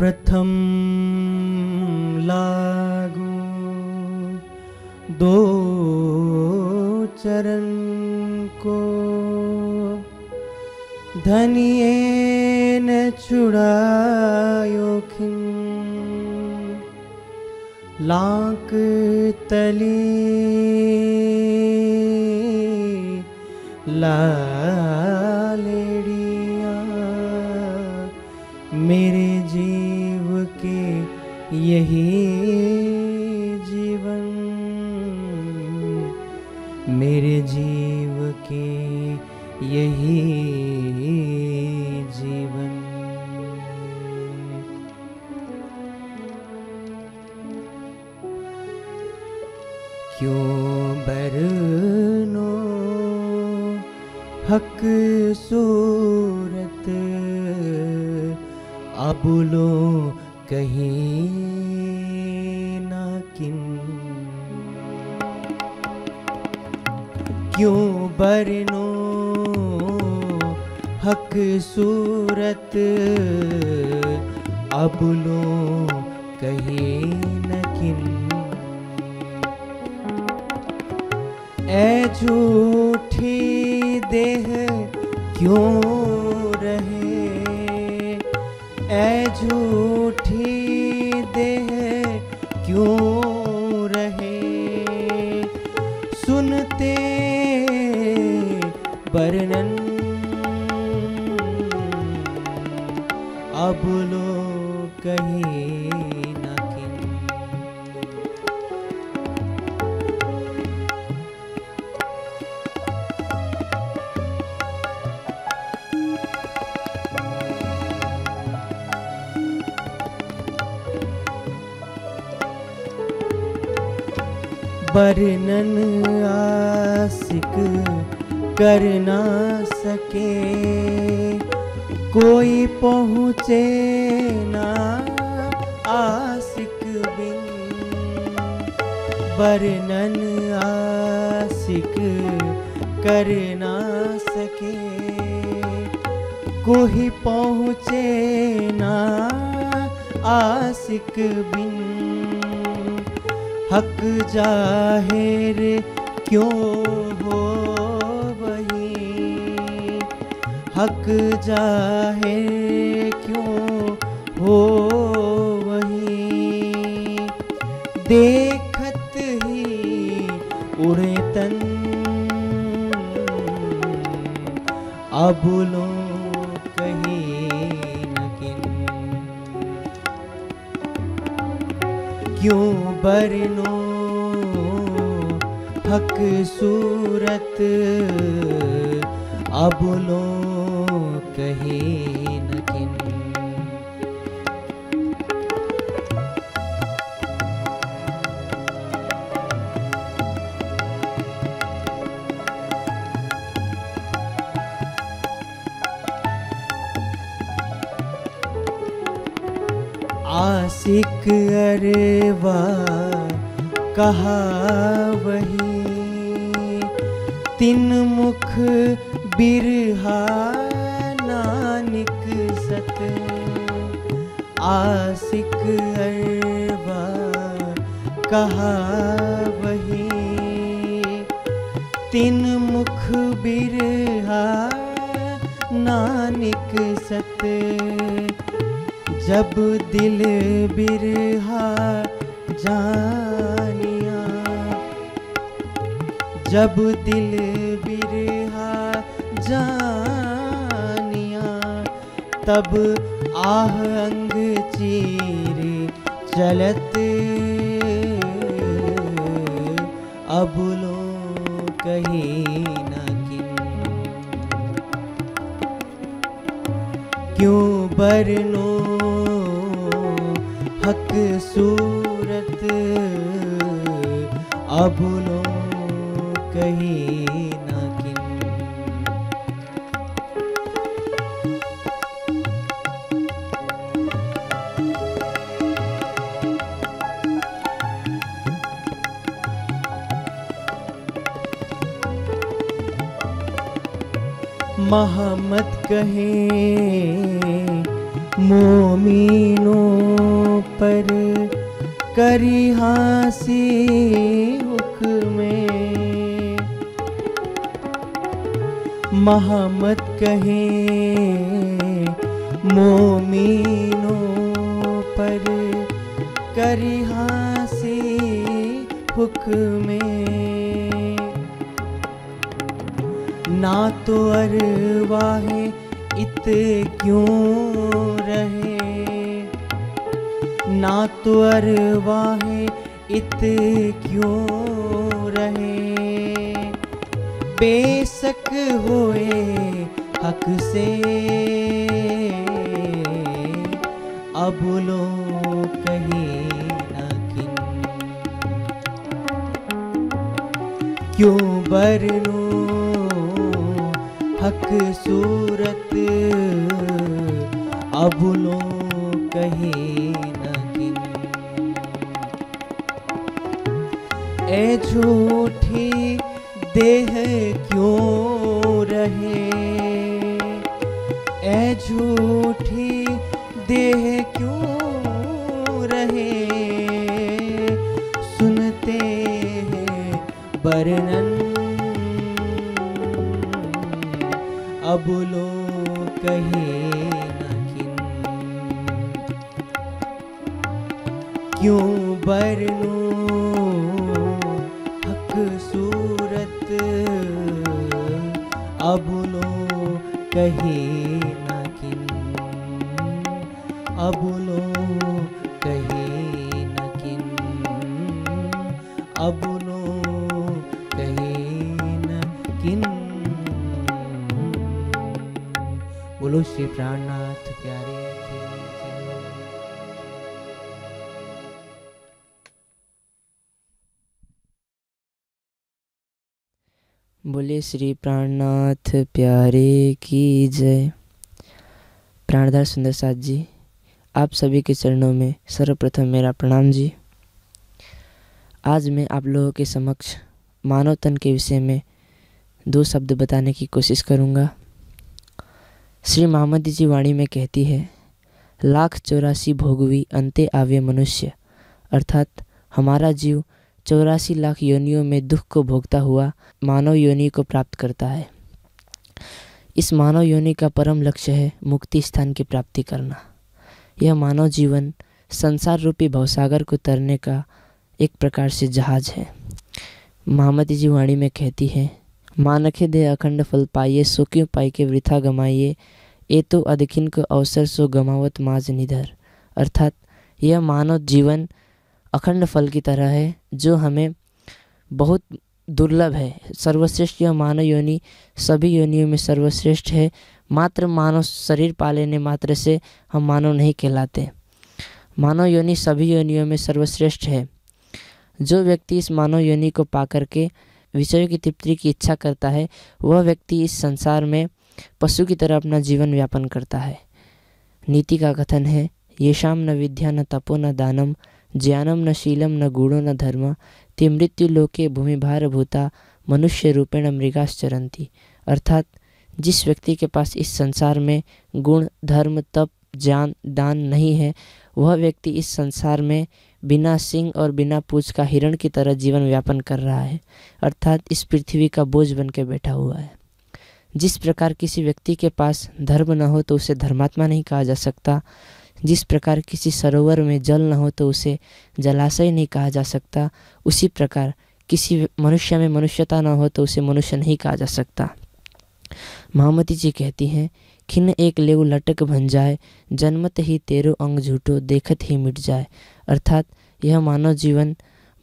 प्रथम लागू दो चरण को धनिए न छुड़ायो खिन लाक तली ला खूबसूरत अबुलो कहीं ना किन क्यों बरनो हक सूरत अबुलो कहीं न किन ए झूठ क्यों वर्णन आसिक कर ना सके कोई पहुँचे ना आसिक बिन वर्णन आसिक कर ना सके कोई पहुँचे ना आसिक बिन हक जाहिर क्यों हो वही हक जाहिर सूरत हक सूरत अबुलो कहीं ना किन महमत कहे मोमिनों पर करी हासी हुक्मे महामत कहे मोमिनों पर करी हासी हुक्मे ना तो अरवा है इत क्यों ना तो अरवा इत क्यों रहे बेशक हुए हक से अब लो कहे क्यों बरनो हक सू श्री प्राणनाथ प्यारे की जय प्राणधार सुंदर साथ जी आप सभी के चरणों में सर्वप्रथम मेरा प्रणाम जी आज मैं आप लोगों के समक्ष मानव तन के विषय में दो शब्द बताने की कोशिश करूँगा श्री महामद जी वाणी में कहती है लाख चौरासी भोगवी अंते आव्य मनुष्य अर्थात हमारा जीव चौरासी लाख योनियों में दुख को भोगता हुआ मानव योनि को प्राप्त करता है इस मानव योनि का परम लक्ष्य है मुक्ति स्थान की प्राप्ति करना यह मानव जीवन संसार रूपी भवसागर को तरने का एक प्रकार से जहाज है महामती जी वाणी में कहती है मानखे दे अखंड फल पाइए सो क्यों पाई के वृथा गमाइए ये तो अदखिन को अवसर सो गमावत माज निधर अर्थात यह मानव जीवन अखंड फल की तरह है जो हमें बहुत दुर्लभ है सर्वश्रेष्ठ यह मानव योनि सभी योनियों में सर्वश्रेष्ठ है मात्र मानव शरीर पालने मात्र से हम मानव नहीं कहलाते मानव योनि सभी योनियों में सर्वश्रेष्ठ है जो व्यक्ति इस मानव योनि को पा करके विषयों की तृप्ति की इच्छा करता है वह व्यक्ति इस संसार में पशु की तरह अपना जीवन व्यापन करता है नीति का कथन है ये शाम न विद्या न तपो न दानम ज्ञानम न शीलम न गुणो न धर्म ते मृत्युलोके भूता मनुष्य रूपेण मृगाश्चरंती अर्थात जिस व्यक्ति के पास इस संसार में गुण धर्म तप ज्ञान दान नहीं है वह व्यक्ति इस संसार में बिना सिंह और बिना पूछ का हिरण की तरह जीवन व्यापन कर रहा है अर्थात इस पृथ्वी का बोझ बन के बैठा हुआ है जिस प्रकार किसी व्यक्ति के पास धर्म न हो तो उसे धर्मात्मा नहीं कहा जा सकता जिस प्रकार किसी सरोवर में जल न हो तो उसे जलाशय नहीं कहा जा सकता उसी प्रकार किसी मनुष्य में मनुष्यता न हो तो उसे मनुष्य नहीं कहा जा सकता महामती जी कहती हैं खिन एक लेव लटक बन जाए जन्मत ही तेरो अंग झूठो देखत ही मिट जाए अर्थात यह मानव जीवन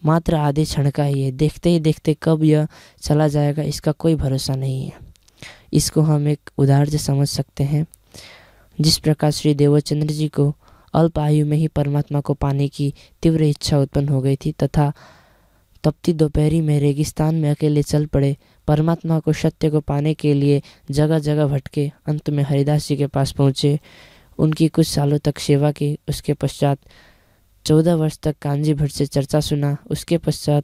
मात्र आधे क्षण का ही है देखते ही देखते कब यह चला जाएगा इसका कोई भरोसा नहीं है इसको हम एक उदाहरण से समझ सकते हैं जिस प्रकार श्री देवचंद्र जी को अल्प आयु में ही परमात्मा को पाने की तीव्र इच्छा उत्पन्न हो गई थी तथा तपती दोपहरी में रेगिस्तान में अकेले चल पड़े परमात्मा को सत्य को पाने के लिए जगह जगह भटके अंत में हरिदास जी के पास पहुँचे उनकी कुछ सालों तक सेवा की उसके पश्चात चौदह वर्ष तक कांजी भट्ट से चर्चा सुना उसके पश्चात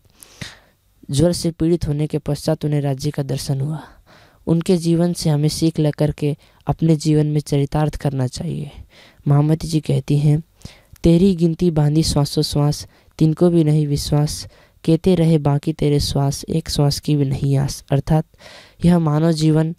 ज्वर से पीड़ित होने के पश्चात उन्हें राज्य का दर्शन हुआ उनके जीवन से हमें सीख ले करके अपने जीवन में चरितार्थ करना चाहिए महामती जी कहती हैं तेरी गिनती बांधी श्वासो श्वास तिनको भी नहीं विश्वास कहते रहे बाकी तेरे श्वास एक श्वास की भी नहीं आस अर्थात यह मानव जीवन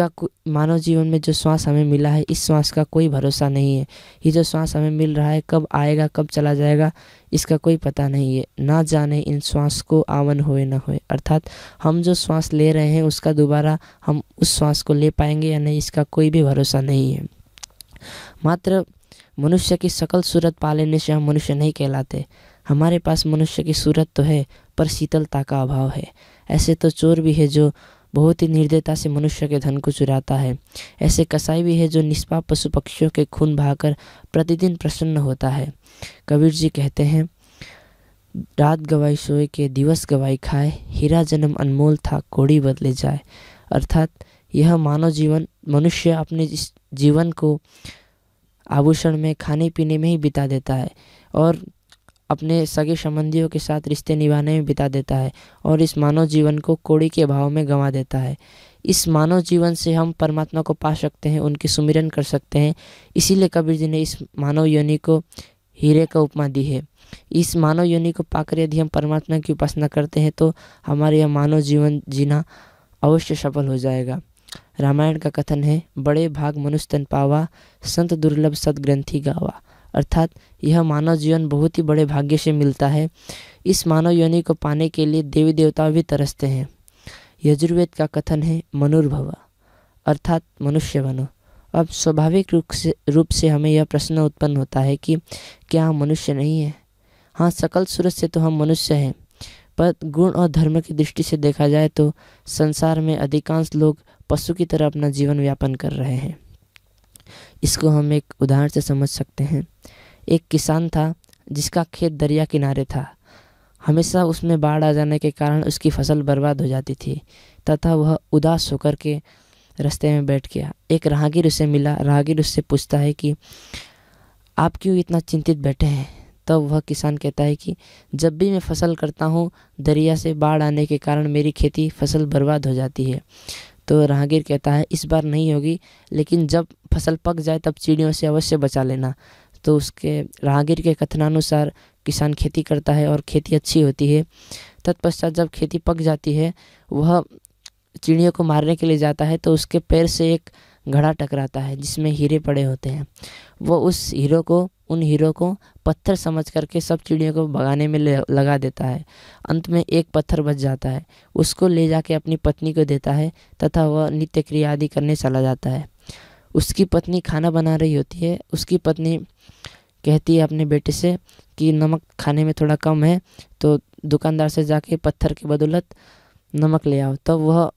का मानव जीवन में जो श्वास हमें मिला है इस श्वास का कोई भरोसा नहीं है ये जो श्वास हमें मिल रहा है कब आएगा कब चला जाएगा इसका कोई पता नहीं है ना जाने इन श्वास को आवन होए ना होए अर्थात हम जो श्वास ले रहे हैं उसका दोबारा हम उस श्वास को ले पाएंगे या नहीं इसका कोई भी भरोसा नहीं है मात्र मनुष्य की सकल सूरत पा लेने से हम मनुष्य नहीं कहलाते हमारे पास मनुष्य की सूरत तो है पर शीतलता का अभाव है ऐसे तो चोर भी है जो बहुत ही निर्दयता से मनुष्य के धन को चुराता है ऐसे कसाई भी है जो निष्पाप पशु पक्षियों के खून भाकर प्रतिदिन प्रसन्न होता है कबीर जी कहते हैं रात गवाई सोए के दिवस गवाई खाए हीरा जन्म अनमोल था कोड़ी बदले जाए अर्थात यह मानव जीवन मनुष्य अपने जीवन को आभूषण में खाने पीने में ही बिता देता है और अपने सगे संबंधियों के साथ रिश्ते निभाने में बिता देता है और इस मानव जीवन को कोड़ी के भाव में गंवा देता है इस मानव जीवन से हम परमात्मा को पा सकते हैं उनकी सुमिरन कर सकते हैं इसीलिए कबीर जी ने इस मानव योनि को हीरे का उपमा दी है इस मानव योनि को पाकर यदि हम परमात्मा की उपासना करते हैं तो हमारे यह मानव जीवन जीना अवश्य सफल हो जाएगा रामायण का कथन है बड़े भाग मनुष्य तन पावा संत दुर्लभ सदग्रंथि गावा अर्थात यह मानव जीवन बहुत ही बड़े भाग्य से मिलता है इस मानव योनि को पाने के लिए देवी देवता भी तरसते हैं यजुर्वेद का कथन है मनुर्भव अर्थात मनुष्य बनो अब स्वाभाविक रूप से रूप से हमें यह प्रश्न उत्पन्न होता है कि क्या हम मनुष्य नहीं है हाँ सकल सूरज से तो हम मनुष्य हैं पर गुण और धर्म की दृष्टि से देखा जाए तो संसार में अधिकांश लोग पशु की तरह अपना जीवन व्यापन कर रहे हैं इसको हम एक उदाहरण से समझ सकते हैं एक किसान था जिसका खेत दरिया किनारे था हमेशा उसमें बाढ़ आ जाने के कारण उसकी फसल बर्बाद हो जाती थी तथा वह उदास होकर के रास्ते में बैठ गया एक राहगीर उसे मिला राहगीर उससे पूछता है कि आप क्यों इतना चिंतित बैठे हैं तब तो वह किसान कहता है कि जब भी मैं फसल करता हूँ दरिया से बाढ़ आने के कारण मेरी खेती फसल बर्बाद हो जाती है तो राहगीर कहता है इस बार नहीं होगी लेकिन जब फसल पक जाए तब चिड़ियों से अवश्य बचा लेना तो उसके राहगीर के कथनानुसार किसान खेती करता है और खेती अच्छी होती है तत्पश्चात जब खेती पक जाती है वह चिड़ियों को मारने के लिए जाता है तो उसके पैर से एक घड़ा टकराता है जिसमें हीरे पड़े होते हैं वह उस हीरो को उन हीरो को पत्थर समझ करके सब चिड़ियों को भगाने में लगा देता है अंत में एक पत्थर बच जाता है उसको ले जाके अपनी पत्नी को देता है तथा वह नित्य क्रिया आदि करने चला जाता है उसकी पत्नी खाना बना रही होती है उसकी पत्नी कहती है अपने बेटे से कि नमक खाने में थोड़ा कम है तो दुकानदार से जाके पत्थर की बदौलत नमक ले आओ तो वह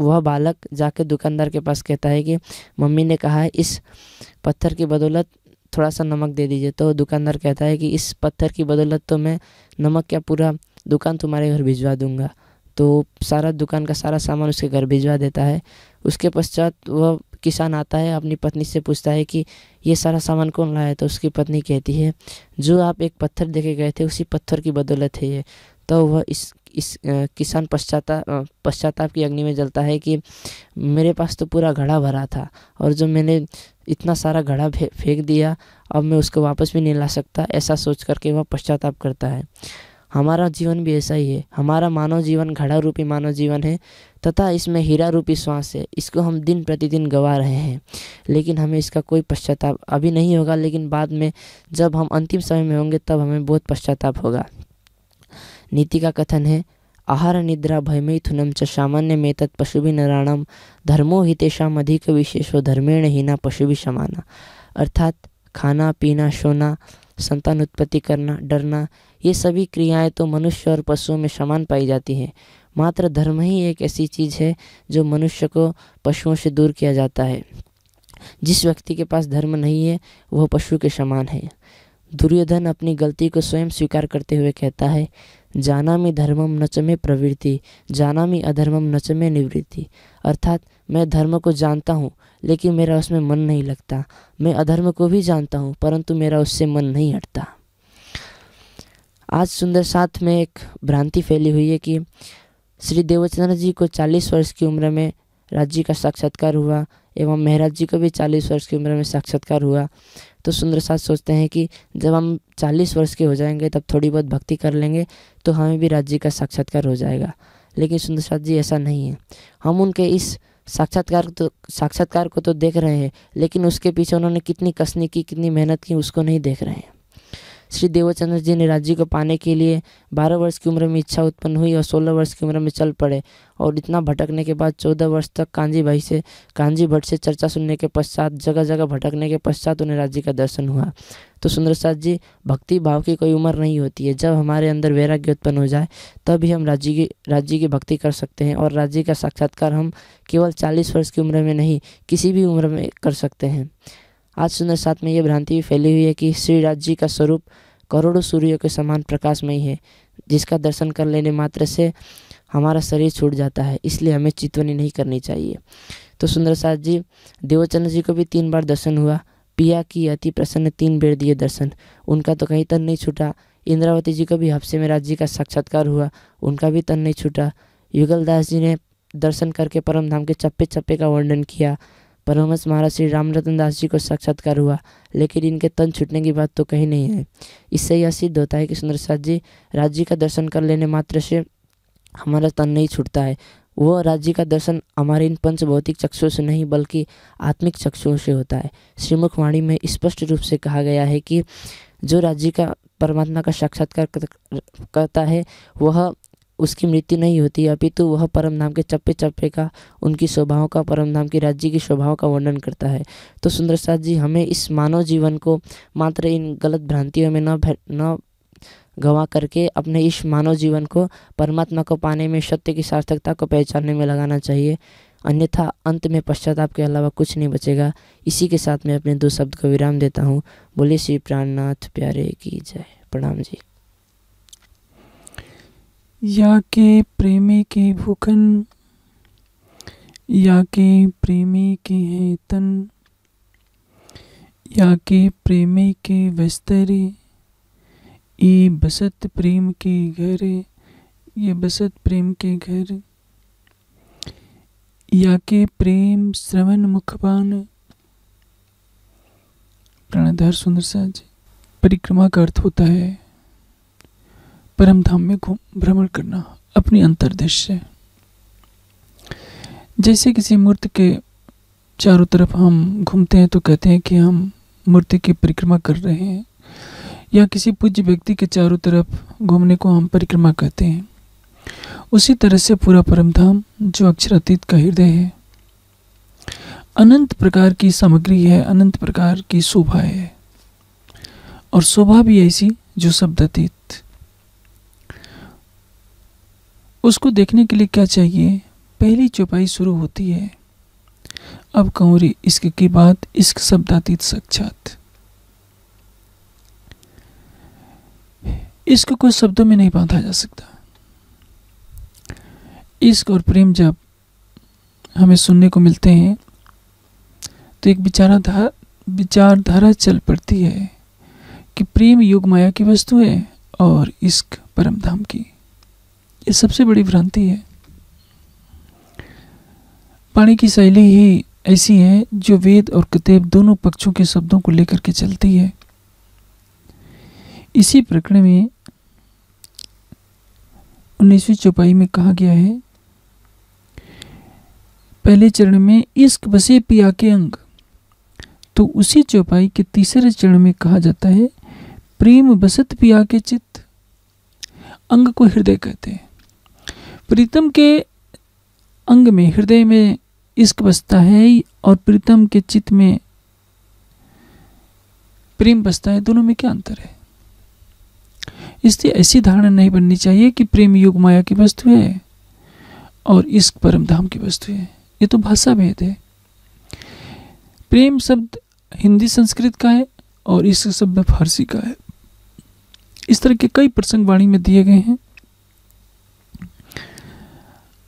वह बालक जाके दुकानदार के पास कहता है कि मम्मी ने कहा है इस पत्थर की बदौलत थोड़ा सा नमक दे दीजिए तो दुकानदार कहता है कि इस पत्थर की बदौलत तो मैं नमक क्या पूरा दुकान तुम्हारे घर भिजवा दूंगा तो सारा दुकान का सारा सामान उसके घर भिजवा देता है उसके पश्चात वह किसान आता है अपनी पत्नी से पूछता है कि ये सारा सामान कौन लाया तो उसकी पत्नी कहती है जो आप एक पत्थर देखे गए थे उसी पत्थर की बदौलत है ये तो वह इस इस किसान पश्चाता पश्चाताप की अग्नि में जलता है कि मेरे पास तो पूरा घड़ा भरा था और जो मैंने इतना सारा घड़ा फेंक दिया अब मैं उसको वापस भी नहीं ला सकता ऐसा सोच करके वह पश्चाताप करता है हमारा जीवन भी ऐसा ही है हमारा मानव जीवन घड़ा रूपी मानव जीवन है तथा इसमें हीरा रूपी श्वास है इसको हम दिन प्रतिदिन गवा रहे हैं लेकिन हमें इसका कोई पश्चाताप अभी नहीं होगा लेकिन बाद में जब हम अंतिम समय में होंगे तब हमें बहुत पश्चाताप होगा नीति का कथन है आहार निद्रा भयमैथुनम च सामान्य में तत् पशुभिनराणाम धर्मो हितेशम अधिक अधिक विशेषो धर्मेण हीना भी समाना अर्थात खाना पीना सोना संतान उत्पत्ति करना डरना ये सभी क्रियाएं तो मनुष्य और पशुओं में समान पाई जाती हैं मात्र धर्म ही एक ऐसी चीज़ है जो मनुष्य को पशुओं से दूर किया जाता है जिस व्यक्ति के पास धर्म नहीं है वह पशु के समान है दुर्योधन अपनी गलती को स्वयं स्वीकार करते हुए कहता है जाना मैं धर्मम नच में प्रवृत्ति जाना मैं अधर्मम नच में निवृत्ति अर्थात मैं धर्म को जानता हूँ लेकिन मेरा उसमें मन नहीं लगता मैं अधर्म को भी जानता हूँ परंतु मेरा उससे मन नहीं हटता आज सुंदर साथ में एक भ्रांति फैली हुई है कि श्री देवचंद्र जी को चालीस वर्ष की उम्र में राज्य का साक्षात्कार हुआ एवं महराज जी को भी चालीस वर्ष की उम्र में साक्षात्कार हुआ तो सुंदर साथ सोचते हैं कि जब हम चालीस वर्ष के हो जाएंगे तब थोड़ी बहुत भक्ति कर लेंगे तो हमें भी राज्य का साक्षात्कार हो जाएगा लेकिन सुंदर साथ जी ऐसा नहीं है हम उनके इस साक्षात्कार तो साक्षात्कार को तो देख रहे हैं लेकिन उसके पीछे उन्होंने कितनी कसनी की कितनी मेहनत की उसको नहीं देख रहे हैं श्री देवचंद्र जी ने राज्य को पाने के लिए बारह वर्ष की उम्र में इच्छा उत्पन्न हुई और सोलह वर्ष की उम्र में चल पड़े और इतना भटकने के बाद चौदह वर्ष तक कांजी भाई से कांजी भट्ट से चर्चा सुनने के पश्चात जगह जगह भटकने के पश्चात उन्हें राज्य का दर्शन हुआ तो सुंदर साथ जी भक्ति भाव की कोई उम्र नहीं होती है जब हमारे अंदर वैराग्य उत्पन्न हो जाए तब ही हम राज्य की राज्य की भक्ति कर सकते हैं और राज्य का साक्षात्कार हम केवल चालीस वर्ष की उम्र में नहीं किसी भी उम्र में कर सकते हैं आज सुंदर साथ में ये भ्रांति भी फैली हुई है कि श्री राज जी का स्वरूप करोड़ों सूर्यों के समान प्रकाशमयी है जिसका दर्शन कर लेने मात्र से हमारा शरीर छूट जाता है इसलिए हमें चितवनी नहीं करनी चाहिए तो सुंदर साथ जी देवचंद्र जी को भी तीन बार दर्शन हुआ पिया की अति प्रसन्न तीन बेर दिए दर्शन उनका तो कहीं तन नहीं छूटा इंद्रावती जी को भी हफ्से में राज जी का साक्षात्कार हुआ उनका भी तन नहीं छूटा युगल दास जी ने दर्शन करके परमधाम के चप्पे चप्पे का वर्णन किया परमहंस महाराज श्री रामरतन दास जी को साक्षात्कार हुआ लेकिन इनके तन छूटने की बात तो कहीं नहीं है इससे यह सिद्ध होता है कि सुंदरसाद जी राज्य का दर्शन कर लेने मात्र से हमारा तन नहीं छूटता है वह राज्य का दर्शन हमारे इन पंच भौतिक चक्षुओं से नहीं बल्कि आत्मिक चक्षुओं से होता है श्रीमुख वाणी में स्पष्ट रूप से कहा गया है कि जो राज्य का परमात्मा का साक्षात्कार करता है वह उसकी मृत्यु नहीं होती अपितु तो वह परम धाम के चप्पे चप्पे का उनकी शोभाओं का परम धाम की राज्य की शोभाओं का वर्णन करता है तो सुंदर साथ जी हमें इस मानव जीवन को मात्र इन गलत भ्रांतियों में न न गवा करके अपने इस मानव जीवन को परमात्मा को पाने में सत्य की सार्थकता को पहचानने में लगाना चाहिए अन्यथा अंत में पश्चाताप के अलावा कुछ नहीं बचेगा इसी के साथ मैं अपने दो शब्द को विराम देता हूँ बोले श्री प्राणनाथ प्यारे की जय प्रणाम जी या के प्रेमी के भूखन या के प्रेमी के हैं तन या के प्रेमी के बस्तरे ये बसत प्रेम के घर ये बसत प्रेम के घर या के प्रेम श्रवण मुखपान प्रणधर सुंदर सा जी परिक्रमा का अर्थ होता है परम धाम में घूम भ्रमण करना अपनी अंतर्देश से जैसे किसी मूर्ति के चारों तरफ हम घूमते हैं तो कहते हैं कि हम मूर्ति की परिक्रमा कर रहे हैं या किसी पूज्य व्यक्ति के चारों तरफ घूमने को हम परिक्रमा कहते हैं उसी तरह से पूरा परमधाम जो अक्षरातीत का हृदय है अनंत प्रकार की सामग्री है अनंत प्रकार की शोभा है और शोभा भी ऐसी जो शब्द अतीत उसको देखने के लिए क्या चाहिए पहली चौपाई शुरू होती है अब कंवरी इश्क की बात इश्क शब्दातीत साक्षात इसको को शब्दों में नहीं बांधा जा सकता इश्क और प्रेम जब हमें सुनने को मिलते हैं तो एक विचाराधारा विचारधारा चल पड़ती है कि प्रेम योग माया की वस्तु है और इश्क परमधाम की ये सबसे बड़ी भ्रांति है पानी की शैली ही ऐसी है जो वेद और कतेब दोनों पक्षों के शब्दों को लेकर के चलती है इसी प्रकरण में उन्नीसवीं चौपाई में कहा गया है पहले चरण में इश्क बसे पिया के अंग तो उसी चौपाई के तीसरे चरण में कहा जाता है प्रेम बसत पिया के चित्त अंग को हृदय कहते हैं प्रीतम के अंग में हृदय में इश्क बसता है और प्रीतम के चित्त में प्रेम बसता है दोनों में क्या अंतर है इसलिए ऐसी धारणा नहीं बननी चाहिए कि प्रेम योग माया की वस्तु है और इश्क परम धाम की वस्तु है ये तो भाषा भेद है प्रेम शब्द हिंदी संस्कृत का है और इश्क शब्द फारसी का है इस तरह के कई प्रसंग वाणी में दिए गए हैं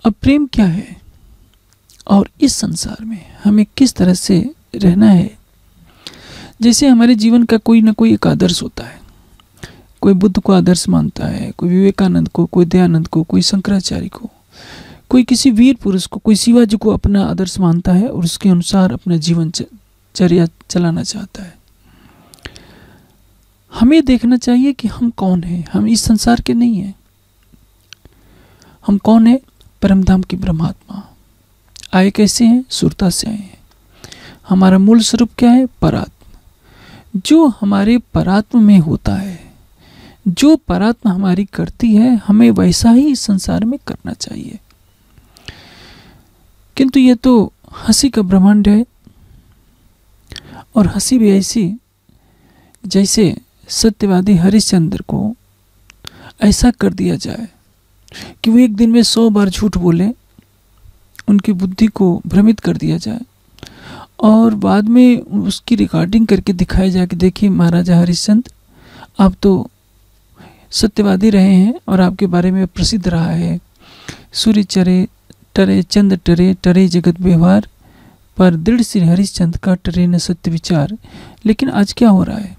अब प्रेम क्या है और इस संसार में हमें किस तरह से रहना है जैसे हमारे जीवन का कोई ना कोई एक आदर्श होता है कोई बुद्ध को आदर्श मानता है कोई विवेकानंद को कोई दयानंद को कोई शंकराचार्य को कोई किसी वीर पुरुष को कोई शिवाजी को अपना आदर्श मानता है और उसके अनुसार अपना जीवन चर्या चलाना चाहता है हमें देखना चाहिए कि हम कौन हैं हम इस संसार के नहीं हैं हम कौन हैं परमधाम की परमात्मा आए कैसे हैं सुरता से आए हैं हमारा मूल स्वरूप क्या है परात्म जो हमारे परात्म में होता है जो परात्म हमारी करती है हमें वैसा ही इस संसार में करना चाहिए किंतु ये तो हंसी का ब्रह्मांड है और हंसी भी ऐसी जैसे सत्यवादी हरिश्चंद्र को ऐसा कर दिया जाए कि वो एक दिन में सौ बार झूठ बोले उनकी बुद्धि को भ्रमित कर दिया जाए और बाद में उसकी रिकॉर्डिंग करके दिखाया जाए कि देखिए महाराजा हरिश्चंद आप तो सत्यवादी रहे हैं और आपके बारे में प्रसिद्ध रहा है सूर्य चरे टरे चंद टरे टरे जगत व्यवहार पर दृढ़ श्री हरिश्चंद का टरे न सत्य विचार लेकिन आज क्या हो रहा है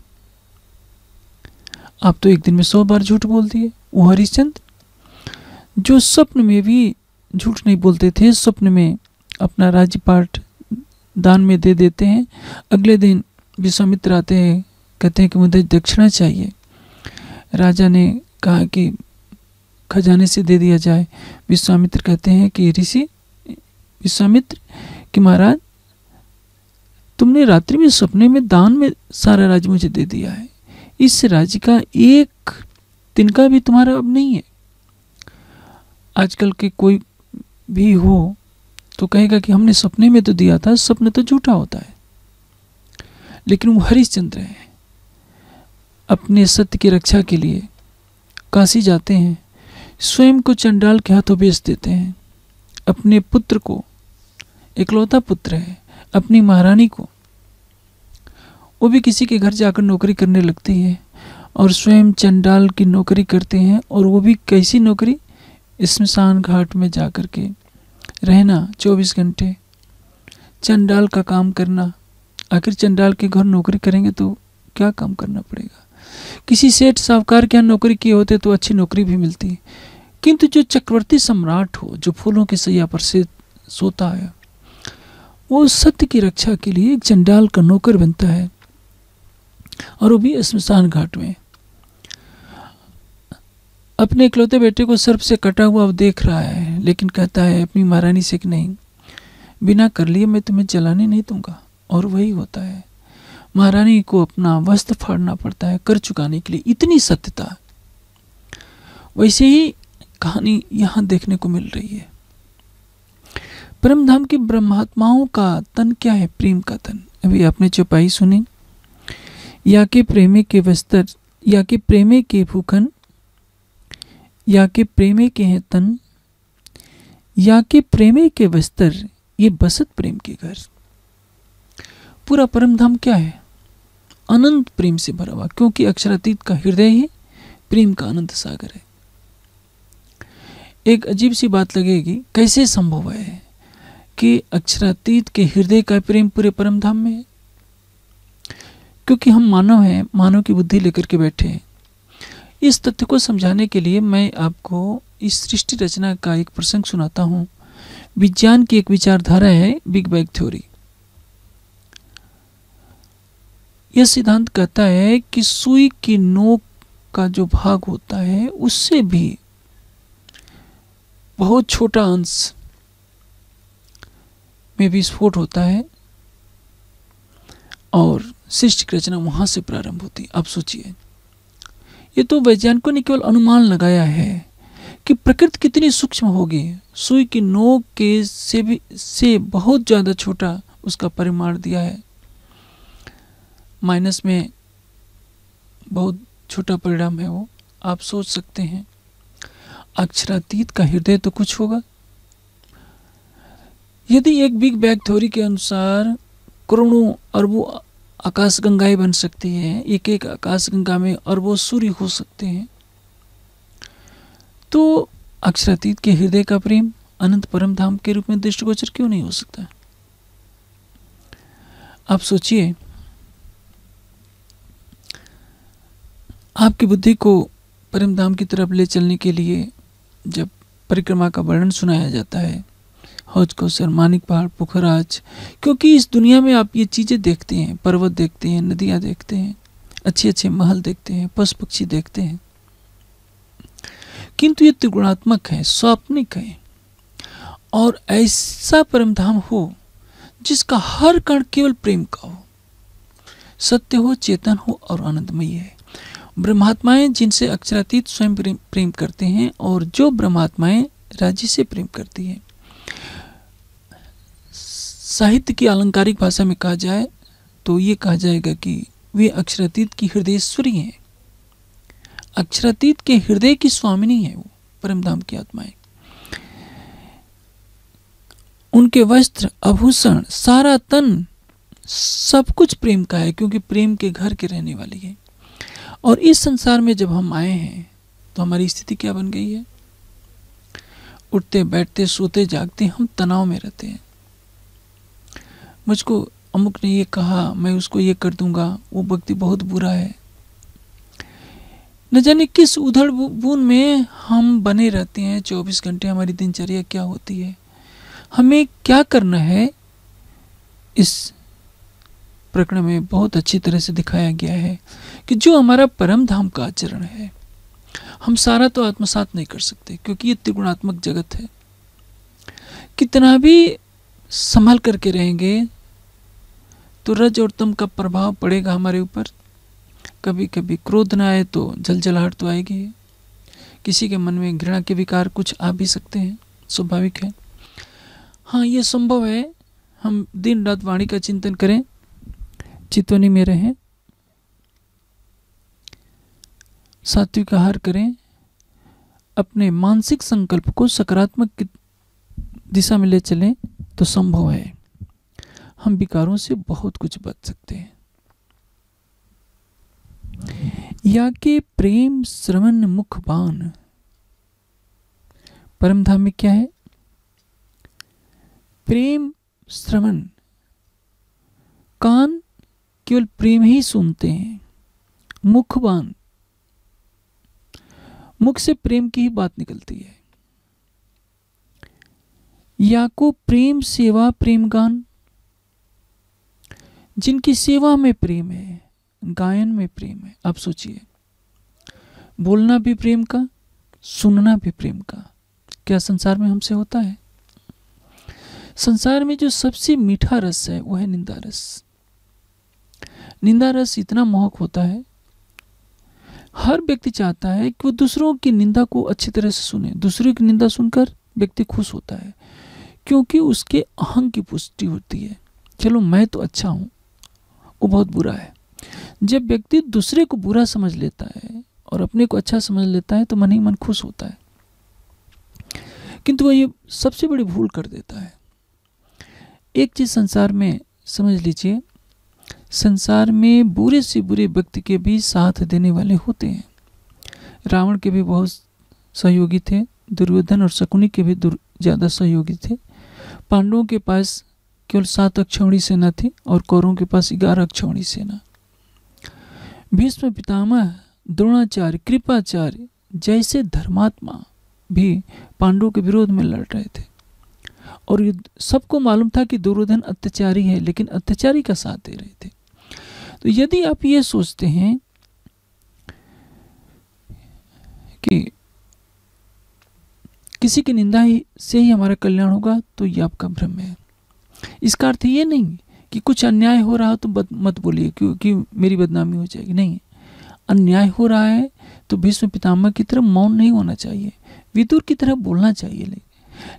आप तो एक दिन में सौ बार झूठ बोल दिए वो हरिश्चंद जो स्वप्न में भी झूठ नहीं बोलते थे स्वप्न में अपना राज्य पाठ दान में दे देते हैं अगले दिन विश्वामित्र आते हैं कहते हैं कि मुझे दक्षिणा चाहिए राजा ने कहा कि खजाने से दे दिया जाए विश्वामित्र कहते हैं कि ऋषि विश्वामित्र कि महाराज तुमने रात्रि में सपने में दान में सारा राज्य मुझे दे दिया है इस राज्य का एक तिनका भी तुम्हारा अब नहीं है आजकल के कोई भी हो तो कहेगा कि हमने सपने में तो दिया था सपने तो झूठा होता है लेकिन वो हरिश्चंद्र हैं अपने सत्य की रक्षा के लिए काशी जाते हैं स्वयं को चंडाल के हाथों बेच देते हैं अपने पुत्र को इकलौता पुत्र है अपनी महारानी को वो भी किसी के घर जाकर नौकरी करने लगती है और स्वयं चंडाल की नौकरी करते हैं और वो भी कैसी नौकरी शमशान घाट में जा कर के रहना चौबीस घंटे चंडाल का काम करना आखिर चंडाल के घर नौकरी करेंगे तो क्या काम करना पड़ेगा किसी सेठ साहूकार के यहाँ नौकरी किए होते तो अच्छी नौकरी भी मिलती किंतु जो चक्रवर्ती सम्राट हो जो फूलों के सैया पर से सोता है वो सत्य की रक्षा के लिए एक चंडाल का नौकर बनता है और वो भी शमशान घाट में अपने इकलौते बेटे को सर्प से कटा हुआ अब देख रहा है लेकिन कहता है अपनी महारानी से नहीं बिना कर लिए मैं तुम्हें जलाने नहीं दूंगा और वही होता है महारानी को अपना वस्त्र फाड़ना पड़ता है कर चुकाने के लिए इतनी सत्यता वैसे ही कहानी यहाँ देखने को मिल रही है परमधाम की ब्रह्मात्माओं का तन क्या है प्रेम का तन अभी आपने चौपाई सुनी या के प्रेमी के वस्त्र या के प्रेमी के भूखन या के प्रेमे के हैं तन या के प्रेमे के बस्तर ये बसत प्रेम के घर पूरा परम धाम क्या है अनंत प्रेम से भरा हुआ क्योंकि अक्षरातीत का हृदय ही प्रेम का अनंत सागर है एक अजीब सी बात लगेगी कैसे संभव है कि अक्षरातीत के हृदय का प्रेम पूरे परम धाम में है क्योंकि हम मानव हैं मानव की बुद्धि लेकर के बैठे हैं इस तथ्य को समझाने के लिए मैं आपको इस सृष्टि रचना का एक प्रसंग सुनाता हूँ विज्ञान की एक विचारधारा है बिग बैग थ्योरी यह सिद्धांत कहता है कि सुई की नोक का जो भाग होता है उससे भी बहुत छोटा अंश में विस्फोट होता है और सृष्टि रचना वहां से प्रारंभ होती है आप सोचिए ये तो वैज्ञानिकों ने केवल अनुमान लगाया है कि प्रकृति कितनी सूक्ष्म होगी सुई की नोक के से भी से बहुत ज़्यादा छोटा उसका परिमाण दिया है माइनस में बहुत छोटा परिणाम है वो आप सोच सकते हैं अक्षरातीत का हृदय तो कुछ होगा यदि एक बिग बैग थ्योरी के अनुसार करोड़ों अरबों आकाशगंगाएं बन सकती हैं एक एक आकाशगंगा में अरबों सूर्य हो सकते हैं तो अक्षरातीत के हृदय का प्रेम अनंत परम धाम के रूप में दृष्टिगोचर क्यों नहीं हो सकता आप सोचिए आपकी बुद्धि को परम धाम की तरफ ले चलने के लिए जब परिक्रमा का वर्णन सुनाया जाता है हौज सर मानिक पहाड़ पुखराज क्योंकि इस दुनिया में आप ये चीज़ें देखते हैं पर्वत देखते हैं नदियाँ देखते हैं अच्छे अच्छे महल देखते हैं पशु पक्षी देखते हैं किंतु ये त्रिगुणात्मक है स्वाप्निक है और ऐसा परमधाम हो जिसका हर कण केवल प्रेम का हो सत्य हो चेतन हो और आनंदमयी है ब्रह्मात्माएं जिनसे अक्षरातीत स्वयं प्रेम करते हैं और जो ब्रह्मात्माएं राज्य से प्रेम करती हैं साहित्य की आलंकारिक भाषा में कहा जाए तो ये कहा जाएगा कि वे अक्षरातीत की स्वरी हैं अक्षरातीत के हृदय की स्वामिनी है वो परमधाम की आत्माएं उनके वस्त्र आभूषण सारा तन सब कुछ प्रेम का है क्योंकि प्रेम के घर के रहने वाली है और इस संसार में जब हम आए हैं तो हमारी स्थिति क्या बन गई है उठते बैठते सोते जागते हम तनाव में रहते हैं मुझको अमुक ने ये कहा मैं उसको ये कर दूंगा वो व्यक्ति बहुत बुरा है न जाने किस उधड़ बून में हम बने रहते हैं चौबीस घंटे हमारी दिनचर्या क्या होती है हमें क्या करना है इस प्रकरण में बहुत अच्छी तरह से दिखाया गया है कि जो हमारा परम धाम का आचरण है हम सारा तो आत्मसात नहीं कर सकते क्योंकि ये त्रिगुणात्मक जगत है कितना भी संभल करके रहेंगे तो रज और तम का प्रभाव पड़ेगा हमारे ऊपर कभी कभी क्रोध ना आए तो जलजलाहट तो आएगी किसी के मन में घृणा के विकार कुछ आ भी सकते हैं स्वाभाविक है हाँ ये संभव है हम दिन रात वाणी का चिंतन करें चितवनी में रहें सात्विक आहार करें अपने मानसिक संकल्प को सकारात्मक दिशा में ले चलें तो संभव है हम विकारों से बहुत कुछ बच सकते हैं या के प्रेम श्रवण मुखबान परमधाम में क्या है प्रेम श्रवण कान केवल प्रेम ही सुनते हैं मुखबान मुख से प्रेम की ही बात निकलती है या को प्रेम सेवा प्रेम गान जिनकी सेवा में प्रेम है गायन में प्रेम है आप सोचिए बोलना भी प्रेम का सुनना भी प्रेम का क्या संसार में हमसे होता है संसार में जो सबसे मीठा रस है वह है निंदा रस निंदा रस इतना मोहक होता है हर व्यक्ति चाहता है कि वो दूसरों की निंदा को अच्छी तरह से सुने दूसरों की निंदा सुनकर व्यक्ति खुश होता है क्योंकि उसके अहं की पुष्टि होती है चलो मैं तो अच्छा हूँ वो बहुत बुरा है जब व्यक्ति दूसरे को बुरा समझ लेता है और अपने को अच्छा समझ लेता है तो मन ही मन खुश होता है किंतु वह ये सबसे बड़ी भूल कर देता है एक चीज संसार में समझ लीजिए संसार में बुरे से बुरे व्यक्ति के भी साथ देने वाले होते हैं रावण के भी बहुत सहयोगी थे दुर्योधन और शकुनी के भी ज़्यादा सहयोगी थे पांडवों के पास केवल सात अक्षौणी सेना थी और कौरों के पास ग्यारह अक्षौणी सेना भीष्म पितामह द्रोणाचार्य कृपाचार्य जैसे धर्मात्मा भी पांडवों के विरोध में लड़ रहे थे और युद्ध सबको मालूम था कि दुर्योधन अत्याचारी है लेकिन अत्याचारी का साथ दे रहे थे तो यदि आप ये सोचते हैं कि किसी की निंदा ही से ही हमारा कल्याण होगा तो ये आपका भ्रम है इसका अर्थ ये नहीं कि कुछ अन्याय हो रहा हो तो बद, मत बोलिए क्योंकि मेरी बदनामी हो जाएगी नहीं अन्याय हो रहा है तो भीष्म पितामह की तरह मौन नहीं होना चाहिए विदुर की तरह बोलना चाहिए ले,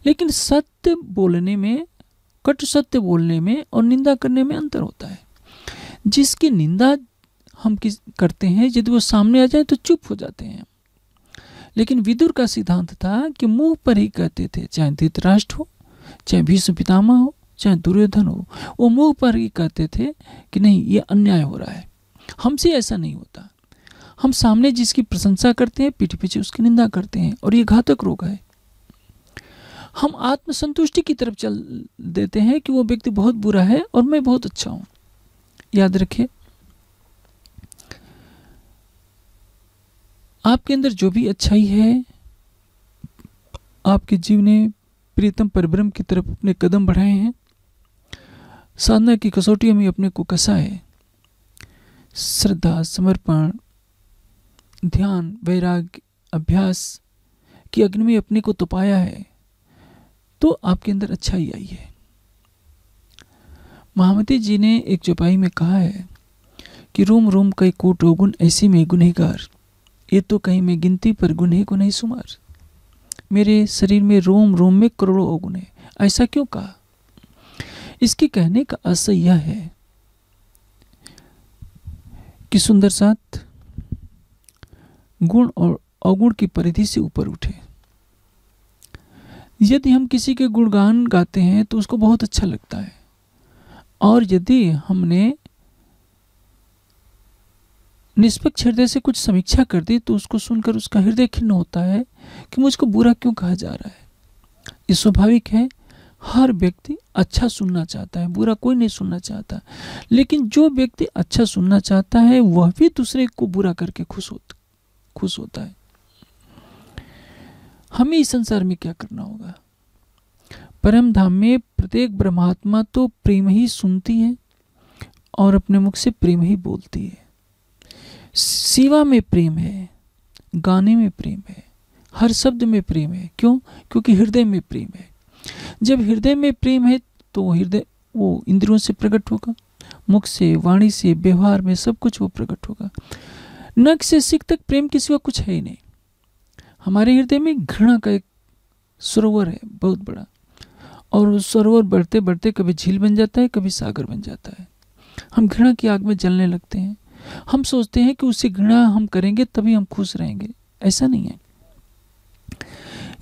लेकिन सत्य बोलने में कट सत्य बोलने में और निंदा करने में अंतर होता है जिसकी निंदा हम किस करते हैं यदि वो सामने आ जाए तो चुप हो जाते हैं लेकिन विदुर का सिद्धांत था कि मुंह पर ही कहते थे चाहे धृतराष्ट्र हो चाहे भीष्म पितामह हो चाहे दुर्योधन हो वो मुंह पर ही कहते थे कि नहीं ये अन्याय हो रहा है हमसे ऐसा नहीं होता हम सामने जिसकी प्रशंसा करते हैं पीठ पीछे उसकी निंदा करते हैं और ये घातक रोग है हम आत्मसंतुष्टि की तरफ चल देते हैं कि वो व्यक्ति बहुत बुरा है और मैं बहुत अच्छा हूँ याद रखें आपके अंदर जो भी अच्छाई है आपके जीव ने प्रीतम परब्रह्म की तरफ अपने कदम बढ़ाए हैं साधना की कसौटियों में अपने को कसा है श्रद्धा समर्पण ध्यान वैराग्य अभ्यास की अग्नि में अपने को तपाया है तो आपके अंदर अच्छाई आई है महामती जी ने एक चौपाई में कहा है कि रोम रोम कई कोटो रोगुन ऐसे में गुनहगार ये तो कहीं मैं गिनती पर गुने को नहीं सुमार मेरे शरीर में रोम रोम में करोड़ों अगुण है ऐसा क्यों कहा इसके कहने का असर यह है कि सुंदर साथ गुण और अवगुण की परिधि से ऊपर उठे यदि हम किसी के गुणगान गाते हैं तो उसको बहुत अच्छा लगता है और यदि हमने निष्पक्ष हृदय से कुछ समीक्षा कर दी तो उसको सुनकर उसका हृदय खिन्न होता है कि मुझको बुरा क्यों कहा जा रहा है ये स्वाभाविक है हर व्यक्ति अच्छा सुनना चाहता है बुरा कोई नहीं सुनना चाहता लेकिन जो व्यक्ति अच्छा सुनना चाहता है वह भी दूसरे को बुरा करके खुश होता खुश होता है हमें इस संसार में क्या करना होगा परम धाम में प्रत्येक ब्रह्मात्मा तो प्रेम ही सुनती है और अपने मुख से प्रेम ही बोलती है सेवा में प्रेम है गाने में प्रेम है हर शब्द में प्रेम है क्यों क्योंकि हृदय में प्रेम है जब हृदय में प्रेम है तो हृदय वो इंद्रियों से प्रकट होगा मुख से वाणी से व्यवहार में सब कुछ वो प्रकट होगा नख से सिख तक प्रेम के सिवा कुछ है ही नहीं हमारे हृदय में घृणा का एक सरोवर है बहुत बड़ा और उस सरोवर बढ़ते बढ़ते कभी झील बन जाता है कभी सागर बन जाता है हम घृणा की आग में जलने लगते हैं हम सोचते हैं कि उससे घृणा हम करेंगे तभी हम खुश रहेंगे ऐसा नहीं है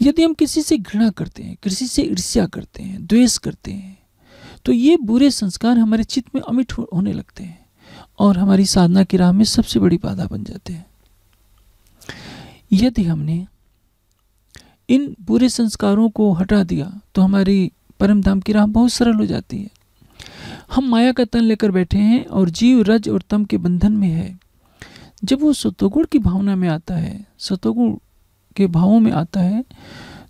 यदि हम किसी से घृणा करते हैं किसी से ईर्ष्या करते हैं द्वेष करते हैं तो ये बुरे संस्कार हमारे चित्त में अमिट होने लगते हैं और हमारी साधना की राह में सबसे बड़ी बाधा बन जाते हैं यदि हमने इन बुरे संस्कारों को हटा दिया तो हमारी परमधाम की राह बहुत सरल हो जाती है हम माया का तन लेकर बैठे हैं और जीव रज और तम के बंधन में है जब वो सतोगुण की भावना में आता है सतोगुण के भावों में आता है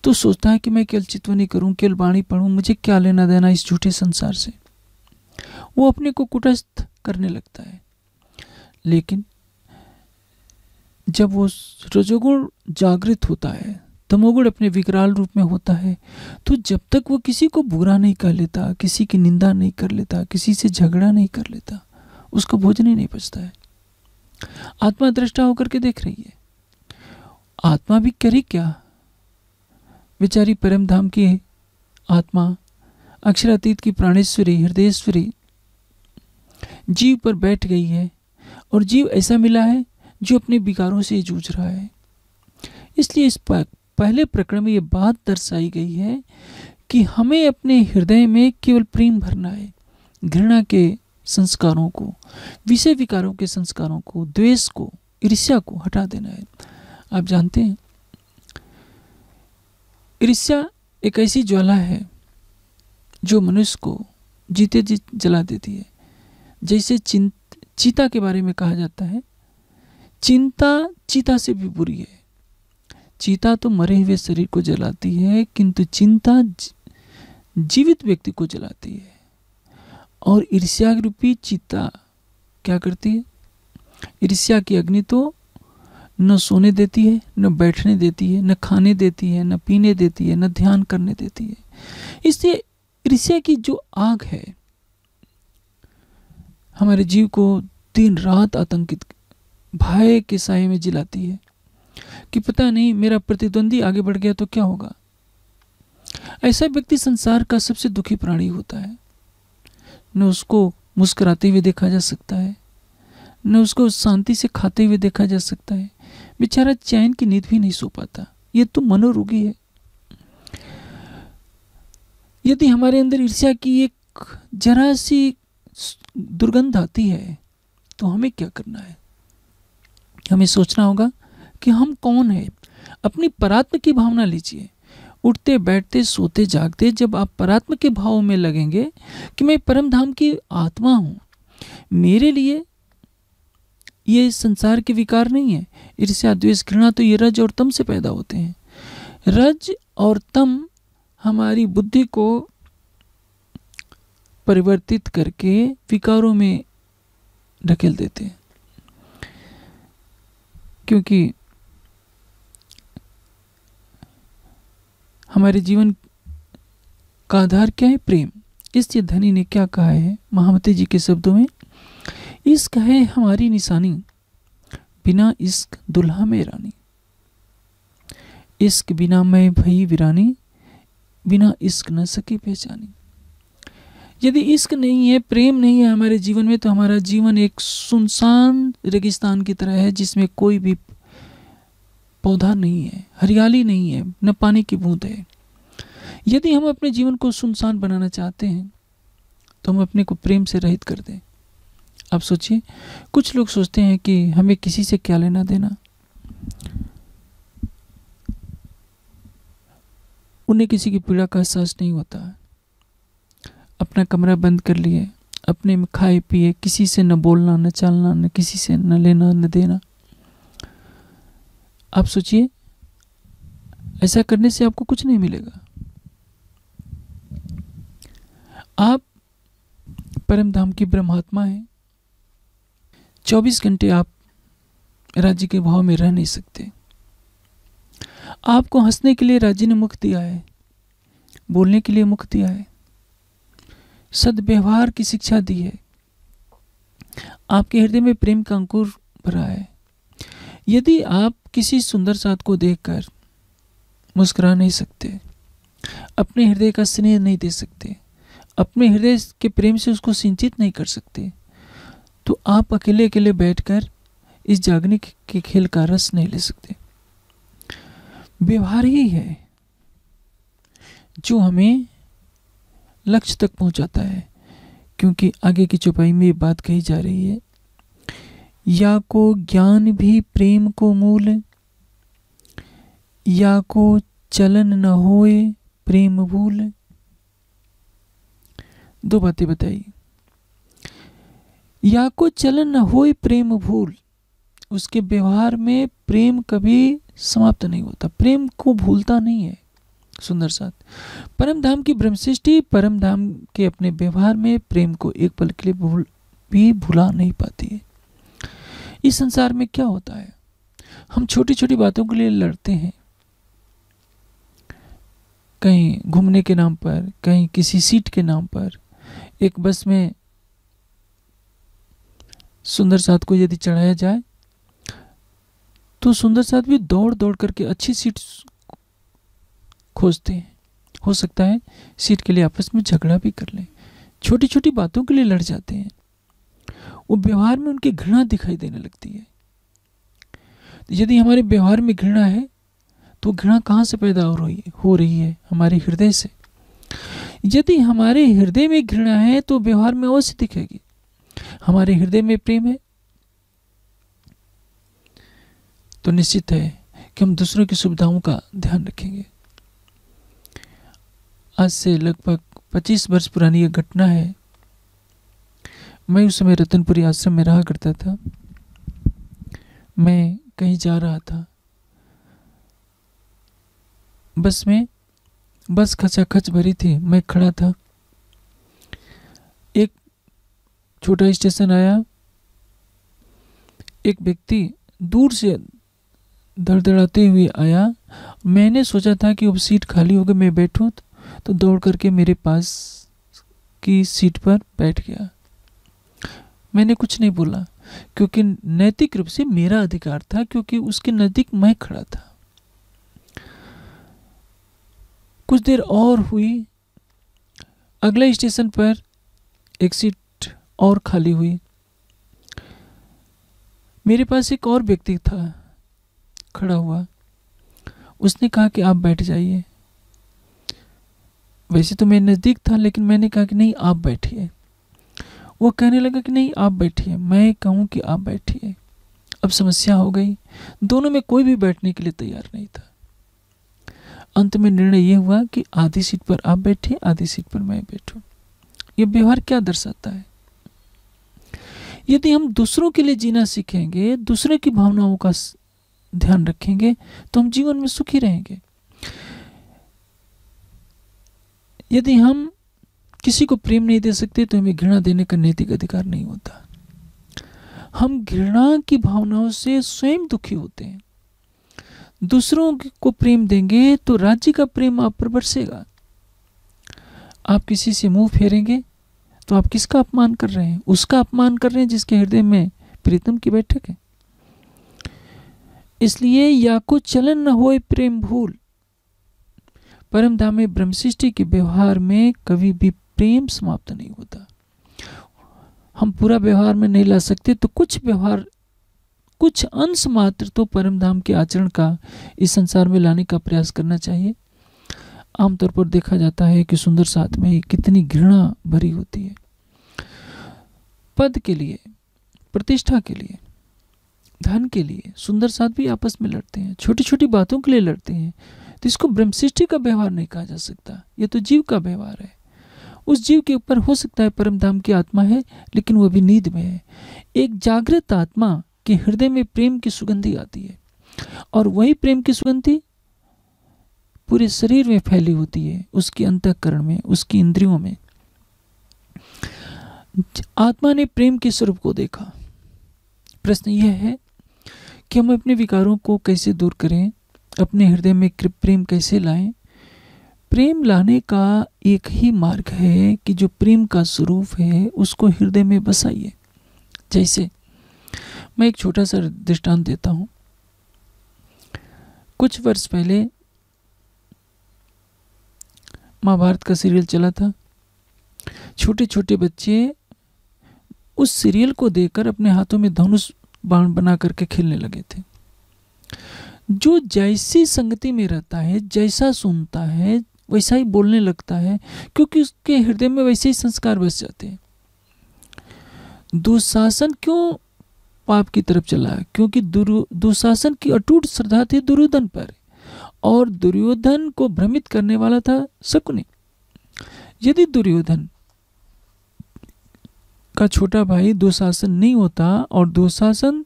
तो सोचता है कि मैं केवल चितवनी करूं केवल बाणी पढ़ूं मुझे क्या लेना देना इस झूठे संसार से वो अपने को कुटस्थ करने लगता है लेकिन जब वो रजोगुण जागृत होता है तमोगुण अपने विकराल रूप में होता है तो जब तक वो किसी को बुरा नहीं कर लेता किसी की निंदा नहीं कर लेता किसी से झगड़ा नहीं कर लेता उसका भोजन ही नहीं बचता है आत्मा दृष्टा होकर के देख रही है आत्मा भी करी क्या बेचारी परम धाम की आत्मा अक्षरातीत की प्राणेश्वरी हृदयेश्वरी जीव पर बैठ गई है और जीव ऐसा मिला है जो अपने विकारों से जूझ रहा है इसलिए इस पहले प्रकरण में ये बात दर्शाई गई है कि हमें अपने हृदय में केवल प्रेम भरना है घृणा के संस्कारों को विषय विकारों के संस्कारों को द्वेष को ईर्ष्या को हटा देना है आप जानते हैं ईर्ष्या एक ऐसी ज्वाला है जो मनुष्य को जीते जी जला देती है जैसे चिंता चीता के बारे में कहा जाता है चिंता चीता से भी बुरी है चीता तो मरे हुए शरीर को जलाती है किंतु चिंता जीवित व्यक्ति को जलाती है और ईर्ष्या रूपी चिता क्या करती है ईर्ष्या की अग्नि तो न सोने देती है न बैठने देती है न खाने देती है न पीने देती है न ध्यान करने देती है इससे ईर्ष्या की जो आग है हमारे जीव को दिन रात आतंकित भय के साय में जिलाती है कि पता नहीं मेरा प्रतिद्वंदी आगे बढ़ गया तो क्या होगा ऐसा व्यक्ति संसार का सबसे दुखी प्राणी होता है न उसको मुस्कुराते हुए देखा जा सकता है न उसको शांति से खाते हुए देखा जा सकता है बेचारा चैन की नींद भी नहीं सो पाता ये तो मनोरोगी है यदि हमारे अंदर ईर्ष्या की एक जरा सी दुर्गंध आती है तो हमें क्या करना है हमें सोचना होगा कि हम कौन है अपनी परात्म की भावना लीजिए उठते बैठते सोते जागते जब आप परात्म के भाव में लगेंगे कि मैं परम धाम की आत्मा हूँ मेरे लिए ये संसार के विकार नहीं है ईर्ष्या द्वेष घृणा तो ये रज और तम से पैदा होते हैं रज और तम हमारी बुद्धि को परिवर्तित करके विकारों में ढकेल देते हैं क्योंकि हमारे जीवन का आधार क्या है प्रेम इसलिए धनी ने क्या कहा है महामती जी के शब्दों में इश्क है हमारी निशानी बिना इश्क दुल्हा में रानी इश्क बिना मैं भई वीरानी बिना इश्क न सके पहचानी यदि इश्क नहीं है प्रेम नहीं है हमारे जीवन में तो हमारा जीवन एक सुनसान रेगिस्तान की तरह है जिसमें कोई भी पौधा नहीं है हरियाली नहीं है न पानी की बूंद है यदि हम अपने जीवन को सुनसान बनाना चाहते हैं तो हम अपने को प्रेम से रहित कर दें आप सोचिए कुछ लोग सोचते हैं कि हमें किसी से क्या लेना देना उन्हें किसी की पीड़ा का एहसास नहीं होता अपना कमरा बंद कर लिए अपने में खाए पिए किसी से न बोलना न चलना न किसी से न लेना न देना आप सोचिए ऐसा करने से आपको कुछ नहीं मिलेगा आप परम धाम की ब्रह्मात्मा हैं चौबीस घंटे आप राज्य के भाव में रह नहीं सकते आपको हंसने के लिए राज्य ने मुख दिया है बोलने के लिए मुख दिया है सदव्यवहार की शिक्षा दी है आपके हृदय में प्रेम का अंकुर भरा है यदि आप किसी सुंदर साथ को देखकर मुस्कुरा नहीं सकते अपने हृदय का स्नेह नहीं दे सकते अपने हृदय के प्रेम से उसको सिंचित नहीं कर सकते तो आप अकेले अकेले बैठकर इस जागने के खेल का रस नहीं ले सकते व्यवहार ही है जो हमें लक्ष्य तक पहुंचाता है क्योंकि आगे की चौपाई में ये बात कही जा रही है या को ज्ञान भी प्रेम को मूल या को चलन न होए प्रेम भूल दो बातें बताई या को चलन न होए प्रेम भूल उसके व्यवहार में प्रेम कभी समाप्त नहीं होता प्रेम को भूलता नहीं है सुंदर साथ परम धाम की ब्रह्मसृष्टि परम धाम के अपने व्यवहार में प्रेम को एक पल के लिए भूल भी भुला नहीं पाती है इस संसार में क्या होता है हम छोटी छोटी बातों के लिए लड़ते हैं कहीं घूमने के नाम पर कहीं किसी सीट के नाम पर एक बस में सुंदर साथ को यदि चढ़ाया जाए तो सुंदर साथ भी दौड़ दौड़ करके अच्छी सीट खोजते हैं हो सकता है सीट के लिए आपस में झगड़ा भी कर लें छोटी छोटी बातों के लिए लड़ जाते हैं वो व्यवहार में उनकी घृणा दिखाई देने लगती है यदि हमारे व्यवहार में घृणा है तो घृणा कहाँ से पैदा हो रही है हो रही है हमारे हृदय से यदि हमारे हृदय में घृणा है तो व्यवहार में अवश्य दिखेगी हमारे हृदय में प्रेम है तो निश्चित है कि हम दूसरों की सुविधाओं का ध्यान रखेंगे आज से लगभग 25 वर्ष पुरानी यह घटना है मैं उस समय रतनपुरी आश्रम में रहा करता था मैं कहीं जा रहा था बस में बस खचा खच भरी थी मैं खड़ा था एक छोटा स्टेशन आया एक व्यक्ति दूर से धड़धड़ाते हुए आया मैंने सोचा था कि अब सीट खाली गई मैं बैठूँ तो दौड़ करके मेरे पास की सीट पर बैठ गया मैंने कुछ नहीं बोला क्योंकि नैतिक रूप से मेरा अधिकार था क्योंकि उसके नजदीक मैं खड़ा था कुछ देर और हुई अगले स्टेशन पर एक सीट और खाली हुई मेरे पास एक और व्यक्ति था खड़ा हुआ उसने कहा कि आप बैठ जाइए वैसे तो मैं नज़दीक था लेकिन मैंने कहा कि नहीं आप बैठिए वो कहने लगा कि नहीं आप बैठिए मैं कहूँ कि आप बैठिए अब समस्या हो गई दोनों में कोई भी बैठने के लिए तैयार नहीं था अंत में निर्णय ये हुआ कि आधी सीट पर आप बैठिए आधी सीट पर मैं बैठूं ये व्यवहार क्या दर्शाता है यदि हम दूसरों के लिए जीना सीखेंगे दूसरे की भावनाओं का ध्यान रखेंगे तो हम जीवन में सुखी रहेंगे यदि हम किसी को प्रेम नहीं दे सकते तो हमें घृणा देने का नैतिक अधिकार नहीं होता हम घृणा की भावनाओं से स्वयं दुखी होते हैं दूसरों को प्रेम देंगे तो राज्य का प्रेम आप पर बरसेगा आप किसी से मुंह फेरेंगे तो आप किसका अपमान कर रहे हैं उसका अपमान कर रहे हैं जिसके हृदय में प्रीतम की बैठक है इसलिए या को चलन न हो प्रेम भूल परम धामे ब्रह्मशिष्टि के व्यवहार में कभी भी प्रेम समाप्त नहीं होता हम पूरा व्यवहार में नहीं ला सकते तो कुछ व्यवहार कुछ अंश मात्र तो परम धाम के आचरण का इस संसार में लाने का प्रयास करना चाहिए आमतौर पर देखा जाता है कि सुंदर साथ में कितनी घृणा भरी होती है पद के लिए प्रतिष्ठा के लिए धन के लिए सुंदर साथ भी आपस में लड़ते हैं छोटी छोटी बातों के लिए लड़ते हैं तो इसको ब्रह्मशिष्टि का व्यवहार नहीं कहा जा सकता ये तो जीव का व्यवहार है उस जीव के ऊपर हो सकता है परम धाम की आत्मा है लेकिन वह भी नींद में है एक जागृत आत्मा के हृदय में प्रेम की सुगंधी आती है और वही प्रेम की सुगंधी पूरे शरीर में फैली होती है उसके अंतकरण में उसकी इंद्रियों में आत्मा ने प्रेम के स्वरूप को देखा प्रश्न यह है कि हम अपने विकारों को कैसे दूर करें अपने हृदय में प्रेम कैसे लाएं प्रेम लाने का एक ही मार्ग है कि जो प्रेम का स्वरूप है उसको हृदय में बसाइए जैसे मैं एक छोटा सा दृष्टांत देता हूँ कुछ वर्ष पहले महाभारत का सीरियल चला था छोटे छोटे बच्चे उस सीरियल को देखकर अपने हाथों में धनुष बाण बना करके खेलने लगे थे जो जैसी संगति में रहता है जैसा सुनता है वैसा ही बोलने लगता है क्योंकि उसके हृदय में वैसे ही संस्कार बस जाते हैं दुशासन क्यों पाप की तरफ चला क्योंकि दुशासन की अटूट श्रद्धा थी दुर्योधन पर और दुर्योधन को भ्रमित करने वाला था शकुनी यदि दुर्योधन का छोटा भाई दुशासन नहीं होता और दुशासन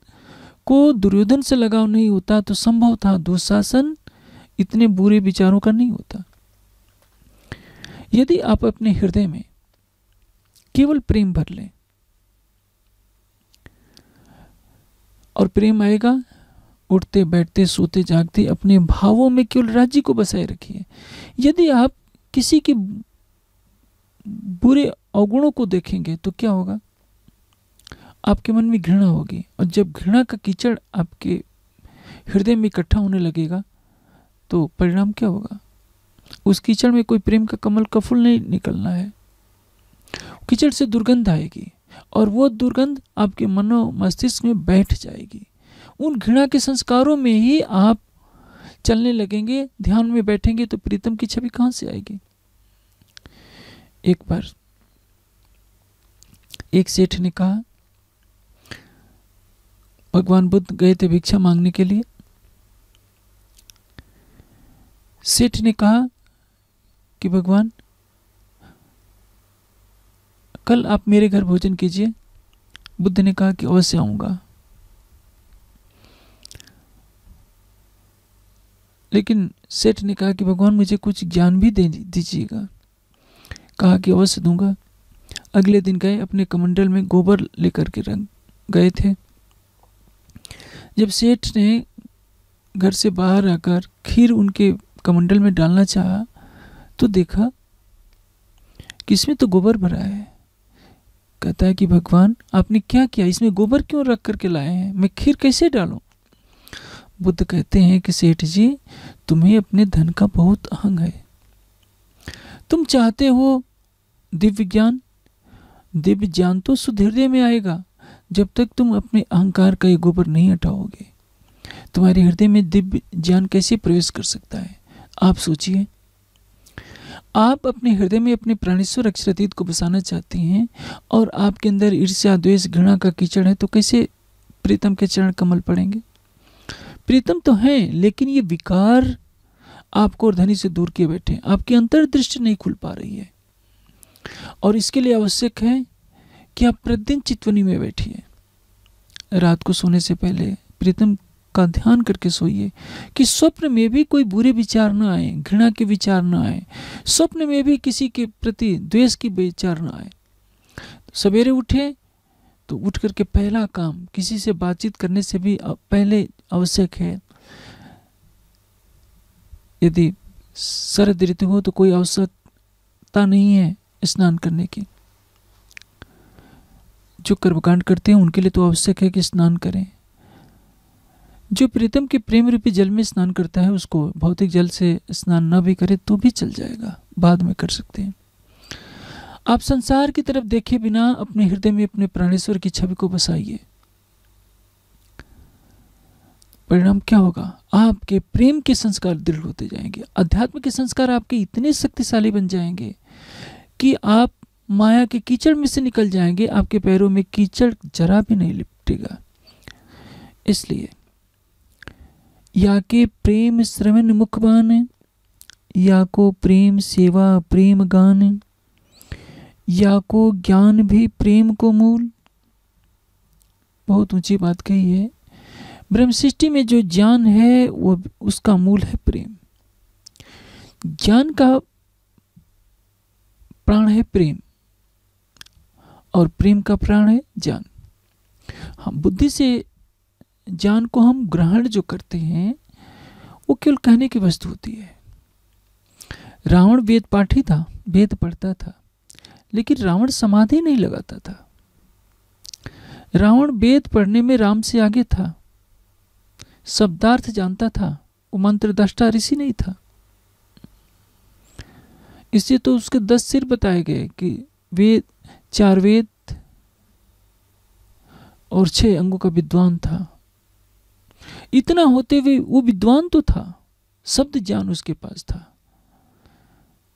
को दुर्योधन से लगाव नहीं होता तो संभव था दुशासन इतने बुरे विचारों का नहीं होता यदि आप अपने हृदय में केवल प्रेम भर लें और प्रेम आएगा उठते बैठते सोते जागते अपने भावों में केवल राज्य को बसाए रखिए यदि आप किसी के बुरे अवगुणों को देखेंगे तो क्या होगा आपके मन में घृणा होगी और जब घृणा का कीचड़ आपके हृदय में इकट्ठा होने लगेगा तो परिणाम क्या होगा उस कीचड़ में कोई प्रेम का कमल का फूल नहीं निकलना है कीचड़ से दुर्गंध आएगी और वो दुर्गंध आपके मनो मस्तिष्क में बैठ जाएगी उन घृणा के संस्कारों में ही आप चलने लगेंगे ध्यान में बैठेंगे तो प्रीतम की छवि कहाँ से आएगी एक बार एक सेठ ने कहा भगवान बुद्ध गए थे भिक्षा मांगने के लिए सेठ ने कहा कि भगवान कल आप मेरे घर भोजन कीजिए बुद्ध ने कहा कि अवश्य आऊंगा लेकिन सेठ ने कहा कि भगवान मुझे कुछ ज्ञान भी दे दीजिएगा कहा कि अवश्य दूंगा अगले दिन गए अपने कमंडल में गोबर लेकर के रंग गए थे जब सेठ ने घर से बाहर आकर खीर उनके कमंडल में डालना चाहा तो देखा कि इसमें तो गोबर भरा है कहता है कि भगवान आपने क्या किया इसमें गोबर क्यों रख करके लाए हैं मैं खीर कैसे डालू बुद्ध कहते हैं कि सेठ जी तुम्हें अपने धन का बहुत अहंग है तुम चाहते हो दिव्य ज्ञान दिव्य ज्ञान तो सुधृदय में आएगा जब तक तुम अपने अहंकार का ये गोबर नहीं हटाओगे तुम्हारे हृदय में दिव्य ज्ञान कैसे प्रवेश कर सकता है आप सोचिए आप अपने हृदय में अपने प्राणेश्वर अक्षरतीत को बसाना चाहते हैं और आपके अंदर ईर्ष्या द्वेष घृणा का कीचड़ है तो कैसे प्रीतम के चरण कमल पड़ेंगे प्रीतम तो हैं लेकिन ये विकार आपको और धनी से दूर किए बैठे आपकी अंतर्दृष्टि नहीं खुल पा रही है और इसके लिए आवश्यक है कि आप प्रतिदिन चितवनी में बैठिए रात को सोने से पहले प्रीतम का ध्यान करके सोइए कि स्वप्न में भी कोई बुरे विचार ना आए घृणा के विचार ना आए स्वप्न में भी किसी के प्रति द्वेष की विचार ना आए सवेरे उठे तो उठ करके पहला काम किसी से बातचीत करने से भी पहले आवश्यक है यदि शरद ऋतु हो तो कोई आवश्यकता नहीं है स्नान करने की जो कर्मकांड करते हैं उनके लिए तो आवश्यक है कि स्नान करें जो प्रीतम के प्रेम रूपी जल में स्नान करता है उसको भौतिक जल से स्नान न भी करे तो भी चल जाएगा बाद में कर सकते हैं आप संसार की तरफ देखे बिना अपने हृदय में अपने प्राणेश्वर की छवि को बसाइए परिणाम क्या होगा आपके प्रेम के संस्कार दृढ़ होते जाएंगे अध्यात्म के संस्कार आपके इतने शक्तिशाली बन जाएंगे कि आप माया के कीचड़ में से निकल जाएंगे आपके पैरों में कीचड़ जरा भी नहीं लिपटेगा इसलिए या के प्रेम श्रवण मुखबान को प्रेम सेवा प्रेम गान या को ज्ञान भी प्रेम को मूल बहुत ऊंची बात कही है ब्रह्म सृष्टि में जो ज्ञान है वो उसका मूल है प्रेम ज्ञान का प्राण है प्रेम और प्रेम का प्राण है ज्ञान हम हाँ, बुद्धि से ज्ञान को हम ग्रहण जो करते हैं वो केवल कहने की वस्तु होती है रावण वेद पाठी था वेद पढ़ता था लेकिन रावण समाधि नहीं लगाता था रावण वेद पढ़ने में राम से आगे था शब्दार्थ जानता था वो मंत्र दष्टा ऋषि नहीं था इसलिए तो उसके दस सिर बताए गए कि वेद चार वेद और छह अंगों का विद्वान था इतना होते हुए वो विद्वान तो था शब्द ज्ञान उसके पास था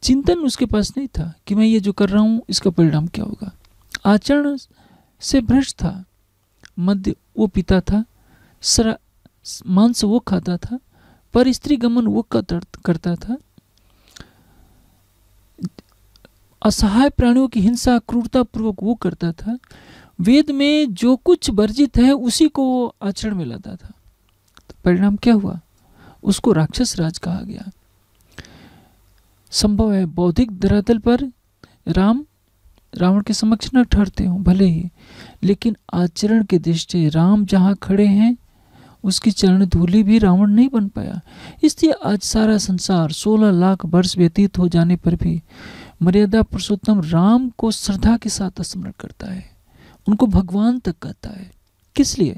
चिंतन उसके पास नहीं था कि मैं ये जो कर रहा हूं इसका परिणाम क्या होगा आचरण से भ्रष्ट था मध्य वो पीता था सरा मांस वो खाता था पर स्त्री गमन वो करता था असहाय प्राणियों की हिंसा क्रूरता पूर्वक वो करता था वेद में जो कुछ वर्जित है उसी को वो आचरण में लाता था परिणाम क्या हुआ उसको राक्षस राज कहा गया संभव है बौद्धिक धरातल पर राम रावण के समक्ष न ठहरते हों भले ही लेकिन आचरण की दृष्टि राम जहाँ खड़े हैं उसकी चरण धूली भी रावण नहीं बन पाया इसलिए आज सारा संसार 16 लाख वर्ष व्यतीत हो जाने पर भी मर्यादा पुरुषोत्तम राम को श्रद्धा के साथ स्मरण करता है उनको भगवान तक कहता है किस लिए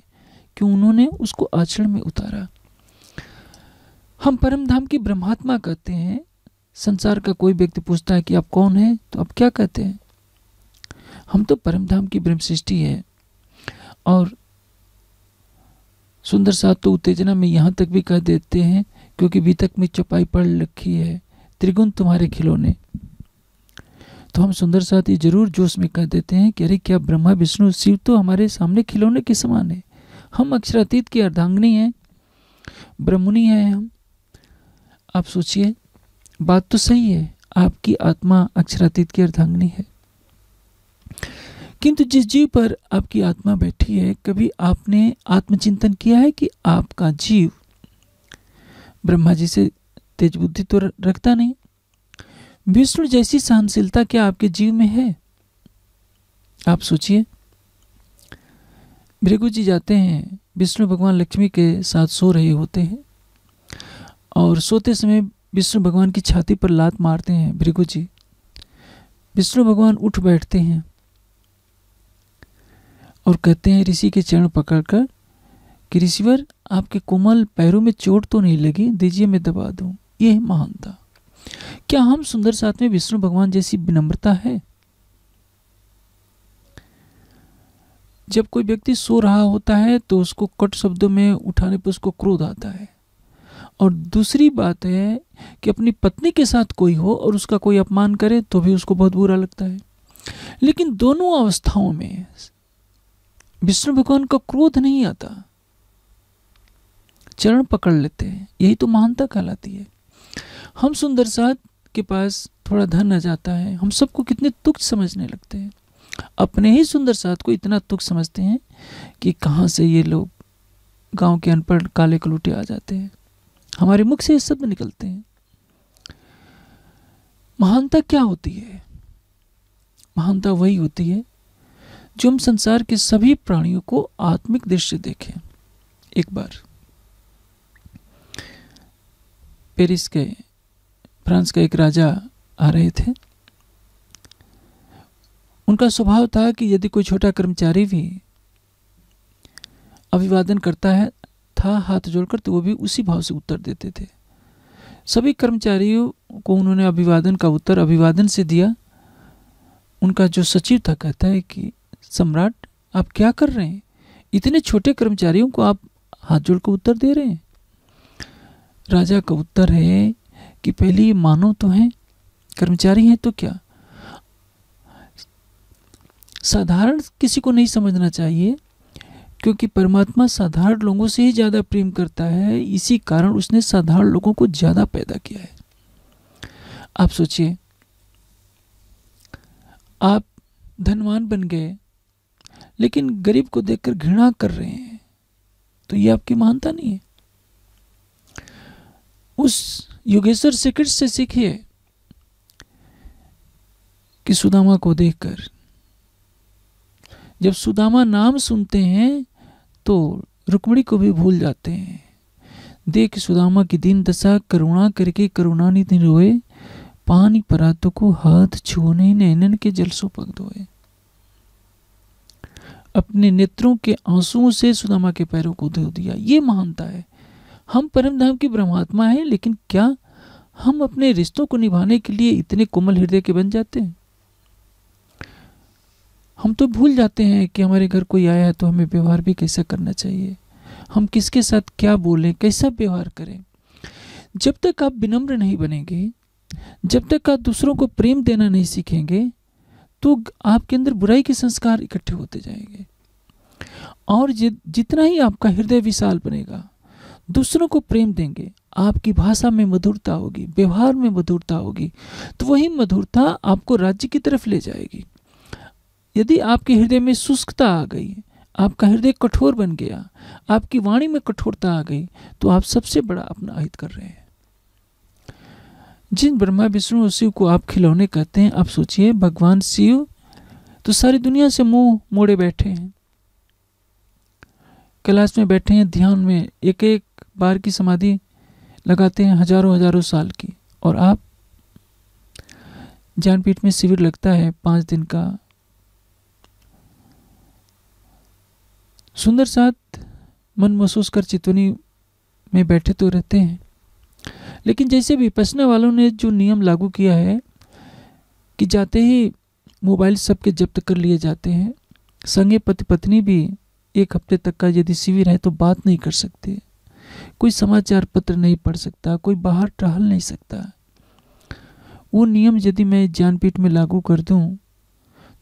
कि उन्होंने उसको आचरण में उतारा हम परम धाम की ब्रह्मात्मा कहते हैं संसार का कोई व्यक्ति पूछता है कि आप कौन हैं तो आप क्या कहते हैं हम तो परम धाम की ब्रह्म सृष्टि है और सुंदर साहब तो उत्तेजना में यहाँ तक भी कह देते हैं क्योंकि बीतक में चौपाई पढ़ रखी है त्रिगुण तुम्हारे खिलौने तो हम सुंदर साथ ये जरूर जोश में कह देते हैं कि अरे क्या ब्रह्मा विष्णु शिव तो हमारे सामने खिलौने के समान है हम अक्षरातीत की अर्धांगनी हैं ब्रह्मणी हैं हम आप सोचिए बात तो सही है आपकी आत्मा अक्षरातीत की अर्धांगनी है किंतु जिस जीव पर आपकी आत्मा बैठी है कभी आपने आत्मचिंतन किया है कि आपका जीव ब्रह्मा जी से तेज बुद्धि तो रखता नहीं विष्णु जैसी सहनशीलता क्या आपके जीव में है आप सोचिए भृगु जी जाते हैं विष्णु भगवान लक्ष्मी के साथ सो रहे होते हैं और सोते समय विष्णु भगवान की छाती पर लात मारते हैं भृगु जी विष्णु भगवान उठ बैठते हैं और कहते हैं ऋषि के चरण पकड़कर कि ऋषिवर आपके कोमल पैरों में चोट तो नहीं लगी दीजिए मैं दबा दूँ ये महानता क्या हम सुंदर साथ में विष्णु भगवान जैसी विनम्रता है जब कोई व्यक्ति सो रहा होता है तो उसको कट शब्दों में उठाने पर उसको क्रोध आता है और दूसरी बात है कि अपनी पत्नी के साथ कोई हो और उसका कोई अपमान करे तो भी उसको बहुत बुरा लगता है लेकिन दोनों अवस्थाओं में विष्णु भगवान का क्रोध नहीं आता चरण पकड़ लेते हैं यही तो महानता कहलाती है हम सुंदर साथ के पास थोड़ा धन आ जाता है हम सबको कितने तुच्छ समझने लगते हैं अपने ही सुंदर साथ को इतना तुक समझते हैं कि कहाँ से ये लोग गांव के अनपढ़ काले कलूटे आ जाते हैं हमारे मुख से ये शब्द निकलते हैं महानता क्या होती है महानता वही होती है जो हम संसार के सभी प्राणियों को आत्मिक दृश्य देखें एक बार पेरिस के फ्रांस का एक राजा आ रहे थे उनका स्वभाव था कि यदि कोई छोटा कर्मचारी भी अभिवादन करता है था हाथ जोड़कर तो वो भी उसी भाव से उत्तर देते थे सभी कर्मचारियों को उन्होंने अभिवादन का उत्तर अभिवादन से दिया उनका जो सचिव था कहता है कि सम्राट आप क्या कर रहे हैं इतने छोटे कर्मचारियों को आप हाथ जोड़कर उत्तर दे रहे हैं राजा का उत्तर है कि पहले ये मानो तो हैं कर्मचारी हैं तो क्या साधारण किसी को नहीं समझना चाहिए क्योंकि परमात्मा साधारण लोगों से ही ज़्यादा प्रेम करता है इसी कारण उसने साधारण लोगों को ज़्यादा पैदा किया है आप सोचिए आप धनवान बन गए लेकिन गरीब को देखकर घृणा कर रहे हैं तो ये आपकी महानता नहीं है उस योगेश्वर श्री कृष्ण से सीखिए कि सुदामा को देखकर जब सुदामा नाम सुनते हैं तो रुक्मणी को भी भूल जाते हैं देख सुदामा की दिन दशा करुणा करके करुणा निधि रोए पानी परातों को हाथ छूने नैनन के जल पग धोए अपने नेत्रों के आंसुओं से सुदामा के पैरों को धो दिया ये महानता है हम परम धाम की ब्रह्मात्मा हैं लेकिन क्या हम अपने रिश्तों को निभाने के लिए इतने कोमल हृदय के बन जाते हैं हम तो भूल जाते हैं कि हमारे घर कोई आया है तो हमें व्यवहार भी कैसा करना चाहिए हम किसके साथ क्या बोलें कैसा व्यवहार करें जब तक आप विनम्र नहीं बनेंगे जब तक आप दूसरों को प्रेम देना नहीं सीखेंगे तो आपके अंदर बुराई के संस्कार इकट्ठे होते जाएंगे और जितना ही आपका हृदय विशाल बनेगा दूसरों को प्रेम देंगे आपकी भाषा में मधुरता होगी व्यवहार में मधुरता होगी तो वही मधुरता आपको राज्य की तरफ ले जाएगी यदि आपके हृदय में शुष्कता आ गई आपका हृदय कठोर बन गया आपकी वाणी में कठोरता आ गई तो आप सबसे बड़ा अपना अहित कर रहे हैं जिन ब्रह्मा विष्णु और शिव को आप खिलौने कहते हैं आप सोचिए भगवान शिव तो सारी दुनिया से मुंह मोड़े बैठे हैं कैलाश में बैठे हैं ध्यान में एक एक बार की समाधि लगाते हैं हजारों हजारों साल की और आप ज्ञानपीठ में शिविर लगता है पांच दिन का सुंदर साथ मन महसूस कर चितवनी में बैठे तो रहते हैं लेकिन जैसे भी पसने वालों ने जो नियम लागू किया है कि जाते ही मोबाइल सबके जब्त कर लिए जाते हैं संगे पति पत्नी भी एक हफ्ते तक का यदि शिविर है तो बात नहीं कर सकते कोई समाचार पत्र नहीं पढ़ सकता कोई बाहर टहल नहीं सकता वो नियम यदि मैं ज्ञानपीठ में लागू कर दूं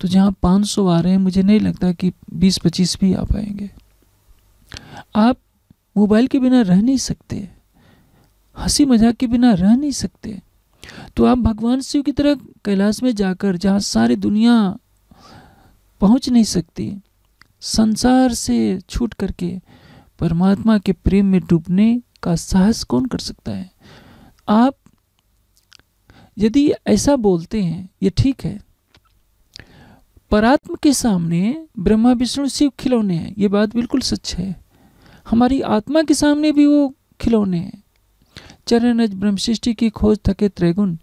तो जहाँ 500 आ रहे हैं मुझे नहीं लगता कि 20-25 भी आ पाएंगे आप मोबाइल के बिना रह नहीं सकते हंसी मजाक के बिना रह नहीं सकते तो आप भगवान शिव की तरह कैलाश में जाकर जहाँ सारी दुनिया पहुँच नहीं सकती संसार से छूट करके परमात्मा के प्रेम में डूबने का साहस कौन कर सकता है आप यदि ऐसा बोलते हैं ये ठीक है परात्म के सामने ब्रह्मा विष्णु शिव खिलौने हैं ये बात बिल्कुल सच है हमारी आत्मा के सामने भी वो खिलौने हैं चरण अज सृष्टि की खोज थके त्रैगुण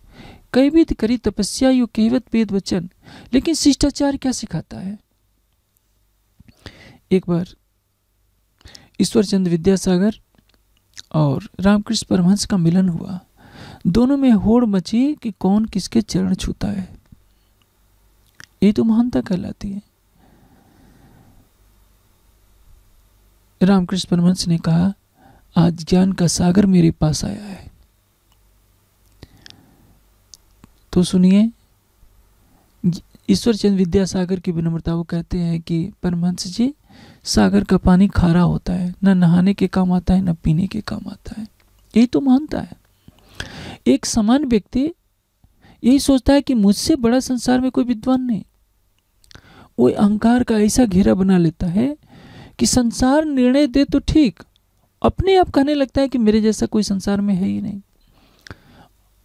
कई भी करी तपस्या यु कहवत वेद वचन लेकिन शिष्टाचार क्या सिखाता है एक बार ईश्वर चंद्र विद्यासागर और रामकृष्ण परमहंस का मिलन हुआ दोनों में होड़ मची कि कौन किसके चरण छूता है ये तो महानता कहलाती है रामकृष्ण परमहंस ने कहा आज ज्ञान का सागर मेरे पास आया है तो सुनिए ईश्वर चंद विद्यासागर की विनम्रता वो कहते हैं कि परमहंस जी सागर का पानी खारा होता है ना नहाने के काम आता है ना पीने के काम आता है यही तो मानता है एक समान व्यक्ति यही सोचता है कि मुझसे बड़ा संसार में कोई विद्वान नहीं वो अहंकार का ऐसा घेरा बना लेता है कि संसार निर्णय दे तो ठीक अपने आप कहने लगता है कि मेरे जैसा कोई संसार में है ही नहीं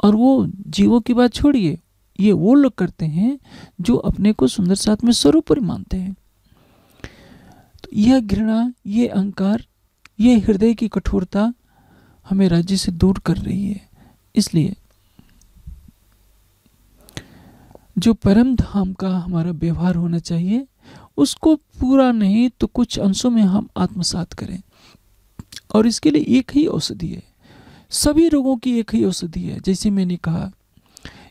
और वो जीवों की बात छोड़िए ये वो लोग करते हैं जो अपने को सुंदर साथ में स्वरूप पर मानते हैं तो यह घृणा ये अहंकार ये हृदय की कठोरता हमें राज्य से दूर कर रही है इसलिए जो परम धाम का हमारा व्यवहार होना चाहिए उसको पूरा नहीं तो कुछ अंशों में हम आत्मसात करें और इसके लिए एक ही औषधि है सभी रोगों की एक ही औषधि है जैसे मैंने कहा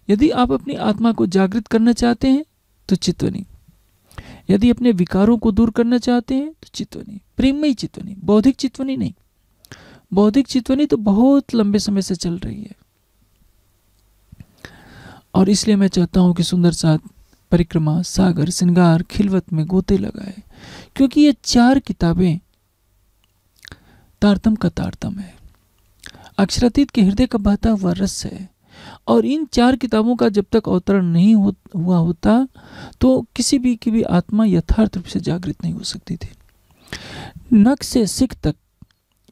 यदि आप अपनी आत्मा को जागृत करना चाहते हैं तो चितवनी यदि अपने विकारों को दूर करना चाहते हैं तो चितवनी प्रेमयी चितवनी बौद्धिक चितवनी नहीं बौद्धिक चितवनी तो बहुत लंबे समय से चल रही है और इसलिए मैं चाहता हूँ कि सुंदर साथ परिक्रमा सागर श्रृंगार खिलवत में गोते लगाए क्योंकि ये चार किताबें तारतम का तारतम है अक्षरातीत के हृदय का बहता हुआ रस है और इन चार किताबों का जब तक अवतरण नहीं हो, हुआ होता तो किसी भी की भी आत्मा यथार्थ रूप से जागृत नहीं हो सकती थी नक से सिख तक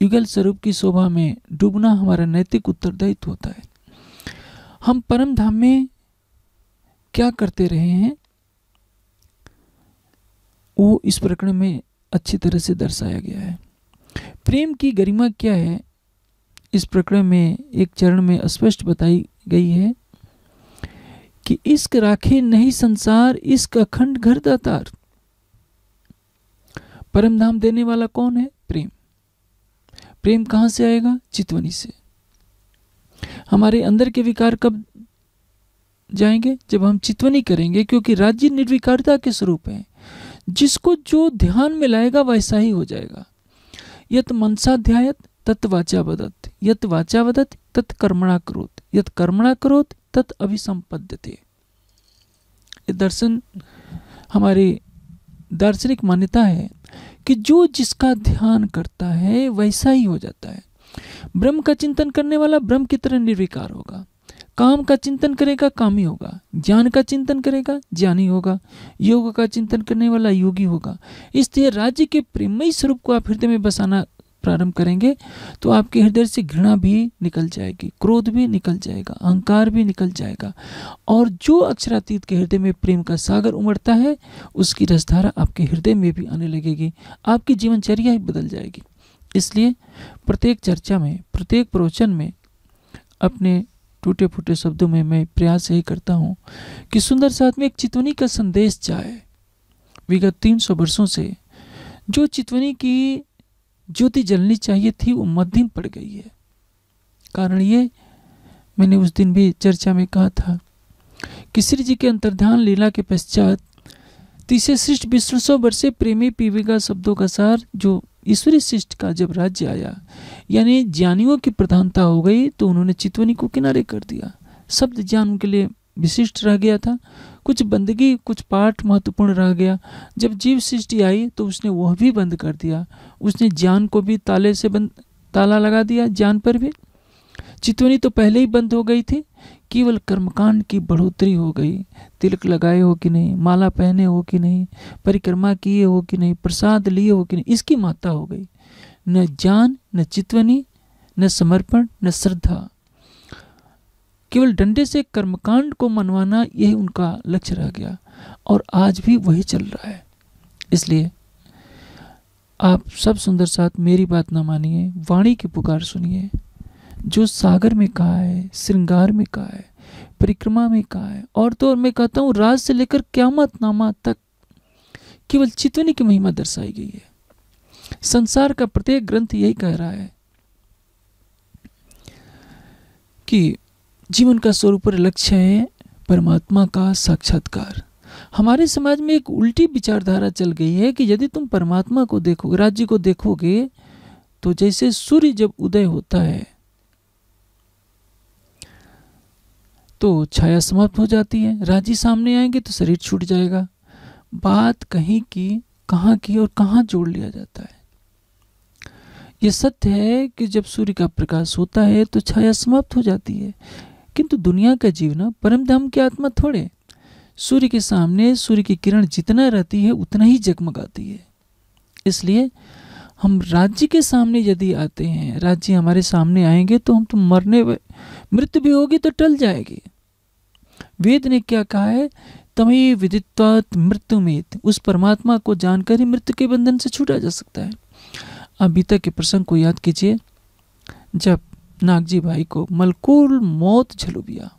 युगल स्वरूप की शोभा में डूबना हमारा नैतिक उत्तरदायित्व होता है हम परम धाम में क्या करते रहे हैं वो इस प्रकरण में अच्छी तरह से दर्शाया गया है प्रेम की गरिमा क्या है इस प्रकरण में एक चरण में स्पष्ट बताई गई है कि इश्क राखे नहीं संसार इश्क अखंड घर दातार परम धाम देने वाला कौन है प्रेम प्रेम कहाँ से आएगा चितवनी से हमारे अंदर के विकार कब जाएंगे जब हम चितवनी करेंगे क्योंकि राज्य निर्विकारता के स्वरूप है जिसको जो ध्यान में लाएगा वैसा ही हो जाएगा यत मनसाध्यायत तत् वाचा वदत यत वाचा वदत तत् कर्मणा करोत यत कर्मणा करोत तत् थे ये दर्शन हमारी दार्शनिक मान्यता है कि जो जिसका ध्यान करता है वैसा ही हो जाता है ब्रह्म का चिंतन करने वाला ब्रह्म की तरह निर्विकार होगा काम का चिंतन करेगा काम ही होगा ज्ञान का चिंतन करेगा ज्ञानी होगा योग का चिंतन करने वाला योगी होगा इसलिए राज्य के प्रेमयी स्वरूप को आप हृदय में बसाना प्रारंभ करेंगे तो आपके हृदय से घृणा भी निकल जाएगी क्रोध भी निकल जाएगा अहंकार भी निकल जाएगा और जो अक्षरातीत के हृदय में प्रेम का सागर उमड़ता है उसकी रसधारा आपके हृदय में भी आने लगेगी आपकी जीवनचर्या ही बदल जाएगी इसलिए प्रत्येक चर्चा में प्रत्येक प्रवचन में अपने टूटे फूटे शब्दों में मैं प्रयास यही करता हूँ कि सुंदर साथ में एक चितवनी का संदेश जाए विगत तीन सौ वर्षों से जो चितवनी की ज्योति जलनी चाहिए थी वो मध्यम पड़ गई है कारण ये मैंने उस दिन भी चर्चा में कहा था कि श्री जी के अंतर्ध्यान लीला के पश्चात तीसरे श्रेष्ठ विष्णु सौ वर्षे प्रेमी का शब्दों का सार जो ईश्वरी शिष्ट का जब राज्य आया यानी ज्ञानियों की प्रधानता हो गई तो उन्होंने चितवनी को किनारे कर दिया शब्द ज्ञान के लिए विशिष्ट रह गया था कुछ बंदगी कुछ पाठ महत्वपूर्ण रह गया जब जीव सृष्टि आई तो उसने वह भी बंद कर दिया उसने ज्ञान को भी ताले से बंद ताला लगा दिया ज्ञान पर भी चितवनी तो पहले ही बंद हो गई थी केवल कर्मकांड की बढ़ोतरी हो गई तिलक लगाए हो कि नहीं माला पहने हो कि नहीं परिक्रमा किए हो कि नहीं प्रसाद लिए हो कि नहीं इसकी माता हो गई न ज्ञान न चितवनी न समर्पण न श्रद्धा केवल डंडे से कर्मकांड को मनवाना यही उनका लक्ष्य रह गया और आज भी वही चल रहा है इसलिए आप सब सुंदर साथ मेरी बात ना मानिए वाणी की पुकार सुनिए जो सागर में कहा है श्रृंगार में कहा है परिक्रमा में कहा है और तो और मैं कहता हूँ राज से लेकर क्यामत नामा तक केवल चितवनी की महिमा दर्शाई गई है संसार का प्रत्येक ग्रंथ यही कह रहा है कि जीवन का स्वरूप लक्ष्य है परमात्मा का साक्षात्कार हमारे समाज में एक उल्टी विचारधारा चल गई है कि यदि तुम परमात्मा को देखोगे राज्य को देखोगे तो जैसे सूर्य जब उदय होता है तो छाया समाप्त हो जाती है राजी सामने आएंगे तो शरीर छूट जाएगा बात कहीं की कहाँ की और कहाँ जोड़ लिया जाता है यह सत्य है कि जब सूर्य का प्रकाश होता है तो छाया समाप्त हो जाती है किंतु दुनिया का जीवन परम धाम की आत्मा थोड़े सूर्य के सामने सूर्य की किरण जितना रहती है उतना ही जगमगाती है इसलिए हम राज्य के सामने यदि आते हैं राज्य हमारे सामने आएंगे तो हम तो मरने मृत्यु भी होगी तो टल जाएगी वेद ने क्या कहा है तमी विदित्वात मृत्यु में उस परमात्मा को जानकर ही मृत्यु के बंधन से छूटा जा सकता है अभी तक के प्रसंग को याद कीजिए जब नागजी भाई को मलकुल मौत झलुबिया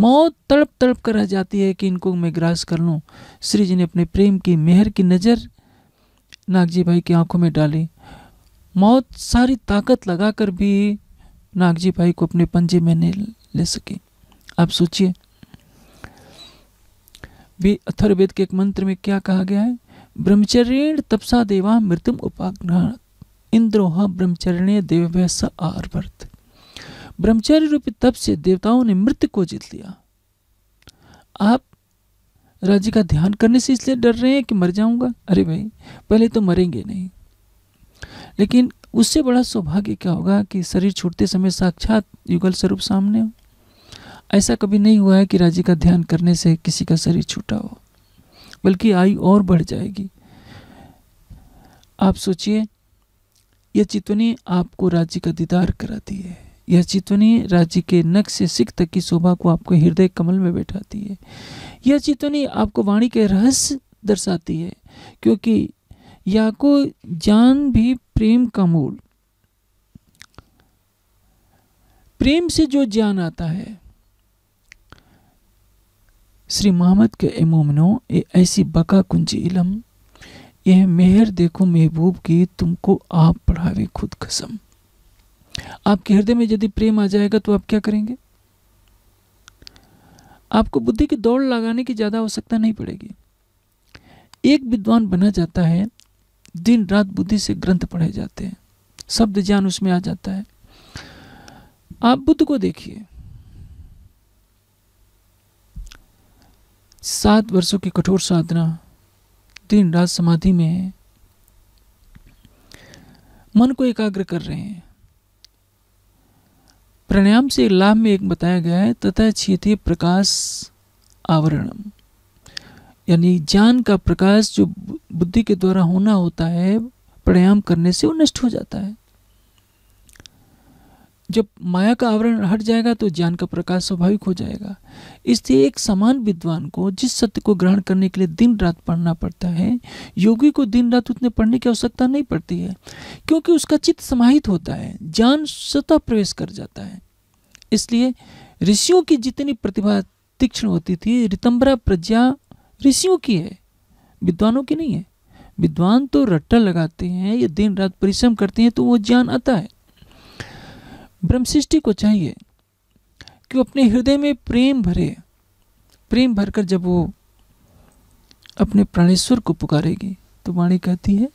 मौत तड़प तड़प कर रह जाती है कि इनको मैं ग्रास कर लूँ श्री जी ने अपने प्रेम की मेहर की नज़र नागजी भाई की आंखों में डाली मौत सारी ताकत लगाकर भी नागजी भाई को अपने पंजे में नहीं ले सकी आप सोचिए भी अथर्वेद के एक मंत्र में क्या कहा गया है ब्रह्मचर्य तपसा देवा मृत्यु उपाग्रह इंद्रोह ब्रह्मचर्य देव आर्वर्त ब्रह्मचर्य रूपी तप से देवताओं ने मृत्यु को जीत लिया आप राज्य का ध्यान करने से इसलिए डर रहे हैं कि मर जाऊंगा अरे भाई पहले तो मरेंगे नहीं लेकिन उससे बड़ा सौभाग्य क्या होगा कि शरीर छूटते समय साक्षात युगल स्वरूप सामने हो ऐसा कभी नहीं हुआ है कि राज्य का ध्यान करने से किसी का शरीर छूटा हो बल्कि आयु और बढ़ जाएगी आप सोचिए यह चितवनी आपको राज्य का दीदार कराती है यह चितवनी राज्य के नक्श से सिख तक की शोभा को आपको हृदय कमल में बैठाती है यह चितनी आपको वाणी के रहस्य दर्शाती है क्योंकि या को जान भी प्रेम का मूल प्रेम से जो ज्ञान आता है श्री मोहम्मद के एमोमनो ए ऐसी बका कुंजी इलम यह मेहर देखो महबूब की तुमको आप पढ़ावे खुद कसम आपके हृदय में यदि प्रेम आ जाएगा तो आप क्या करेंगे आपको बुद्धि की दौड़ लगाने की ज़्यादा आवश्यकता नहीं पड़ेगी एक विद्वान बना जाता है दिन रात बुद्धि से ग्रंथ पढ़े जाते हैं शब्द ज्ञान उसमें आ जाता है आप बुद्ध को देखिए सात वर्षों की कठोर साधना दिन रात समाधि में है मन को एकाग्र कर रहे हैं प्राणायाम से लाभ में एक बताया गया है तथा क्षेत्रीय प्रकाश आवरणम यानी ज्ञान का प्रकाश जो बुद्धि के द्वारा होना होता है प्राणायाम करने से वो नष्ट हो जाता है जब माया का आवरण हट जाएगा तो ज्ञान का प्रकाश स्वाभाविक हो जाएगा इसलिए एक समान विद्वान को जिस सत्य को ग्रहण करने के लिए दिन रात पढ़ना पड़ता है योगी को दिन रात उतने पढ़ने की आवश्यकता नहीं पड़ती है क्योंकि उसका चित्त समाहित होता है ज्ञान स्वतः प्रवेश कर जाता है इसलिए ऋषियों की जितनी प्रतिभा तीक्ष्ण होती थी रितंबरा प्रज्ञा ऋषियों की है विद्वानों की नहीं है विद्वान तो रट्टा लगाते हैं या दिन रात परिश्रम करते हैं तो वो ज्ञान आता है ब्रह्मशिष्टि को चाहिए कि वो अपने हृदय में प्रेम भरे प्रेम भरकर जब वो अपने प्राणेश्वर को पुकारेगी तो वाणी कहती है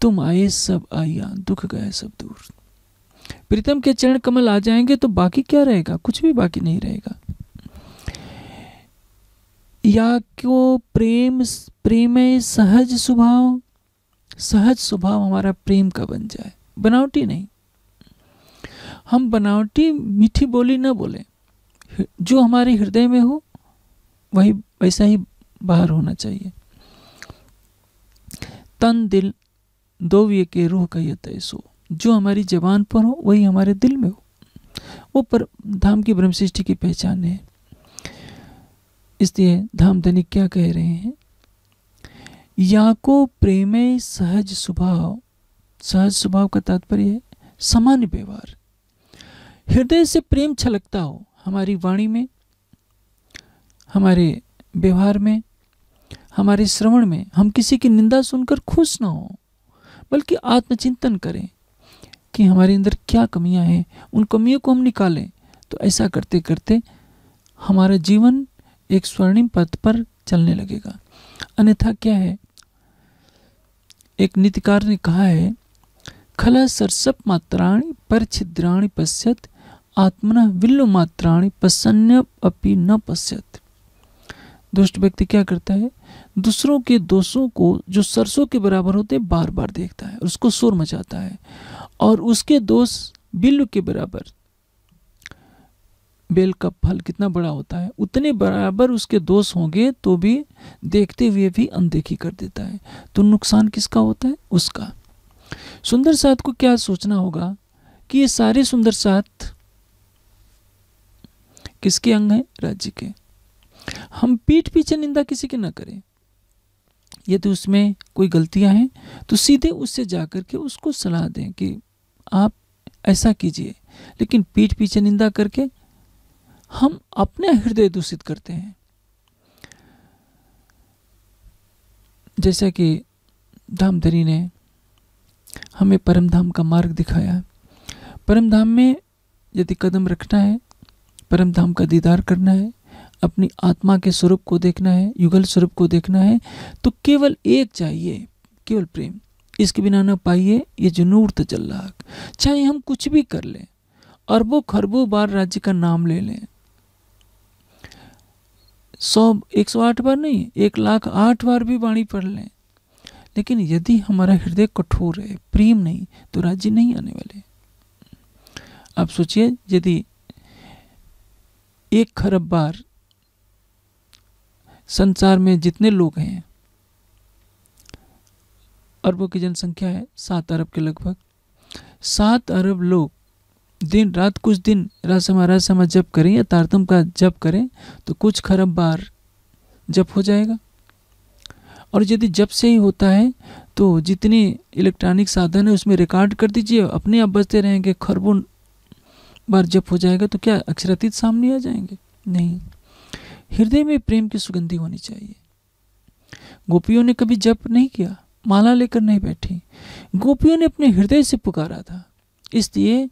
तुम आए सब आया दुख गए सब दूर प्रीतम के चरण कमल आ जाएंगे तो बाकी क्या रहेगा कुछ भी बाकी नहीं रहेगा या क्यों प्रेम प्रेम सहज स्वभाव सहज स्वभाव हमारा प्रेम का बन जाए बनावटी नहीं हम बनावटी मीठी बोली ना बोलें जो हमारे हृदय में हो वही वैसा ही बाहर होना चाहिए तन दिल दो के रूह का यह जो हमारी जबान पर हो वही हमारे दिल में हो वो पर धाम की ब्रह्मसृष्टि की पहचान है इसलिए धाम धनिक क्या कह रहे हैं या को प्रेम सहज स्वभाव सहज स्वभाव का तात्पर्य है सामान्य व्यवहार हृदय से प्रेम छलकता हो हमारी वाणी में हमारे व्यवहार में हमारे श्रवण में हम किसी की निंदा सुनकर खुश ना हो बल्कि आत्मचिंतन करें कि हमारे अंदर क्या कमियां हैं उन कमियों को हम निकालें तो ऐसा करते करते हमारा जीवन एक स्वर्णिम पथ पर चलने लगेगा अन्यथा क्या है एक नीतिकार ने कहा है खला सरसप मात्राणी पर छिद्राणी पश्यत आत्मन विल्लु मात्राणी प्रसन्न अपी न पश्यत दुष्ट व्यक्ति क्या करता है दूसरों के दोषों को जो सरसों के बराबर होते बार बार देखता है उसको शोर मचाता है और उसके दोष बिल्लू के बराबर बेल का फल कितना बड़ा होता है उतने बराबर उसके दोष होंगे तो भी देखते हुए भी अनदेखी कर देता है तो नुकसान किसका होता है उसका सुंदर साथ को क्या सोचना होगा कि ये सारे सुंदर साथ किसके अंग हैं राज्य के हम पीठ पीछे निंदा किसी की ना करें यदि उसमें कोई गलतियां हैं तो सीधे उससे जा कर के उसको सलाह दें कि आप ऐसा कीजिए लेकिन पीठ पीछे निंदा करके हम अपने हृदय दूषित करते हैं जैसा कि धामधरी ने हमें परमधाम का मार्ग दिखाया परमधाम में यदि कदम रखना है परम धाम का दीदार करना है अपनी आत्मा के स्वरूप को देखना है युगल स्वरूप को देखना है तो केवल एक चाहिए केवल प्रेम इसके बिना ना पाइए ये जनूर तो चल रहा चाहे हम कुछ भी कर लें अरबों खरबों बार राज्य का नाम ले लें सौ एक सौ आठ बार नहीं एक लाख आठ बार भी वाणी पढ़ लें लेकिन यदि हमारा हृदय कठोर है प्रेम नहीं तो राज्य नहीं आने वाले आप सोचिए यदि एक खरब बार संसार में जितने लोग हैं अरबों की जनसंख्या है सात अरब के लगभग सात अरब लोग दिन रात कुछ दिन रासमा रासमा जप करें या तारतम का जप करें तो कुछ खरब बार जप हो जाएगा और यदि जब से ही होता है तो जितने इलेक्ट्रॉनिक साधन है उसमें रिकॉर्ड कर दीजिए अपने आप बचते रहेंगे खरबों बार जप हो जाएगा तो क्या अक्षरातीत सामने आ जाएंगे नहीं हृदय में प्रेम की सुगंधी होनी चाहिए गोपियों ने कभी जप नहीं किया माला लेकर नहीं बैठी गोपियों ने अपने हृदय से पुकारा था इसलिए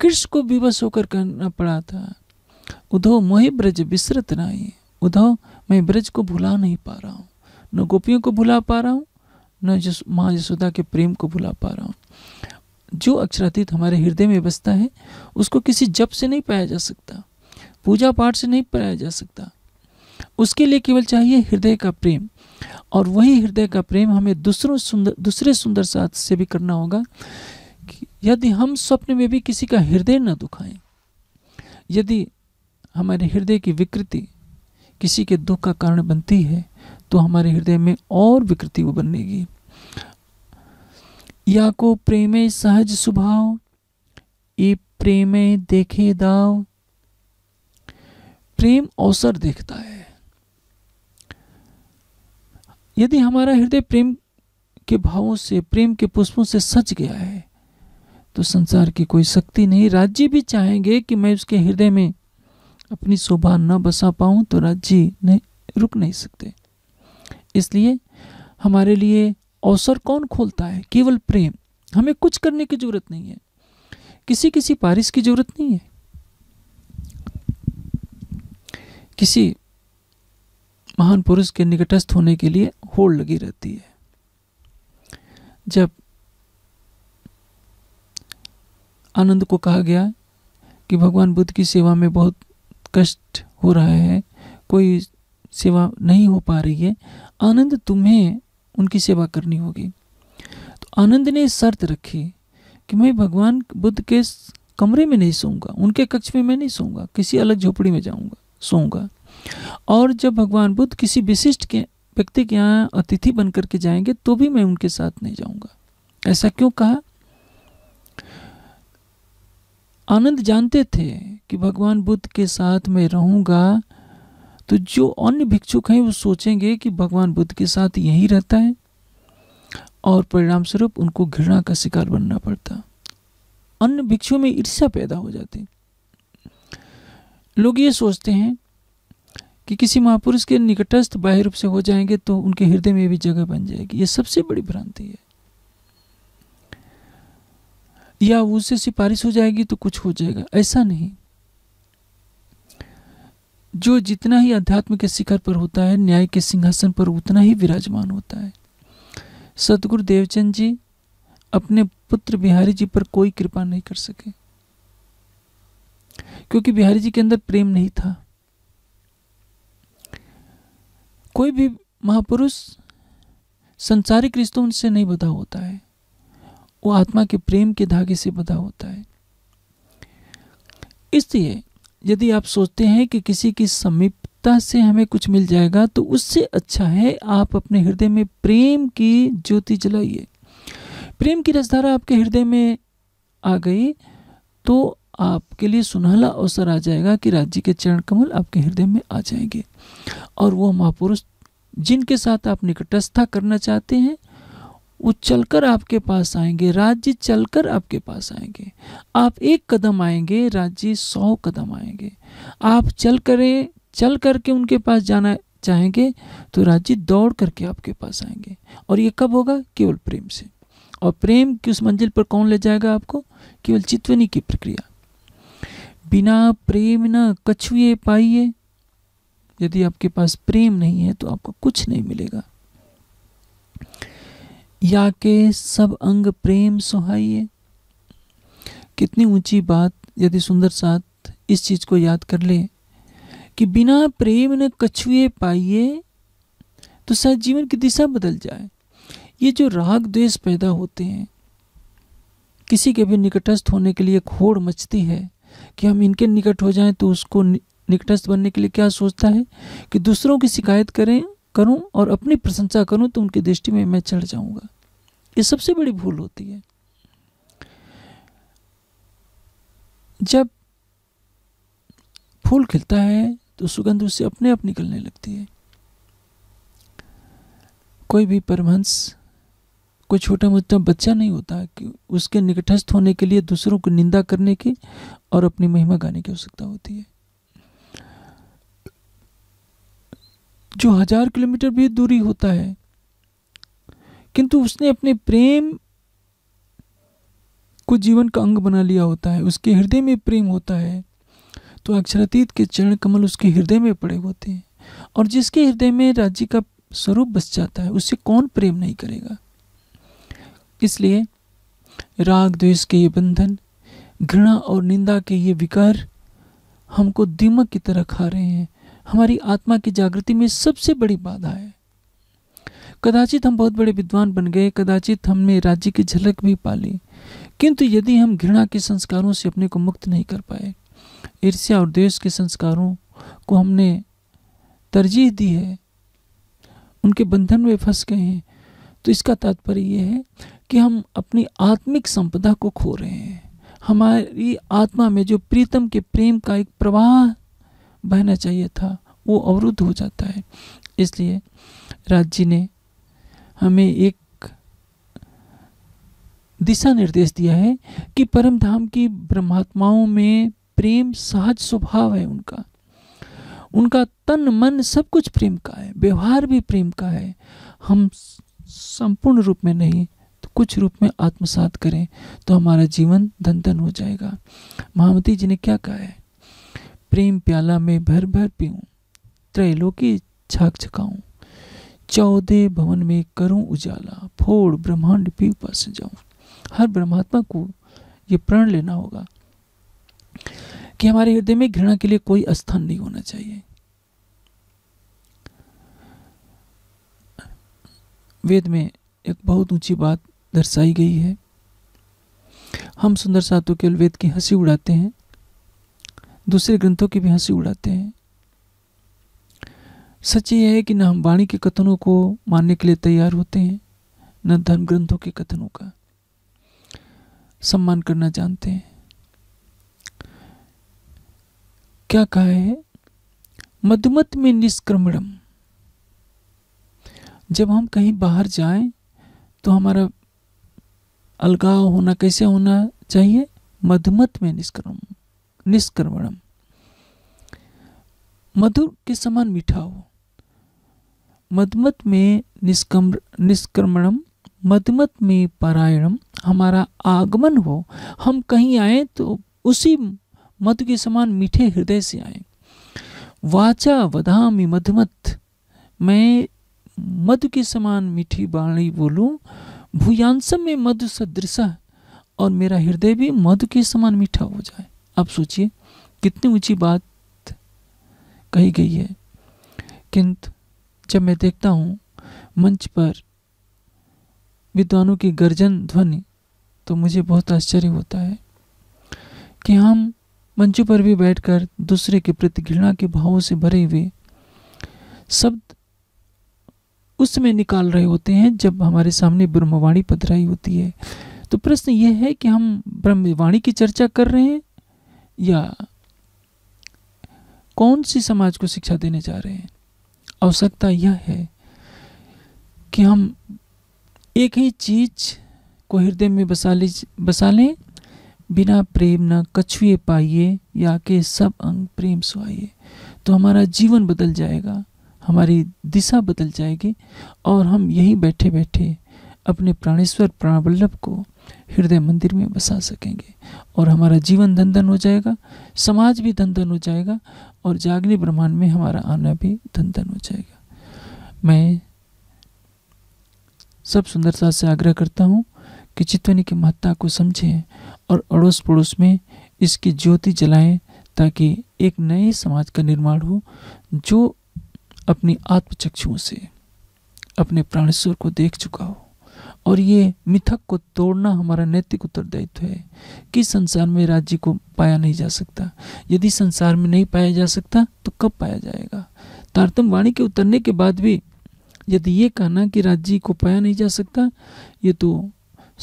कृष्ण को विवश होकर करना पड़ा था उधो मोहि ब्रज विसरत नहीं उधो मैं ब्रज को भुला नहीं पा रहा हूँ न गोपियों को भुला पा रहा हूँ न जस माँ यशोदा के प्रेम को भुला पा रहा हूँ जो अक्षरातीत हमारे हृदय में बसता है उसको किसी जप से नहीं पाया जा सकता पूजा पाठ से नहीं पाया जा सकता उसके लिए केवल चाहिए हृदय का प्रेम और वही हृदय का प्रेम हमें दूसरों सुंदर दूसरे सुंदर साथ से भी करना होगा यदि हम स्वप्न में भी किसी का हृदय न दुखाएं यदि हमारे हृदय की विकृति किसी के दुख का कारण बनती है तो हमारे हृदय में और विकृति वो बनेगी को प्रेमे सहज स्वभाव ये प्रेमे देखे दाव प्रेम अवसर देखता है यदि हमारा हृदय प्रेम के भावों से प्रेम के पुष्पों से सच गया है तो संसार की कोई शक्ति नहीं राज्य भी चाहेंगे कि मैं उसके हृदय में अपनी शोभा न बसा पाऊं तो राज्य नहीं रुक नहीं सकते इसलिए हमारे लिए अवसर कौन खोलता है केवल प्रेम हमें कुछ करने की जरूरत नहीं है किसी किसी पारिश की जरूरत नहीं है किसी महान पुरुष के निकटस्थ होने के लिए होड़ लगी रहती है जब आनंद को कहा गया कि भगवान बुद्ध की सेवा में बहुत कष्ट हो रहा है कोई सेवा नहीं हो पा रही है आनंद तुम्हें उनकी सेवा करनी होगी तो आनंद ने शर्त रखी कि मैं भगवान बुद्ध के कमरे में नहीं सोऊंगा उनके कक्ष में मैं नहीं सोऊंगा किसी अलग झोपड़ी में जाऊंगा सोऊंगा और जब भगवान बुद्ध किसी विशिष्ट के व्यक्ति के यहाँ अतिथि बनकर के जाएंगे तो भी मैं उनके साथ नहीं जाऊंगा ऐसा क्यों कहा आनंद जानते थे कि भगवान बुद्ध के साथ मैं रहूंगा तो जो अन्य भिक्षुक हैं वो सोचेंगे कि भगवान बुद्ध के साथ यही रहता है और परिणाम स्वरूप उनको घृणा का शिकार बनना पड़ता अन्य भिक्षु में ईर्ष्या पैदा हो जाती लोग ये सोचते हैं कि किसी महापुरुष के निकटस्थ बाह्य रूप से हो जाएंगे तो उनके हृदय में भी जगह बन जाएगी ये सबसे बड़ी भ्रांति है या उससे सिफारिश हो जाएगी तो कुछ हो जाएगा ऐसा नहीं जो जितना ही अध्यात्म के शिखर पर होता है न्याय के सिंहासन पर उतना ही विराजमान होता है सतगुरु देवचंद जी अपने पुत्र बिहारी जी पर कोई कृपा नहीं कर सके क्योंकि बिहारी जी के अंदर प्रेम नहीं था कोई भी महापुरुष संसारिक रिश्तों उनसे नहीं बधा होता है वो आत्मा के प्रेम के धागे से बधा होता है इसलिए यदि आप सोचते हैं कि किसी की समीपता से हमें कुछ मिल जाएगा तो उससे अच्छा है आप अपने हृदय में प्रेम की ज्योति जलाइए प्रेम की रसधारा आपके हृदय में आ गई तो आपके लिए सुनहला अवसर आ जाएगा कि राज्य के चरण कमल आपके हृदय में आ जाएंगे और वो महापुरुष जिनके साथ आप निकटस्था करना चाहते हैं वो चलकर आपके पास आएंगे राज्य चलकर आपके पास आएंगे आप एक कदम आएंगे राज्य सौ कदम आएंगे आप चल करें चल करके उनके पास जाना चाहेंगे तो राज्य दौड़ करके आपके पास आएंगे और ये कब होगा केवल प्रेम से और प्रेम की उस मंजिल पर कौन ले जाएगा आपको केवल चितवनी की प्रक्रिया बिना प्रेम न कछुए पाइए यदि आपके पास प्रेम नहीं है तो आपको कुछ नहीं मिलेगा या के सब अंग प्रेम सुहाइए कितनी ऊंची बात यदि सुंदर साथ इस चीज़ को याद कर ले कि बिना प्रेम न कछुए पाइए तो शायद जीवन की दिशा बदल जाए ये जो राग द्वेष पैदा होते हैं किसी के भी निकटस्थ होने के लिए खोड़ मचती है कि हम इनके निकट हो जाएं तो उसको निकटस्थ बनने के लिए क्या सोचता है कि दूसरों की शिकायत करें करूं और अपनी प्रशंसा करूं तो उनकी दृष्टि में मैं चढ़ जाऊंगा ये सबसे बड़ी भूल होती है जब फूल खिलता है तो सुगंध उससे अपने आप निकलने लगती है कोई भी परमहंस कोई छोटा मोटा बच्चा नहीं होता कि उसके निकटस्थ होने के लिए दूसरों को निंदा करने की और अपनी महिमा गाने की आवश्यकता होती है जो हजार किलोमीटर भी दूरी होता है किंतु उसने अपने प्रेम को जीवन का अंग बना लिया होता है उसके हृदय में प्रेम होता है तो अक्षरातीत के चरण कमल उसके हृदय में पड़े होते हैं और जिसके हृदय में राज्य का स्वरूप बस जाता है उससे कौन प्रेम नहीं करेगा इसलिए राग द्वेष के ये बंधन घृणा और निंदा के ये विकार हमको दीमक की तरह खा रहे हैं हमारी आत्मा की जागृति में सबसे बड़ी बाधा है कदाचित हम बहुत बड़े विद्वान बन गए कदाचित हमने राज्य की झलक भी पा ली किंतु यदि हम घृणा के संस्कारों से अपने को मुक्त नहीं कर पाए ईर्ष्या और द्वेष के संस्कारों को हमने तरजीह दी है उनके बंधन में फंस गए हैं तो इसका तात्पर्य यह है कि हम अपनी आत्मिक संपदा को खो रहे हैं हमारी आत्मा में जो प्रीतम के प्रेम का एक प्रवाह बहना चाहिए था वो अवरुद्ध हो जाता है इसलिए राज जी ने हमें एक दिशा निर्देश दिया है कि परम धाम की ब्रह्मात्माओं में प्रेम सहज स्वभाव है उनका उनका तन मन सब कुछ प्रेम का है व्यवहार भी प्रेम का है हम संपूर्ण रूप में नहीं तो कुछ रूप में आत्मसात करें तो हमारा जीवन धन धन हो जाएगा महामती जी ने क्या कहा है प्रेम प्याला में भर भर पीऊ त्रैलो की छाक छकाऊँ चौदह भवन में करूं उजाला फोड़ ब्रह्मांड पी उपास जाऊं हर ब्रह्मात्मा को ये प्रण लेना होगा कि हमारे हृदय में घृणा के लिए कोई स्थान नहीं होना चाहिए वेद में एक बहुत ऊंची बात दर्शाई गई है हम सुंदर सातु केवल वेद की हंसी उड़ाते हैं दूसरे ग्रंथों की भी हंसी उड़ाते हैं सच यह है कि न हम वाणी के कथनों को मानने के लिए तैयार होते हैं न धर्म ग्रंथों के कथनों का सम्मान करना जानते हैं क्या कहा है मधुमत में निष्क्रमणम जब हम कहीं बाहर जाएं तो हमारा अलगाव होना कैसे होना चाहिए मधुमत में निष्क्रम निष्कर्मणम मधुर के समान मीठा हो मधमत में निष्कम निष्कर्मणम मधमत में पारायणम हमारा आगमन हो हम कहीं आए तो उसी मधु के समान मीठे हृदय से आए वाचा वधामी मधमत मैं मधु के समान मीठी वाणी बोलूं भूयांसम में मधु सदृश और मेरा हृदय भी मधु के समान मीठा हो जाए आप सोचिए कितनी ऊंची बात कही गई है किंतु जब मैं देखता हूँ मंच पर विद्वानों की गर्जन ध्वनि तो मुझे बहुत आश्चर्य होता है कि हम मंचों पर भी बैठकर दूसरे के प्रति घृणा के भावों से भरे हुए शब्द उसमें निकाल रहे होते हैं जब हमारे सामने ब्रह्मवाणी पधराई होती है तो प्रश्न यह है कि हम ब्रह्मवाणी की चर्चा कर रहे हैं या कौन सी समाज को शिक्षा देने जा रहे हैं आवश्यकता यह है कि हम एक ही चीज को हृदय में बसा ले बसा लें बिना प्रेम न कछुए पाइए या के सब अंग प्रेम सुहाइए तो हमारा जीवन बदल जाएगा हमारी दिशा बदल जाएगी और हम यहीं बैठे बैठे अपने प्राणेश्वर प्राणवल्लभ को हृदय मंदिर में बसा सकेंगे और हमारा जीवन धन धन हो जाएगा समाज भी धन धन हो जाएगा और जागनी ब्रह्मांड में हमारा आना भी धन धन हो जाएगा मैं सब सुंदरता से आग्रह करता हूँ कि चितवनी की महत्ता को समझें और अड़ोस पड़ोस में इसकी ज्योति जलाएं ताकि एक नए समाज का निर्माण हो जो अपनी आत्मचक्षुओं से अपने प्राणेश्वर को देख चुका हो और ये मिथक को तोड़ना हमारा नैतिक उत्तरदायित्व है कि संसार में राज्य को पाया नहीं जा सकता यदि संसार में नहीं पाया जा सकता तो कब पाया जाएगा तारतम वाणी के उतरने के बाद भी यदि ये कहना कि राज्य को पाया नहीं जा सकता ये तो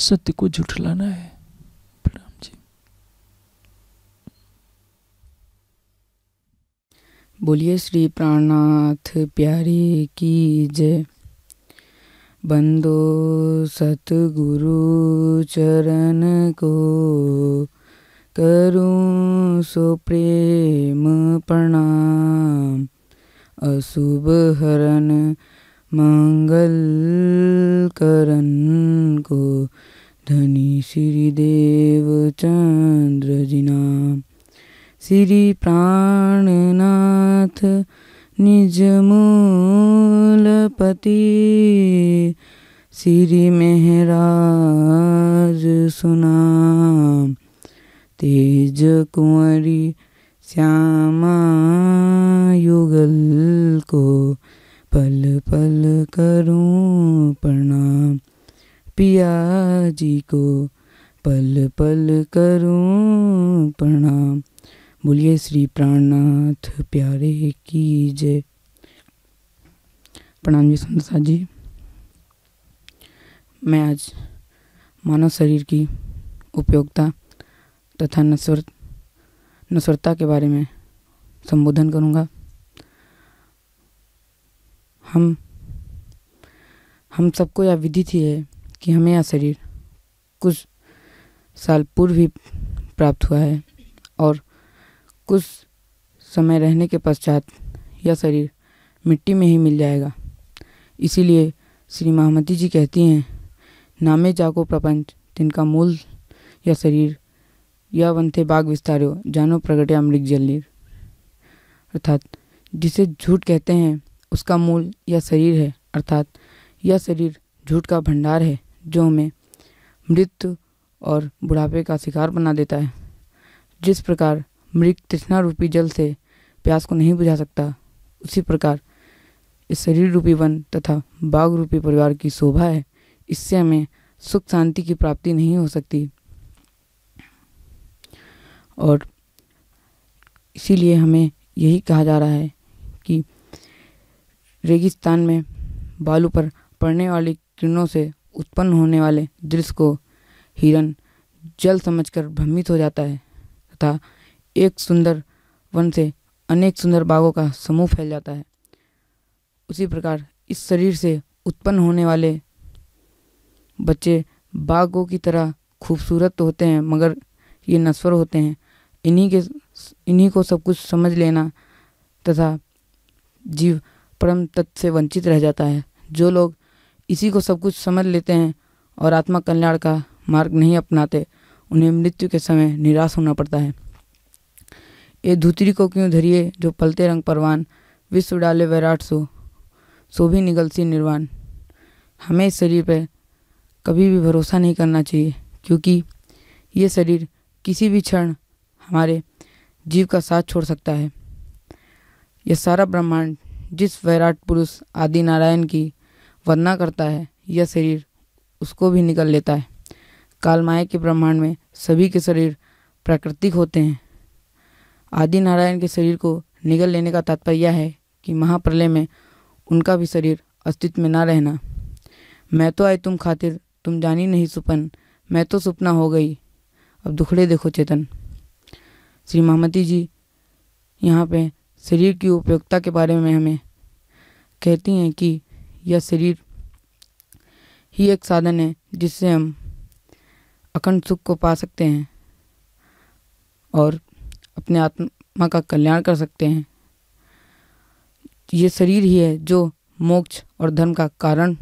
सत्य को झुठलाना है बोलिए श्री प्राणनाथ प्यारे की जय बंदो सतगुरु चरण को करूं सो प्रेम प्रणाम अशुभ हरण मंगल करण को धनी श्री देव चंद्र जी नाम श्री प्राणनाथ निज पति श्री मेहराज सुना तेज कुंवरी श्यामा युगल को पल पल करूं प्रणाम पिया जी को पल पल करूं प्रणाम बोलिए श्री प्राणनाथ प्यारे की जय प्रणाम जी संसा जी मैं आज मानव शरीर की उपयोगिता तथा नस्वर नस्वरता के बारे में संबोधन करूँगा हम हम सबको यह विधि थी है कि हमें यह शरीर कुछ साल पूर्व ही प्राप्त हुआ है और कुछ समय रहने के पश्चात यह शरीर मिट्टी में ही मिल जाएगा इसीलिए श्री महामती जी कहती हैं नामे जाको प्रपंच तिनका मूल या शरीर या वंथे बाग हो जानो प्रगटे अमृत जलीर अर्थात जिसे झूठ कहते हैं उसका मूल या शरीर है अर्थात यह शरीर झूठ का भंडार है जो हमें मृत्यु और बुढ़ापे का शिकार बना देता है जिस प्रकार मृग तृष्णा रूपी जल से प्यास को नहीं बुझा सकता उसी प्रकार इस शरीर रूपी वन तथा बाघ रूपी परिवार की शोभा है इससे हमें सुख शांति की प्राप्ति नहीं हो सकती और इसीलिए हमें यही कहा जा रहा है कि रेगिस्तान में बालू पर पड़ने वाली किरणों से उत्पन्न होने वाले दृश्य को हिरन जल समझकर भ्रमित हो जाता है तथा एक सुंदर वन से अनेक सुंदर बागों का समूह फैल जाता है उसी प्रकार इस शरीर से उत्पन्न होने वाले बच्चे बागों की तरह खूबसूरत तो होते हैं मगर ये नस्वर होते हैं इन्हीं के इन्हीं को सब कुछ समझ लेना तथा जीव परम तत्व से वंचित रह जाता है जो लोग इसी को सब कुछ समझ लेते हैं और आत्मा कल्याण का मार्ग नहीं अपनाते उन्हें मृत्यु के समय निराश होना पड़ता है ये धुतरी को क्यों धरिए जो पलते रंग परवान विश्व डाले वैराट सो सो भी निगलसी निर्वाण हमें इस शरीर पर कभी भी भरोसा नहीं करना चाहिए क्योंकि ये शरीर किसी भी क्षण हमारे जीव का साथ छोड़ सकता है यह सारा ब्रह्मांड जिस वैराट पुरुष आदि नारायण की वंदना करता है यह शरीर उसको भी निकल लेता है कालमाया के ब्रह्मांड में सभी के शरीर प्राकृतिक होते हैं आदि नारायण के शरीर को निगल लेने का तात्पर्य यह है कि महाप्रलय में उनका भी शरीर अस्तित्व में ना रहना मैं तो आई तुम खातिर तुम जानी नहीं सुपन मैं तो सुपना हो गई अब दुखड़े देखो चेतन श्री महामती जी यहाँ पे शरीर की उपयोगिता के बारे में हमें कहती हैं कि यह शरीर ही एक साधन है जिससे हम अखंड सुख को पा सकते हैं और अपने आत्मा का कल्याण कर सकते हैं ये शरीर ही है जो मोक्ष और धर्म का कारण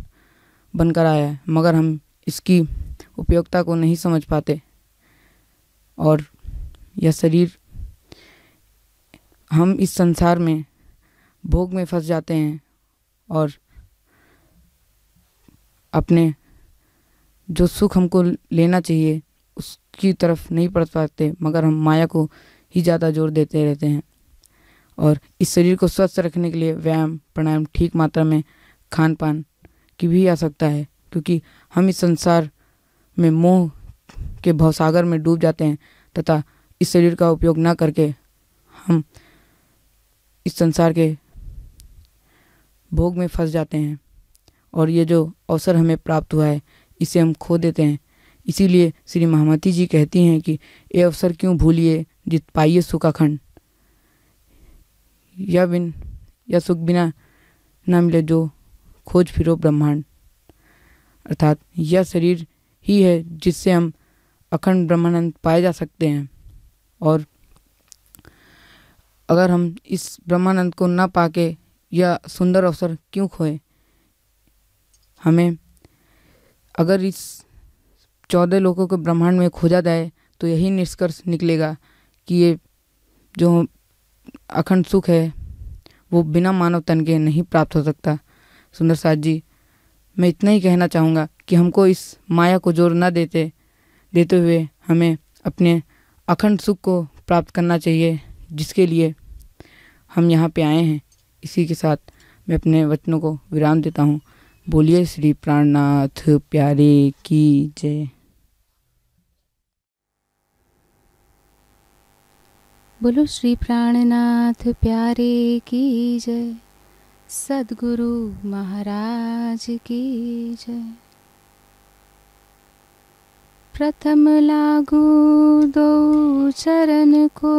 बनकर आया है मगर हम इसकी उपयोगिता को नहीं समझ पाते और यह शरीर हम इस संसार में भोग में फंस जाते हैं और अपने जो सुख हमको लेना चाहिए उसकी तरफ नहीं पड़ पाते मगर हम माया को ही ज़्यादा जोर देते रहते हैं और इस शरीर को स्वस्थ रखने के लिए व्यायाम प्राणायाम ठीक मात्रा में खान पान की भी आवश्यकता है क्योंकि हम इस संसार में मोह के भवसागर में डूब जाते हैं तथा इस शरीर का उपयोग ना करके हम इस संसार के भोग में फंस जाते हैं और ये जो अवसर हमें प्राप्त हुआ है इसे हम खो देते हैं इसीलिए श्री महामती जी कहती हैं कि ये अवसर क्यों भूलिए जित पाइए सुख अखंड या बिन या सुख बिना न मिले जो खोज फिरो ब्रह्मांड अर्थात यह शरीर ही है जिससे हम अखंड ब्रह्मानंद पाए जा सकते हैं और अगर हम इस ब्रह्मानंद को न पाके यह सुंदर अवसर क्यों खोए हमें अगर इस चौदह लोगों को ब्रह्मांड में खोजा जाए तो यही निष्कर्ष निकलेगा कि ये जो अखंड सुख है वो बिना मानव तन के नहीं प्राप्त हो सकता सुंदर साद जी मैं इतना ही कहना चाहूँगा कि हमको इस माया को जोर न देते देते हुए हमें अपने अखंड सुख को प्राप्त करना चाहिए जिसके लिए हम यहाँ पे आए हैं इसी के साथ मैं अपने वचनों को विराम देता हूँ बोलिए श्री प्राणनाथ प्यारे की जय बोलो श्री प्राणनाथ प्यारे की जय सदगुरु महाराज की जय प्रथम लागू दो चरण को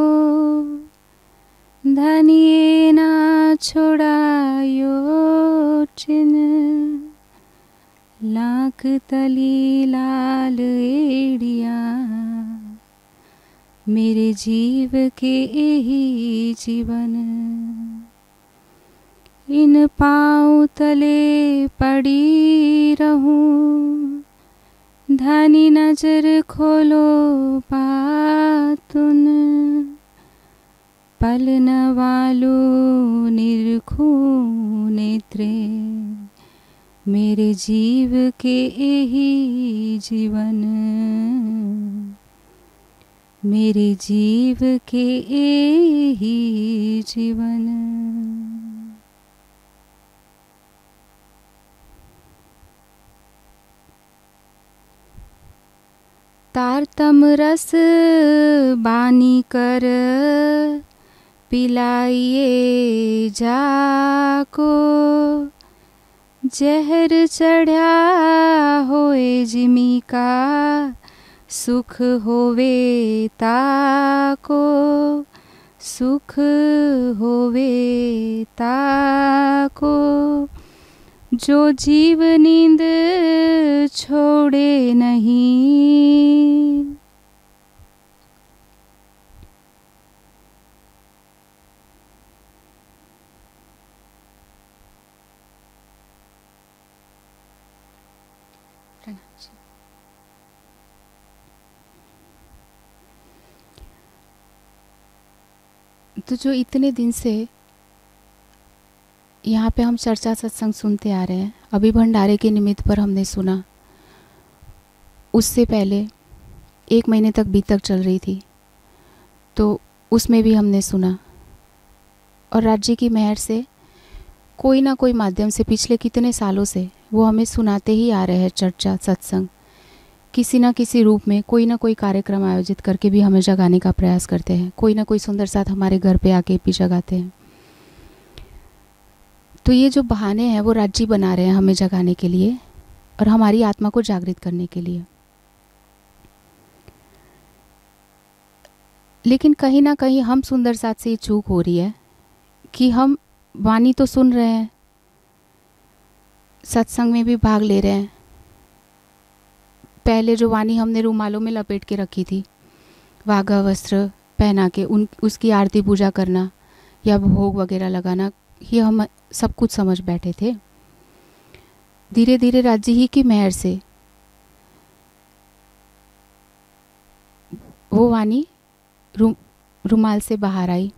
धनिये ना छोड़ायो चिन लाख तली लाल एड़िया मेरे जीव के यही जीवन इन पाँव तले पड़ी रहूं धनी नजर खोलो पातुन पलन वालो निरखू नेत्रे मेरे जीव के यही जीवन मेरे जीव के ए ही जीवन तारतम रस बानी कर पिलाइए जाको जहर चढ़ा होए जिमी का सुख होवे ताको सुख होवे ताको जो जीव नींद छोड़े नहीं तो जो इतने दिन से यहाँ पे हम चर्चा सत्संग सुनते आ रहे हैं अभी भंडारे के निमित्त पर हमने सुना उससे पहले एक महीने तक बीतक चल रही थी तो उसमें भी हमने सुना और राज्य की मेहर से कोई ना कोई माध्यम से पिछले कितने सालों से वो हमें सुनाते ही आ रहे हैं चर्चा सत्संग किसी ना किसी रूप में कोई ना कोई कार्यक्रम आयोजित करके भी हमें जगाने का प्रयास करते हैं कोई ना कोई सुंदर साथ हमारे घर पे आके भी जगाते हैं तो ये जो बहाने हैं वो राज्य बना रहे हैं हमें जगाने के लिए और हमारी आत्मा को जागृत करने के लिए लेकिन कहीं ना कहीं हम सुंदर साथ से ये चूक हो रही है कि हम वाणी तो सुन रहे हैं सत्संग में भी भाग ले रहे हैं पहले जो वाणी हमने रूमालों में लपेट के रखी थी वाघा वस्त्र पहना के उन उसकी आरती पूजा करना या भोग वगैरह लगाना ये हम सब कुछ समझ बैठे थे धीरे धीरे राज्य ही की मेहर से वो वाणी रू, रुमाल से बाहर आई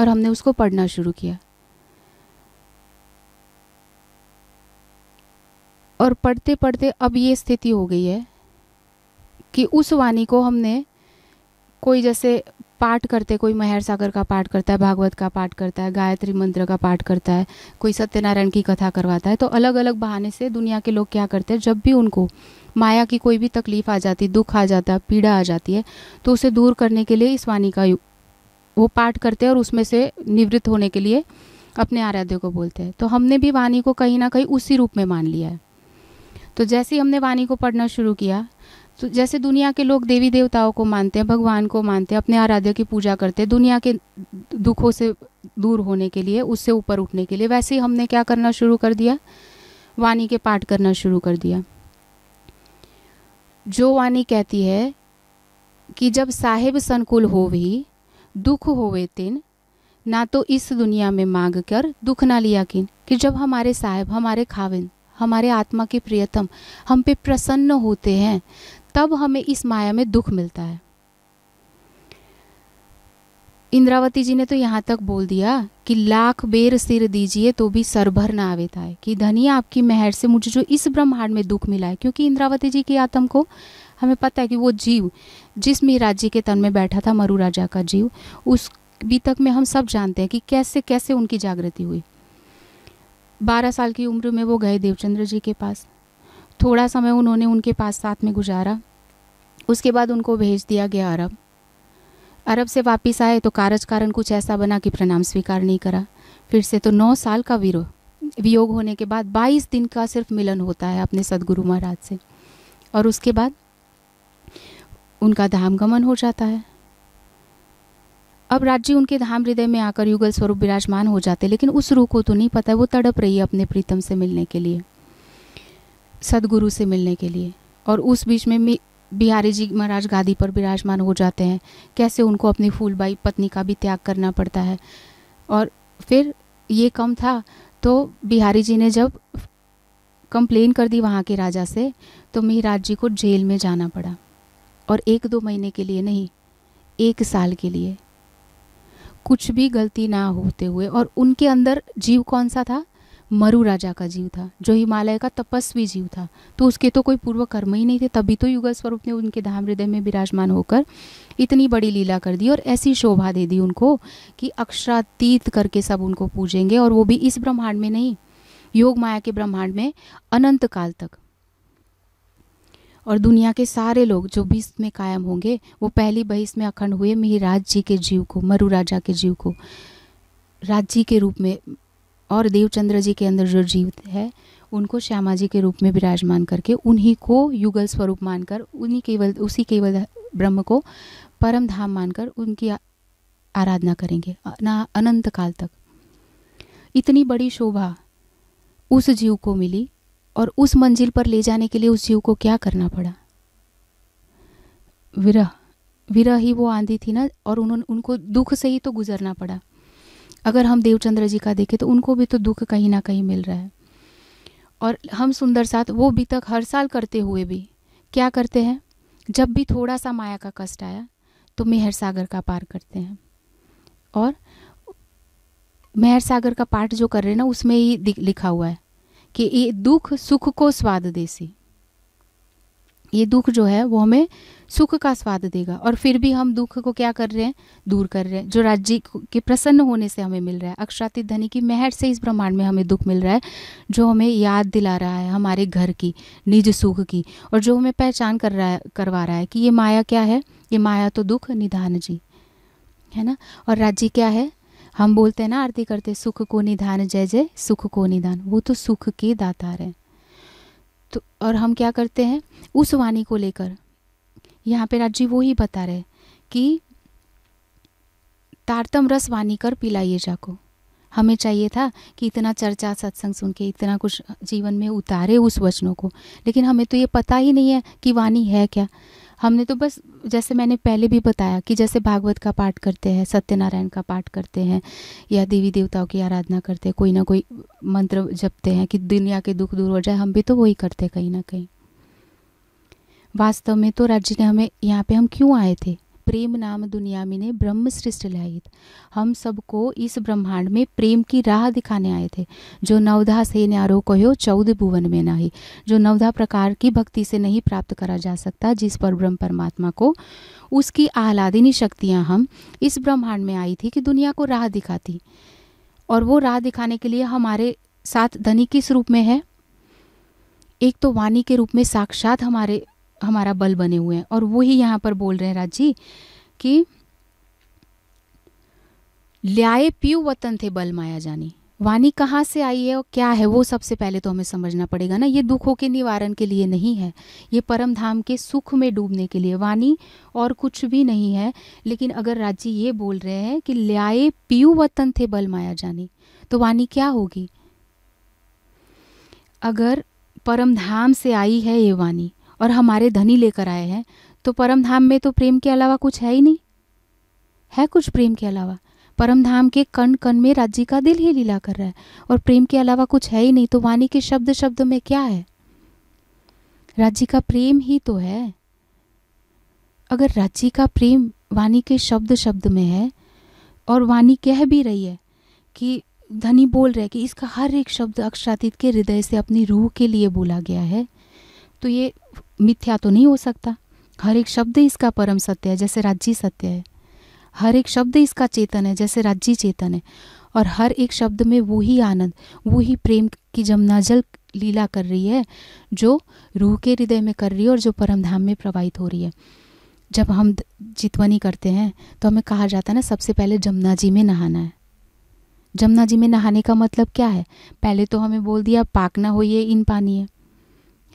और हमने उसको पढ़ना शुरू किया और पढ़ते पढ़ते अब ये स्थिति हो गई है कि उस वाणी को हमने कोई जैसे पाठ करते कोई महर सागर का पाठ करता है भागवत का पाठ करता है गायत्री मंत्र का पाठ करता है कोई सत्यनारायण की कथा करवाता है तो अलग अलग बहाने से दुनिया के लोग क्या करते हैं जब भी उनको माया की कोई भी तकलीफ़ आ जाती दुख आ जाता है पीड़ा आ जाती है तो उसे दूर करने के लिए इस वाणी का वो पाठ करते हैं और उसमें से निवृत्त होने के लिए अपने आराध्य को बोलते हैं तो हमने भी वाणी को कहीं ना कहीं उसी रूप में मान लिया है तो जैसे ही हमने वाणी को पढ़ना शुरू किया तो जैसे दुनिया के लोग देवी देवताओं को मानते हैं भगवान को मानते हैं अपने आराध्य की पूजा करते हैं दुनिया के दुखों से दूर होने के लिए उससे ऊपर उठने के लिए वैसे ही हमने क्या करना शुरू कर दिया वाणी के पाठ करना शुरू कर दिया जो वाणी कहती है कि जब साहेब संकुल हो भी दुख होवे तिन ना तो इस दुनिया में मांग कर दुख ना लिया किन कि जब हमारे साहेब हमारे खाविन हमारे आत्मा के प्रियतम हम पे प्रसन्न होते हैं तब हमें इस माया में दुख मिलता है इंद्रावती जी ने तो यहाँ तक बोल दिया कि लाख बेर सिर दीजिए तो भी सर भर ना आवेता है कि धनिया आपकी मेहर से मुझे जो इस ब्रह्मांड में दुख मिला है क्योंकि इंद्रावती जी की आत्म को हमें पता है कि वो जीव जिस जी के तन में बैठा था मरु राजा का जीव उस भी तक में हम सब जानते हैं कि कैसे कैसे उनकी जागृति हुई बारह साल की उम्र में वो गए देवचंद्र जी के पास थोड़ा समय उन्होंने उनके पास साथ में गुजारा उसके बाद उनको भेज दिया गया अरब अरब से वापस आए तो कारज कारण कुछ ऐसा बना कि प्रणाम स्वीकार नहीं करा फिर से तो नौ साल का विरोह वियोग होने के बाद बाईस दिन का सिर्फ मिलन होता है अपने सदगुरु महाराज से और उसके बाद उनका धाम गमन हो जाता है अब राज्य उनके धाम हृदय में आकर युगल स्वरूप विराजमान हो जाते लेकिन उस रूह को तो नहीं पता वो तड़प रही है अपने प्रीतम से मिलने के लिए सदगुरु से मिलने के लिए और उस बीच में बिहारी जी महाराज गादी पर विराजमान हो जाते हैं कैसे उनको अपनी फूलबाई पत्नी का भी त्याग करना पड़ता है और फिर ये कम था तो बिहारी जी ने जब कंप्लेन कर दी वहाँ के राजा से तो मिहराज जी को जेल में जाना पड़ा और एक दो महीने के लिए नहीं एक साल के लिए कुछ भी गलती ना होते हुए और उनके अंदर जीव कौन सा था मरु राजा का जीव था जो हिमालय का तपस्वी जीव था तो उसके तो कोई पूर्व कर्म ही नहीं थे तभी तो युगल स्वरूप ने उनके धाम हृदय में विराजमान होकर इतनी बड़ी लीला कर दी और ऐसी शोभा दे दी उनको कि अक्षरातीत करके सब उनको पूजेंगे और वो भी इस ब्रह्मांड में नहीं योग माया के ब्रह्मांड में अनंत काल तक और दुनिया के सारे लोग जो बीस में कायम होंगे वो पहली बहिस में अखंड हुए मिहिराज जी के जीव को मरु राजा के जीव को राज्य के रूप में और देवचंद्र जी के अंदर जो जीव है उनको श्यामा जी के रूप में विराजमान करके उन्हीं को युगल स्वरूप मानकर उन्हीं केवल उसी केवल ब्रह्म को परम धाम मानकर उनकी आराधना करेंगे ना अनंत काल तक इतनी बड़ी शोभा उस जीव को मिली और उस मंजिल पर ले जाने के लिए उस जीव को क्या करना पड़ा विरह विरह ही वो आंधी थी ना और उन्होंने उनको दुख से ही तो गुजरना पड़ा अगर हम देवचंद्र जी का देखें तो उनको भी तो दुख कहीं ना कहीं मिल रहा है और हम सुंदर साथ वो भी तक हर साल करते हुए भी क्या करते हैं जब भी थोड़ा सा माया का कष्ट आया तो मेहर सागर का पार करते हैं और मेहर सागर का पाठ जो कर रहे हैं ना उसमें ही लिखा हुआ है कि ये दुख सुख को स्वाद देसी ये दुख जो है वो हमें सुख का स्वाद देगा और फिर भी हम दुख को क्या कर रहे हैं दूर कर रहे हैं जो राज्य के प्रसन्न होने से हमें मिल रहा है अक्षराती धनी की मेहर से इस ब्रह्मांड में हमें दुख मिल रहा है जो हमें याद दिला रहा है हमारे घर की निज सुख की और जो हमें पहचान कर रहा है करवा रहा है कि ये माया क्या है ये माया तो दुख निधान जी है ना और राज्य क्या है हम बोलते हैं ना आरती करते सुख को निधान जय जय सुख को निधान वो तो सुख के दातार हैं तो और हम क्या करते हैं उस वाणी को लेकर यहाँ पे राज जी वो ही बता रहे कि तारतम रस वाणी कर पिलाइए जाको हमें चाहिए था कि इतना चर्चा सत्संग सुन के इतना कुछ जीवन में उतारे उस वचनों को लेकिन हमें तो ये पता ही नहीं है कि वाणी है क्या हमने तो बस जैसे मैंने पहले भी बताया कि जैसे भागवत का पाठ करते हैं सत्यनारायण का पाठ करते हैं या देवी देवताओं की आराधना करते हैं कोई ना कोई मंत्र जपते हैं कि दुनिया के दुख दूर हो जाए हम भी तो वही करते कहीं ना कहीं वास्तव में तो राज्य ने हमें यहाँ पे हम क्यों आए थे प्रेम नाम दुनिया में ने ब्रह्म सृष्ट लाई हम सबको इस ब्रह्मांड में प्रेम की राह दिखाने आए थे जो नवधा से न्यारो कहो चौदह भुवन में नहीं जो नवधा प्रकार की भक्ति से नहीं प्राप्त करा जा सकता जिस पर ब्रह्म परमात्मा को उसकी आह्लादिनी शक्तियाँ हम इस ब्रह्मांड में आई थी कि दुनिया को राह दिखाती और वो राह दिखाने के लिए हमारे साथ धनी किस रूप में है एक तो वाणी के रूप में साक्षात हमारे हमारा बल बने हुए हैं और वो ही यहाँ पर बोल रहे हैं राजी कि ल्याए पीयू वतन थे बल माया जानी वाणी कहाँ से आई है और क्या है वो सबसे पहले तो हमें समझना पड़ेगा ना ये दुखों के निवारण के लिए नहीं है ये परम धाम के सुख में डूबने के लिए वाणी और कुछ भी नहीं है लेकिन अगर राज्य ये बोल रहे हैं कि ल्याए पीयू वतन थे बल माया जानी तो वाणी क्या होगी अगर परम धाम से आई है ये वाणी और हमारे धनी लेकर आए हैं तो परम धाम में तो प्रेम के अलावा कुछ है ही नहीं है कुछ प्रेम के अलावा परम धाम के कण कण में राज्य का दिल ही लीला कर रहा है और प्रेम के अलावा कुछ है ही नहीं तो वाणी के शब्द शब्द में क्या है राज्य का प्रेम ही तो है अगर राज्य का प्रेम वाणी के शब्द शब्द में है और वाणी कह भी रही है कि धनी बोल रहे कि इसका हर एक शब्द अक्षरातीत के हृदय से अपनी रूह के लिए बोला गया है तो ये मिथ्या तो नहीं हो सकता हर एक शब्द इसका परम सत्य है जैसे राज्य सत्य है हर एक शब्द इसका चेतन है जैसे राज्य चेतन है और हर एक शब्द में वो ही आनंद वो ही प्रेम की जमनाजल लीला कर रही है जो रूह के हृदय में कर रही है और जो परम धाम में प्रवाहित हो रही है जब हम जितवनी करते हैं तो हमें कहा जाता है ना सबसे पहले जमुना जी में नहाना है जमुना जी में नहाने का मतलब क्या है पहले तो हमें बोल दिया पाक ना हो इन पानी है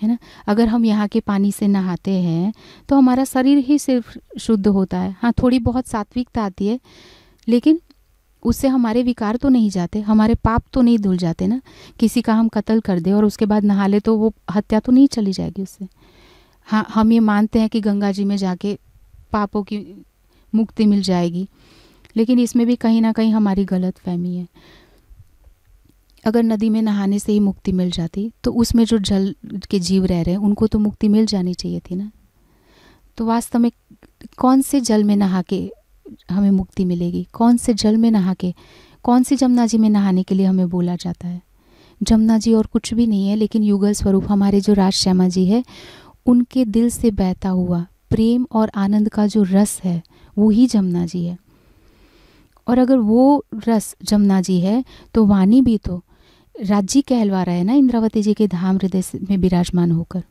है ना अगर हम यहाँ के पानी से नहाते हैं तो हमारा शरीर ही सिर्फ शुद्ध होता है हाँ थोड़ी बहुत सात्विकता आती है लेकिन उससे हमारे विकार तो नहीं जाते हमारे पाप तो नहीं धुल जाते ना किसी का हम कत्ल कर दे और उसके बाद नहा ले तो वो हत्या तो नहीं चली जाएगी उससे हाँ हम ये मानते हैं कि गंगा जी में जाके पापों की मुक्ति मिल जाएगी लेकिन इसमें भी कहीं ना कहीं हमारी गलत फहमी है अगर नदी में नहाने से ही मुक्ति मिल जाती तो उसमें जो जल के जीव रह रहे हैं उनको तो मुक्ति मिल जानी चाहिए थी ना तो वास्तव में कौन से जल में नहा के हमें मुक्ति मिलेगी कौन से जल में नहा के कौन सी जमुना जी में नहाने के लिए हमें बोला जाता है जमुना जी और कुछ भी नहीं है लेकिन युगल स्वरूप हमारे जो राज श्यामा जी है उनके दिल से बहता हुआ प्रेम और आनंद का जो रस है वो ही जमुना जी है और अगर वो रस जमुना जी है तो वाणी भी तो राज्य कहलवा रहे हैं ना इंद्रावती जी के धाम हृदय में विराजमान होकर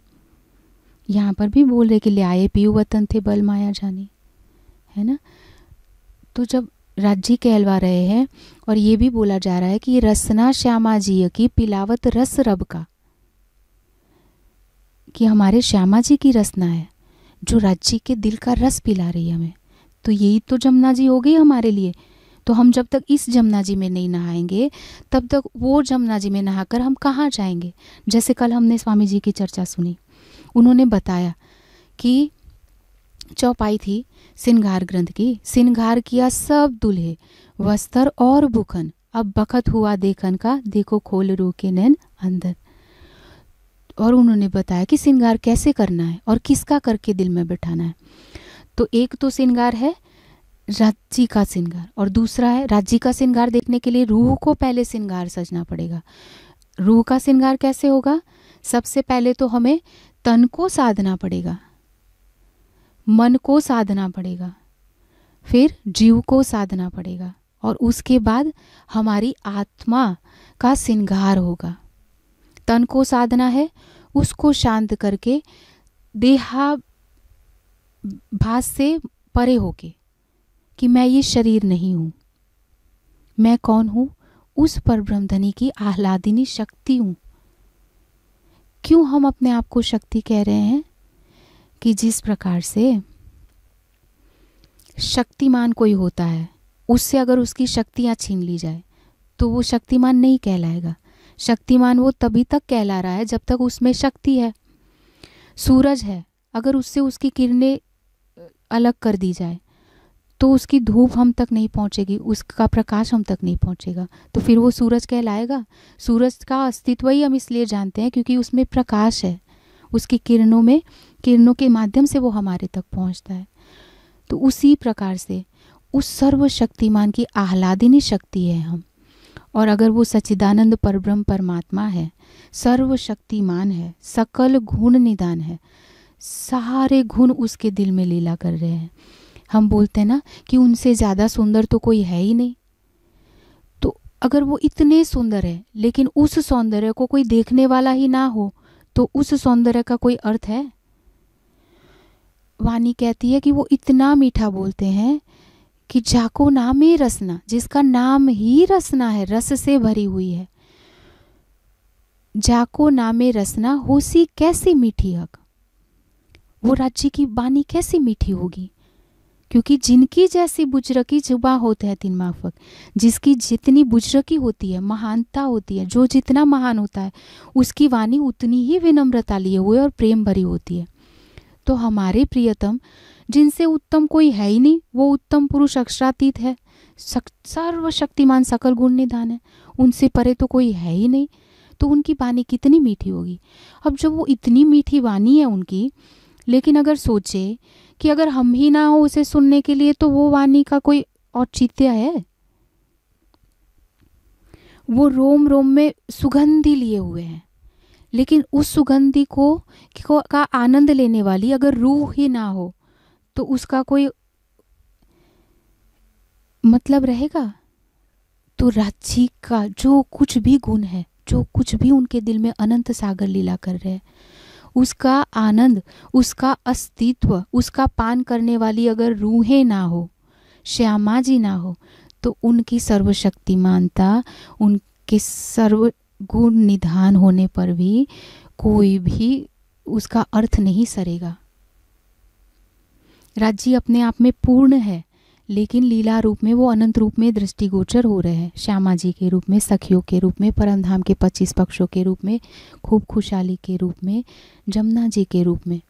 यहाँ पर भी बोल रहे कि ले आए पीयू वतन थे बल माया जानी है ना तो जब राज्य कहलवा रहे हैं और ये भी बोला जा रहा है कि रसना श्यामा जी की पिलावत रस रब का कि हमारे श्यामा जी की रसना है जो राज्य के दिल का रस पिला रही है हमें तो यही तो जमुना जी हो गई हमारे लिए तो हम जब तक इस जमुना जी में नहीं नहाएंगे तब तक वो जमुना जी में नहाकर हम कहाँ जाएंगे जैसे कल हमने स्वामी जी की चर्चा सुनी उन्होंने बताया कि चौपाई थी सिंगार ग्रंथ की सिंगार किया सब दूल्हे वस्त्र और बुखन अब बखत हुआ देखन का देखो खोल रो के नैन अंदर और उन्होंने बताया कि सिंगार कैसे करना है और किसका करके दिल में बैठाना है तो एक तो सिंगार है राज्य का श्रृंगार और दूसरा है राज्य का श्रृंगार देखने के लिए रूह को पहले श्रृंगार सजना पड़ेगा रूह का श्रृंगार कैसे होगा सबसे पहले तो हमें तन को साधना पड़ेगा मन को साधना पड़ेगा फिर जीव को साधना पड़ेगा और उसके बाद हमारी आत्मा का श्रृंगार होगा तन को साधना है उसको शांत करके देहा भास से परे होके कि मैं ये शरीर नहीं हूं मैं कौन हूं उस पर ब्रह्मधनी की आह्लादिनी शक्ति हूं क्यों हम अपने आप को शक्ति कह रहे हैं कि जिस प्रकार से शक्तिमान कोई होता है उससे अगर उसकी शक्तियां छीन ली जाए तो वो शक्तिमान नहीं कहलाएगा शक्तिमान वो तभी तक कहला रहा है जब तक उसमें शक्ति है सूरज है अगर उससे उसकी किरणें अलग कर दी जाए तो उसकी धूप हम तक नहीं पहुंचेगी उसका प्रकाश हम तक नहीं पहुंचेगा तो फिर वो सूरज कहलाएगा सूरज का अस्तित्व ही हम इसलिए जानते हैं क्योंकि उसमें प्रकाश है उसकी किरणों में किरणों के माध्यम से वो हमारे तक पहुंचता है तो उसी प्रकार से उस सर्वशक्तिमान की आह्लादिनी शक्ति है हम और अगर वो सच्चिदानंद परब्रह्म परमात्मा है सर्वशक्तिमान है सकल गुण निदान है सारे गुण उसके दिल में लीला कर रहे हैं हम बोलते हैं ना कि उनसे ज़्यादा सुंदर तो कोई है ही नहीं तो अगर वो इतने सुंदर है लेकिन उस सौंदर्य को कोई देखने वाला ही ना हो तो उस सौंदर्य का कोई अर्थ है वानी कहती है कि वो इतना मीठा बोलते हैं कि जाको नामे रसना जिसका नाम ही रसना है रस से भरी हुई है जाको नामे रसना होसी कैसी मीठी हक वो राज्य की वानी कैसी मीठी होगी क्योंकि जिनकी जैसी बुजरकी जुबा होते हैं तीन माफक जिसकी जितनी बुजरकी होती है महानता होती है जो जितना महान होता है उसकी वाणी उतनी ही विनम्रता लिए हुए और प्रेम भरी होती है तो हमारे प्रियतम जिनसे उत्तम कोई है ही नहीं वो उत्तम पुरुष अक्षरातीत है सर्वशक्तिमान सकल गुण निधान है उनसे परे तो कोई है ही नहीं तो उनकी वाणी कितनी मीठी होगी अब जब वो इतनी मीठी वाणी है उनकी लेकिन अगर सोचे कि अगर हम ही ना हो उसे सुनने के लिए तो वो वाणी का कोई औचित्य है वो रोम रोम में सुगंधी लिए हुए हैं लेकिन उस सुगंधी को, का आनंद लेने वाली अगर रूह ही ना हो तो उसका कोई मतलब रहेगा तो राजी का जो कुछ भी गुण है जो कुछ भी उनके दिल में अनंत सागर लीला कर रहे हैं उसका आनंद उसका अस्तित्व उसका पान करने वाली अगर रूहें ना हो श्यामा जी ना हो तो उनकी सर्वशक्तिमानता उनके सर्व गुण निधान होने पर भी कोई भी उसका अर्थ नहीं सरेगा राज्य अपने आप में पूर्ण है लेकिन लीला रूप में वो अनंत रूप में दृष्टिगोचर हो रहे हैं श्यामा जी के रूप में सखियों के रूप में परमधाम के पच्चीस पक्षों के रूप में खूब खुशहाली के रूप में जमुना जी के रूप में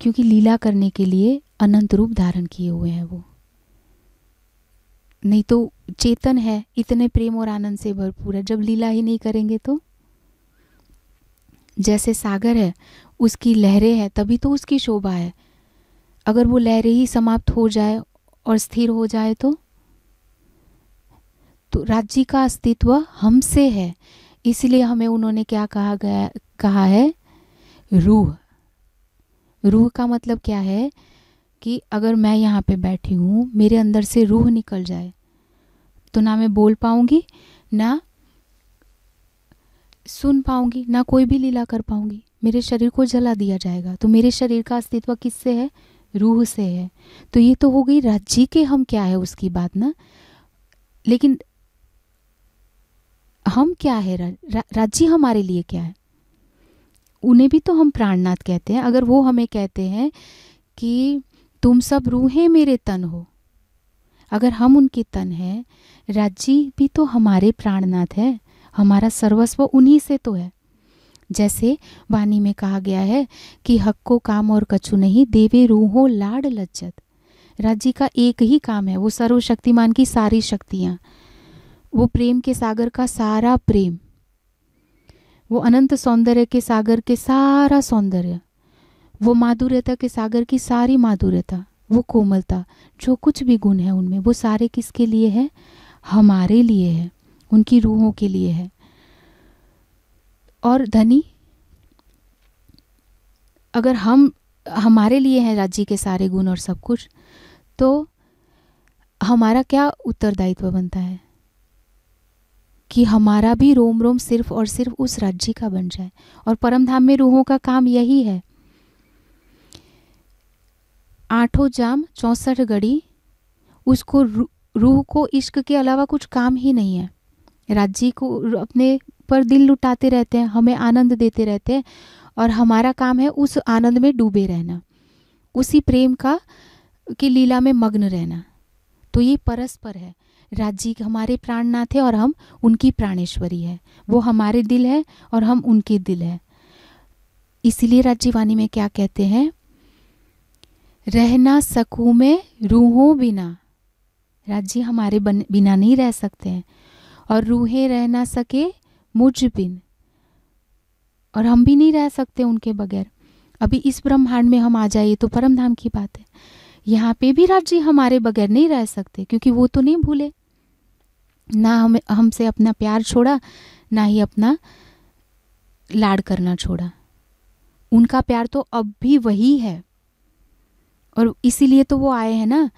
क्योंकि लीला करने के लिए अनंत रूप धारण किए हुए हैं वो नहीं तो चेतन है इतने प्रेम और आनंद से भरपूर है जब लीला ही नहीं करेंगे तो जैसे सागर है उसकी लहरें हैं तभी तो उसकी शोभा है अगर वो लहरें ही समाप्त हो जाए और स्थिर हो जाए तो तो राज्य का अस्तित्व हमसे है इसलिए हमें उन्होंने क्या कहा गया कहा है रूह रूह का मतलब क्या है कि अगर मैं यहाँ पे बैठी हूँ मेरे अंदर से रूह निकल जाए तो ना मैं बोल पाऊँगी ना सुन पाऊँगी ना कोई भी लीला कर पाऊँगी मेरे शरीर को जला दिया जाएगा तो मेरे शरीर का अस्तित्व किससे है रूह से है तो ये तो हो गई राज्य के हम क्या है उसकी बात ना लेकिन हम क्या है राज्य हमारे लिए क्या है उन्हें भी तो हम प्राणनाथ कहते हैं अगर वो हमें कहते हैं कि तुम सब रूहें मेरे तन हो अगर हम उनके तन हैं राज्य भी तो हमारे प्राणनाथ है हमारा सर्वस्व उन्हीं से तो है जैसे वाणी में कहा गया है कि हक्को काम और कछु नहीं देवे रूहो लाड लज्जत राज्य का एक ही काम है वो सर्वशक्तिमान की सारी शक्तियाँ वो प्रेम के सागर का सारा प्रेम वो अनंत सौंदर्य के सागर के सारा सौंदर्य वो माधुर्यता के सागर की सारी माधुर्यता वो कोमलता जो कुछ भी गुण है उनमें वो सारे किसके लिए है हमारे लिए है उनकी रूहों के लिए है और धनी अगर हम हमारे लिए हैं राज्य के सारे गुण और सब कुछ तो हमारा क्या उत्तरदायित्व बनता है कि हमारा भी रोम रोम सिर्फ और सिर्फ उस राज्य का बन जाए और परमधाम में रूहों का काम यही है आठों जाम चौसठ गड़ी उसको रूह को इश्क के अलावा कुछ काम ही नहीं है राज्य को अपने पर दिल लुटाते रहते हैं हमें आनंद देते रहते हैं और हमारा काम है उस आनंद में डूबे रहना उसी प्रेम का की लीला में मग्न रहना तो ये परस्पर है राज्य हमारे प्राणनाथ है और हम उनकी प्राणेश्वरी है वो हमारे दिल है और हम उनके दिल है इसलिए राज्यवाणी में क्या कहते हैं रहना सकू में रूहों बिना राज्य हमारे बिना नहीं रह सकते हैं और रूहें रहना सके मुझ बिन और हम भी नहीं रह सकते उनके बगैर अभी इस ब्रह्मांड में हम आ जाइए तो परम धाम की बात है यहाँ पे भी राज जी हमारे बगैर नहीं रह सकते क्योंकि वो तो नहीं भूले ना हमें हमसे अपना प्यार छोड़ा ना ही अपना लाड करना छोड़ा उनका प्यार तो अब भी वही है और इसीलिए तो वो आए हैं ना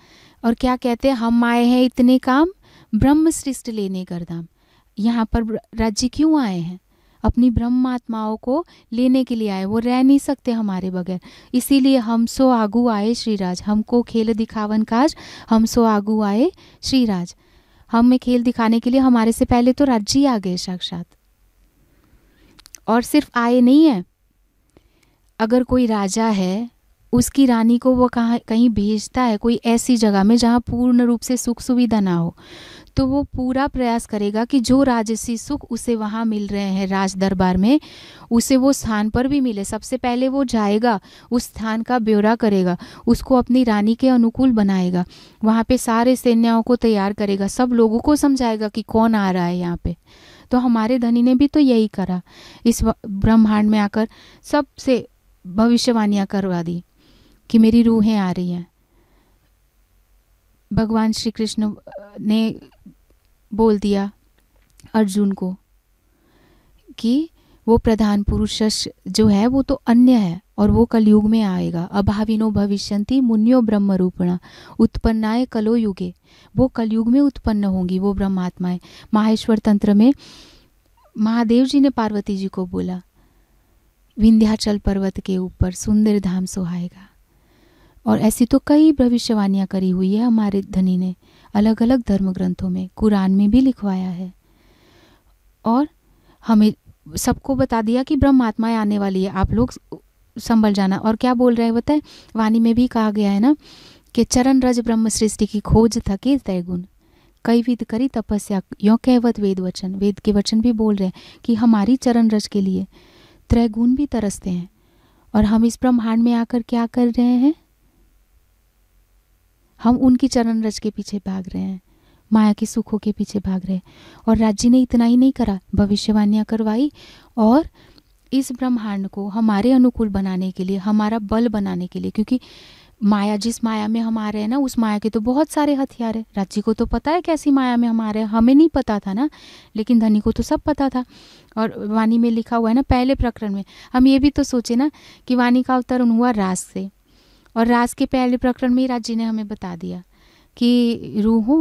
और क्या कहते हैं हम आए हैं इतने काम ब्रह्म सृष्ट लेने करदाम यहाँ पर राज्य क्यों आए हैं अपनी आत्माओं को लेने के लिए आए वो रह नहीं सकते हमारे बगैर इसीलिए हम सो आगू आए श्रीराज हमको खेल दिखावन काज हम सो आगू आए श्रीराज हमें खेल दिखाने के लिए हमारे से पहले तो राज्य ही आ गए साक्षात और सिर्फ आए नहीं है अगर कोई राजा है उसकी रानी को वो कहाँ कहीं भेजता है कोई ऐसी जगह में जहाँ पूर्ण रूप से सुख सुविधा ना हो तो वो पूरा प्रयास करेगा कि जो राजसी सुख उसे वहाँ मिल रहे हैं राज दरबार में उसे वो स्थान पर भी मिले सबसे पहले वो जाएगा उस स्थान का ब्यौरा करेगा उसको अपनी रानी के अनुकूल बनाएगा वहाँ पे सारे सेनाओं को तैयार करेगा सब लोगों को समझाएगा कि कौन आ रहा है यहाँ पे तो हमारे धनी ने भी तो यही करा इस ब्रह्मांड में आकर सबसे भविष्यवाणियाँ करवा दी कि मेरी रूहें आ रही हैं भगवान श्री कृष्ण ने बोल दिया अर्जुन को कि वो प्रधान पुरुष जो है वो तो अन्य है और वो कलयुग में आएगा अभाविनो भविष्यंति मुन्यो ब्रह्म रूपणा उत्पन्नाए कलो युगे वो कलयुग में उत्पन्न होंगी वो ब्रह्मात्माएं माहेश्वर तंत्र में महादेव जी ने पार्वती जी को बोला विंध्याचल पर्वत के ऊपर सुंदर धाम सुहाएगा और ऐसी तो कई भविष्यवाणियाँ करी हुई है हमारे धनी ने अलग अलग धर्म ग्रंथों में कुरान में भी लिखवाया है और हमें सबको बता दिया कि ब्रह्मात्माएं आने वाली है आप लोग संभल जाना और क्या बोल रहे हैं बताए वाणी में भी कहा गया है ना कि चरण रज ब्रह्म सृष्टि की खोज थके गुण कई विध करी तपस्या यो कहवत वेद वचन वेद के वचन भी बोल रहे हैं कि हमारी चरण रज के लिए त्रैगुण भी तरसते हैं और हम इस ब्रह्मांड में आकर क्या कर रहे हैं हम उनकी चरण रज के पीछे भाग रहे हैं माया के सुखों के पीछे भाग रहे हैं और राज्य ने इतना ही नहीं करा भविष्यवाणियाँ करवाई और इस ब्रह्मांड को हमारे अनुकूल बनाने के लिए हमारा बल बनाने के लिए क्योंकि माया जिस माया में हम आ रहे हैं ना उस माया के तो बहुत सारे हथियार है राज्य को तो पता है कैसी माया में हम आ रहे हैं हमें नहीं पता था ना लेकिन धनी को तो सब पता था और वाणी में लिखा हुआ है ना पहले प्रकरण में हम ये भी तो सोचे ना कि वाणी का अवतरण हुआ रास से और रास के पहले प्रकरण में ही राज जी ने हमें बता दिया कि रूहो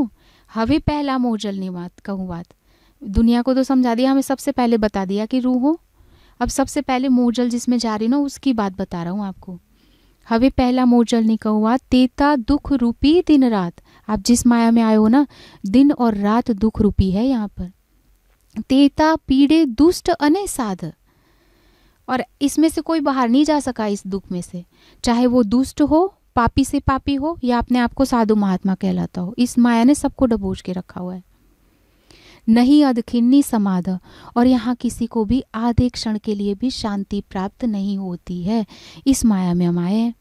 हवे पहला मोजल निवात बात दुनिया को तो समझा दिया हमें सबसे पहले बता दिया कि रूहो अब सबसे पहले मोजल जिसमें जा रही ना उसकी बात बता रहा हूँ आपको हवे पहला मोजल नहीं हुआ तेता दुख रूपी दिन रात आप जिस माया में आए हो ना दिन और रात दुख रूपी है यहाँ पर तेता पीड़े दुष्ट अने साध और इसमें से कोई बाहर नहीं जा सका इस दुख में से चाहे वो दुष्ट हो पापी से पापी हो या अपने आप को साधु महात्मा कहलाता हो इस माया ने सबको डबोच के रखा हुआ है नहीं अधखिन्नी समाध और यहाँ किसी को भी आधे क्षण के लिए भी शांति प्राप्त नहीं होती है इस माया में हम आए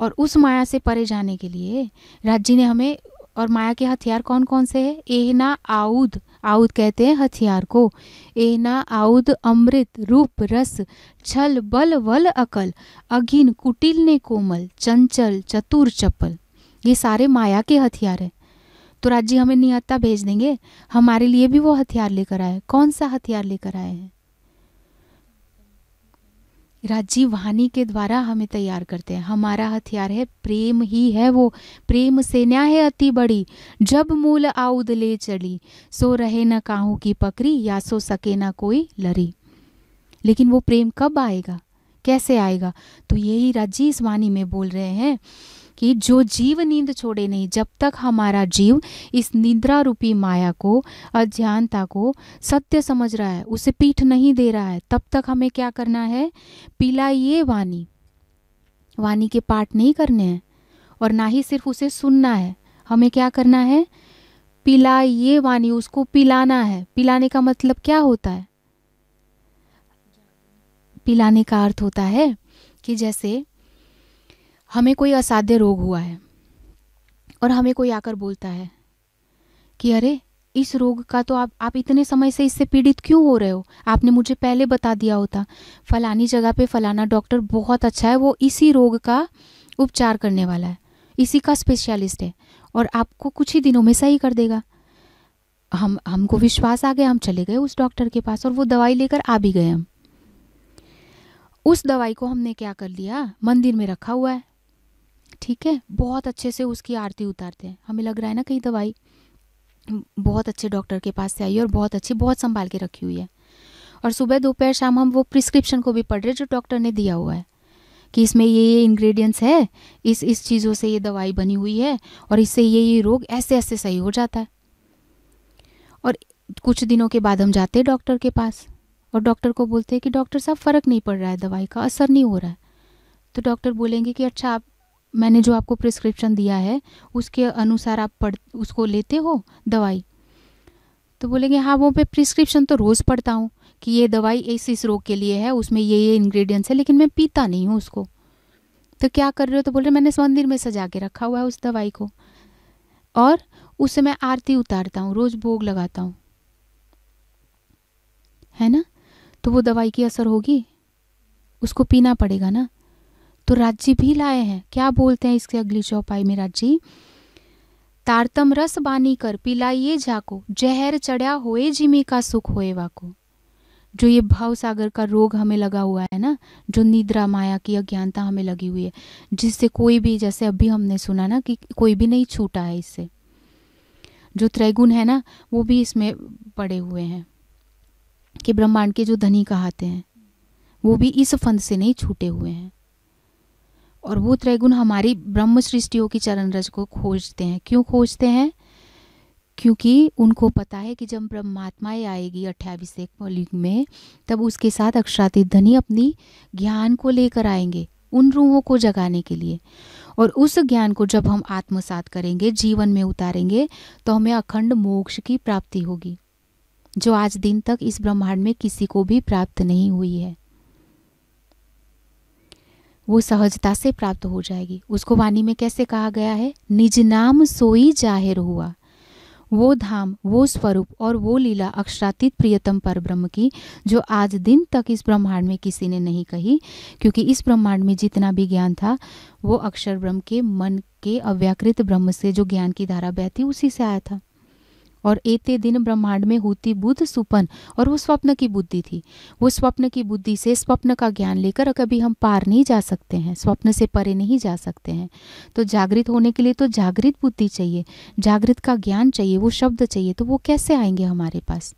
और उस माया से परे जाने के लिए राज्य ने हमें और माया के हथियार कौन कौन से हैं एहना आउद आउद कहते हैं हथियार को एहना आउद अमृत रूप रस छल बल वल अकल अगिन कुटिल ने कोमल चंचल चतुर चपल ये सारे माया के हथियार हैं तो राज्य हमें नियता भेज देंगे हमारे लिए भी वो हथियार लेकर आए कौन सा हथियार लेकर आए हैं राजीव वानी के द्वारा हमें तैयार करते हैं हमारा हथियार है प्रेम ही है वो प्रेम सेना है अति बड़ी जब मूल आउद ले चली सो रहे न काहू की पकड़ी या सो सके न कोई लरी लेकिन वो प्रेम कब आएगा कैसे आएगा तो यही राजीव वाणी में बोल रहे हैं कि जो जीव नींद छोड़े नहीं जब तक हमारा जीव इस निद्रा रूपी माया को अज्ञानता को सत्य समझ रहा है उसे पीठ नहीं दे रहा है तब तक हमें क्या करना है पिलाइए वाणी वाणी के पाठ नहीं करने हैं और ना ही सिर्फ उसे सुनना है हमें क्या करना है पिलाइए वाणी उसको पिलाना है पिलाने का मतलब क्या होता है पिलाने का अर्थ होता है कि जैसे हमें कोई असाध्य रोग हुआ है और हमें कोई आकर बोलता है कि अरे इस रोग का तो आप आप इतने समय से इससे पीड़ित क्यों हो रहे हो आपने मुझे पहले बता दिया होता फलानी जगह पे फलाना डॉक्टर बहुत अच्छा है वो इसी रोग का उपचार करने वाला है इसी का स्पेशलिस्ट है और आपको कुछ ही दिनों में सही कर देगा हम हमको विश्वास आ गया हम चले गए उस डॉक्टर के पास और वो दवाई लेकर आ भी गए हम उस दवाई को हमने क्या कर लिया मंदिर में रखा हुआ है ठीक है बहुत अच्छे से उसकी आरती उतारते हैं हमें लग रहा है ना कहीं दवाई बहुत अच्छे डॉक्टर के पास से आई है और बहुत अच्छी बहुत संभाल के रखी हुई है और सुबह दोपहर शाम हम वो प्रिस्क्रिप्शन को भी पढ़ रहे जो डॉक्टर ने दिया हुआ है कि इसमें ये ये इंग्रेडिएंट्स है इस इस चीज़ों से ये दवाई बनी हुई है और इससे ये ये रोग ऐसे ऐसे सही हो जाता है और कुछ दिनों के बाद हम जाते हैं डॉक्टर के पास और डॉक्टर को बोलते हैं कि डॉक्टर साहब फ़र्क नहीं पड़ रहा है दवाई का असर नहीं हो रहा है तो डॉक्टर बोलेंगे कि अच्छा आप मैंने जो आपको प्रिस्क्रिप्शन दिया है उसके अनुसार आप पढ़ उसको लेते हो दवाई तो बोलेंगे हाँ वो मैं प्रिस्क्रिप्शन तो रोज़ पढ़ता हूँ कि ये दवाई इस इस रोग के लिए है उसमें ये ये इन्ग्रीडियंट्स है लेकिन मैं पीता नहीं हूँ उसको तो क्या कर रहे हो तो बोल रहे मैंने मंदिर में सजा के रखा हुआ है उस दवाई को और उससे मैं आरती उतारता हूँ रोज़ भोग लगाता हूँ है ना तो वो दवाई की असर होगी उसको पीना पड़ेगा ना तो राज्य भी लाए हैं क्या बोलते हैं इसके अगली चौपाई में राज्य तारतम रस बानी कर पिलाइए जाको जहर चढ़ा होए जिमी का सुख होए वाको जो ये भाव सागर का रोग हमें लगा हुआ है ना जो निद्रा माया की अज्ञानता हमें लगी हुई है जिससे कोई भी जैसे अभी हमने सुना ना कि कोई भी नहीं छूटा है इससे जो त्रैगुण है ना वो भी इसमें पड़े हुए हैं कि ब्रह्मांड के जो धनी कहाते हैं वो भी इस फंद से नहीं छूटे हुए हैं और वो त्रैगुण हमारी ब्रह्म सृष्टियों की चरण रज को खोजते हैं क्यों खोजते हैं क्योंकि उनको पता है कि जब ब्रह्मात्माएँ आएगी अठाभिषेक युग में तब उसके साथ अक्षराती धनी अपनी ज्ञान को लेकर आएंगे उन रूहों को जगाने के लिए और उस ज्ञान को जब हम आत्मसात करेंगे जीवन में उतारेंगे तो हमें अखंड मोक्ष की प्राप्ति होगी जो आज दिन तक इस ब्रह्मांड में किसी को भी प्राप्त नहीं हुई है वो सहजता से प्राप्त हो जाएगी उसको वाणी में कैसे कहा गया है निज नाम सोई जाहिर हुआ वो धाम वो स्वरूप और वो लीला अक्षरातीत प्रियतम पर ब्रह्म की जो आज दिन तक इस ब्रह्मांड में किसी ने नहीं कही क्योंकि इस ब्रह्मांड में जितना भी ज्ञान था वो अक्षर ब्रह्म के मन के अव्याकृत ब्रह्म से जो ज्ञान की धारा बहती उसी से आया था और एते दिन ब्रह्मांड में होती बुद्ध सुपन और वो स्वप्न की बुद्धि थी वो स्वप्न की बुद्धि से स्वप्न का ज्ञान लेकर कभी हम पार नहीं जा सकते हैं स्वप्न से परे नहीं जा सकते हैं तो जागृत होने के लिए तो जागृत बुद्धि चाहिए जागृत का ज्ञान चाहिए वो शब्द चाहिए तो वो कैसे आएंगे हमारे पास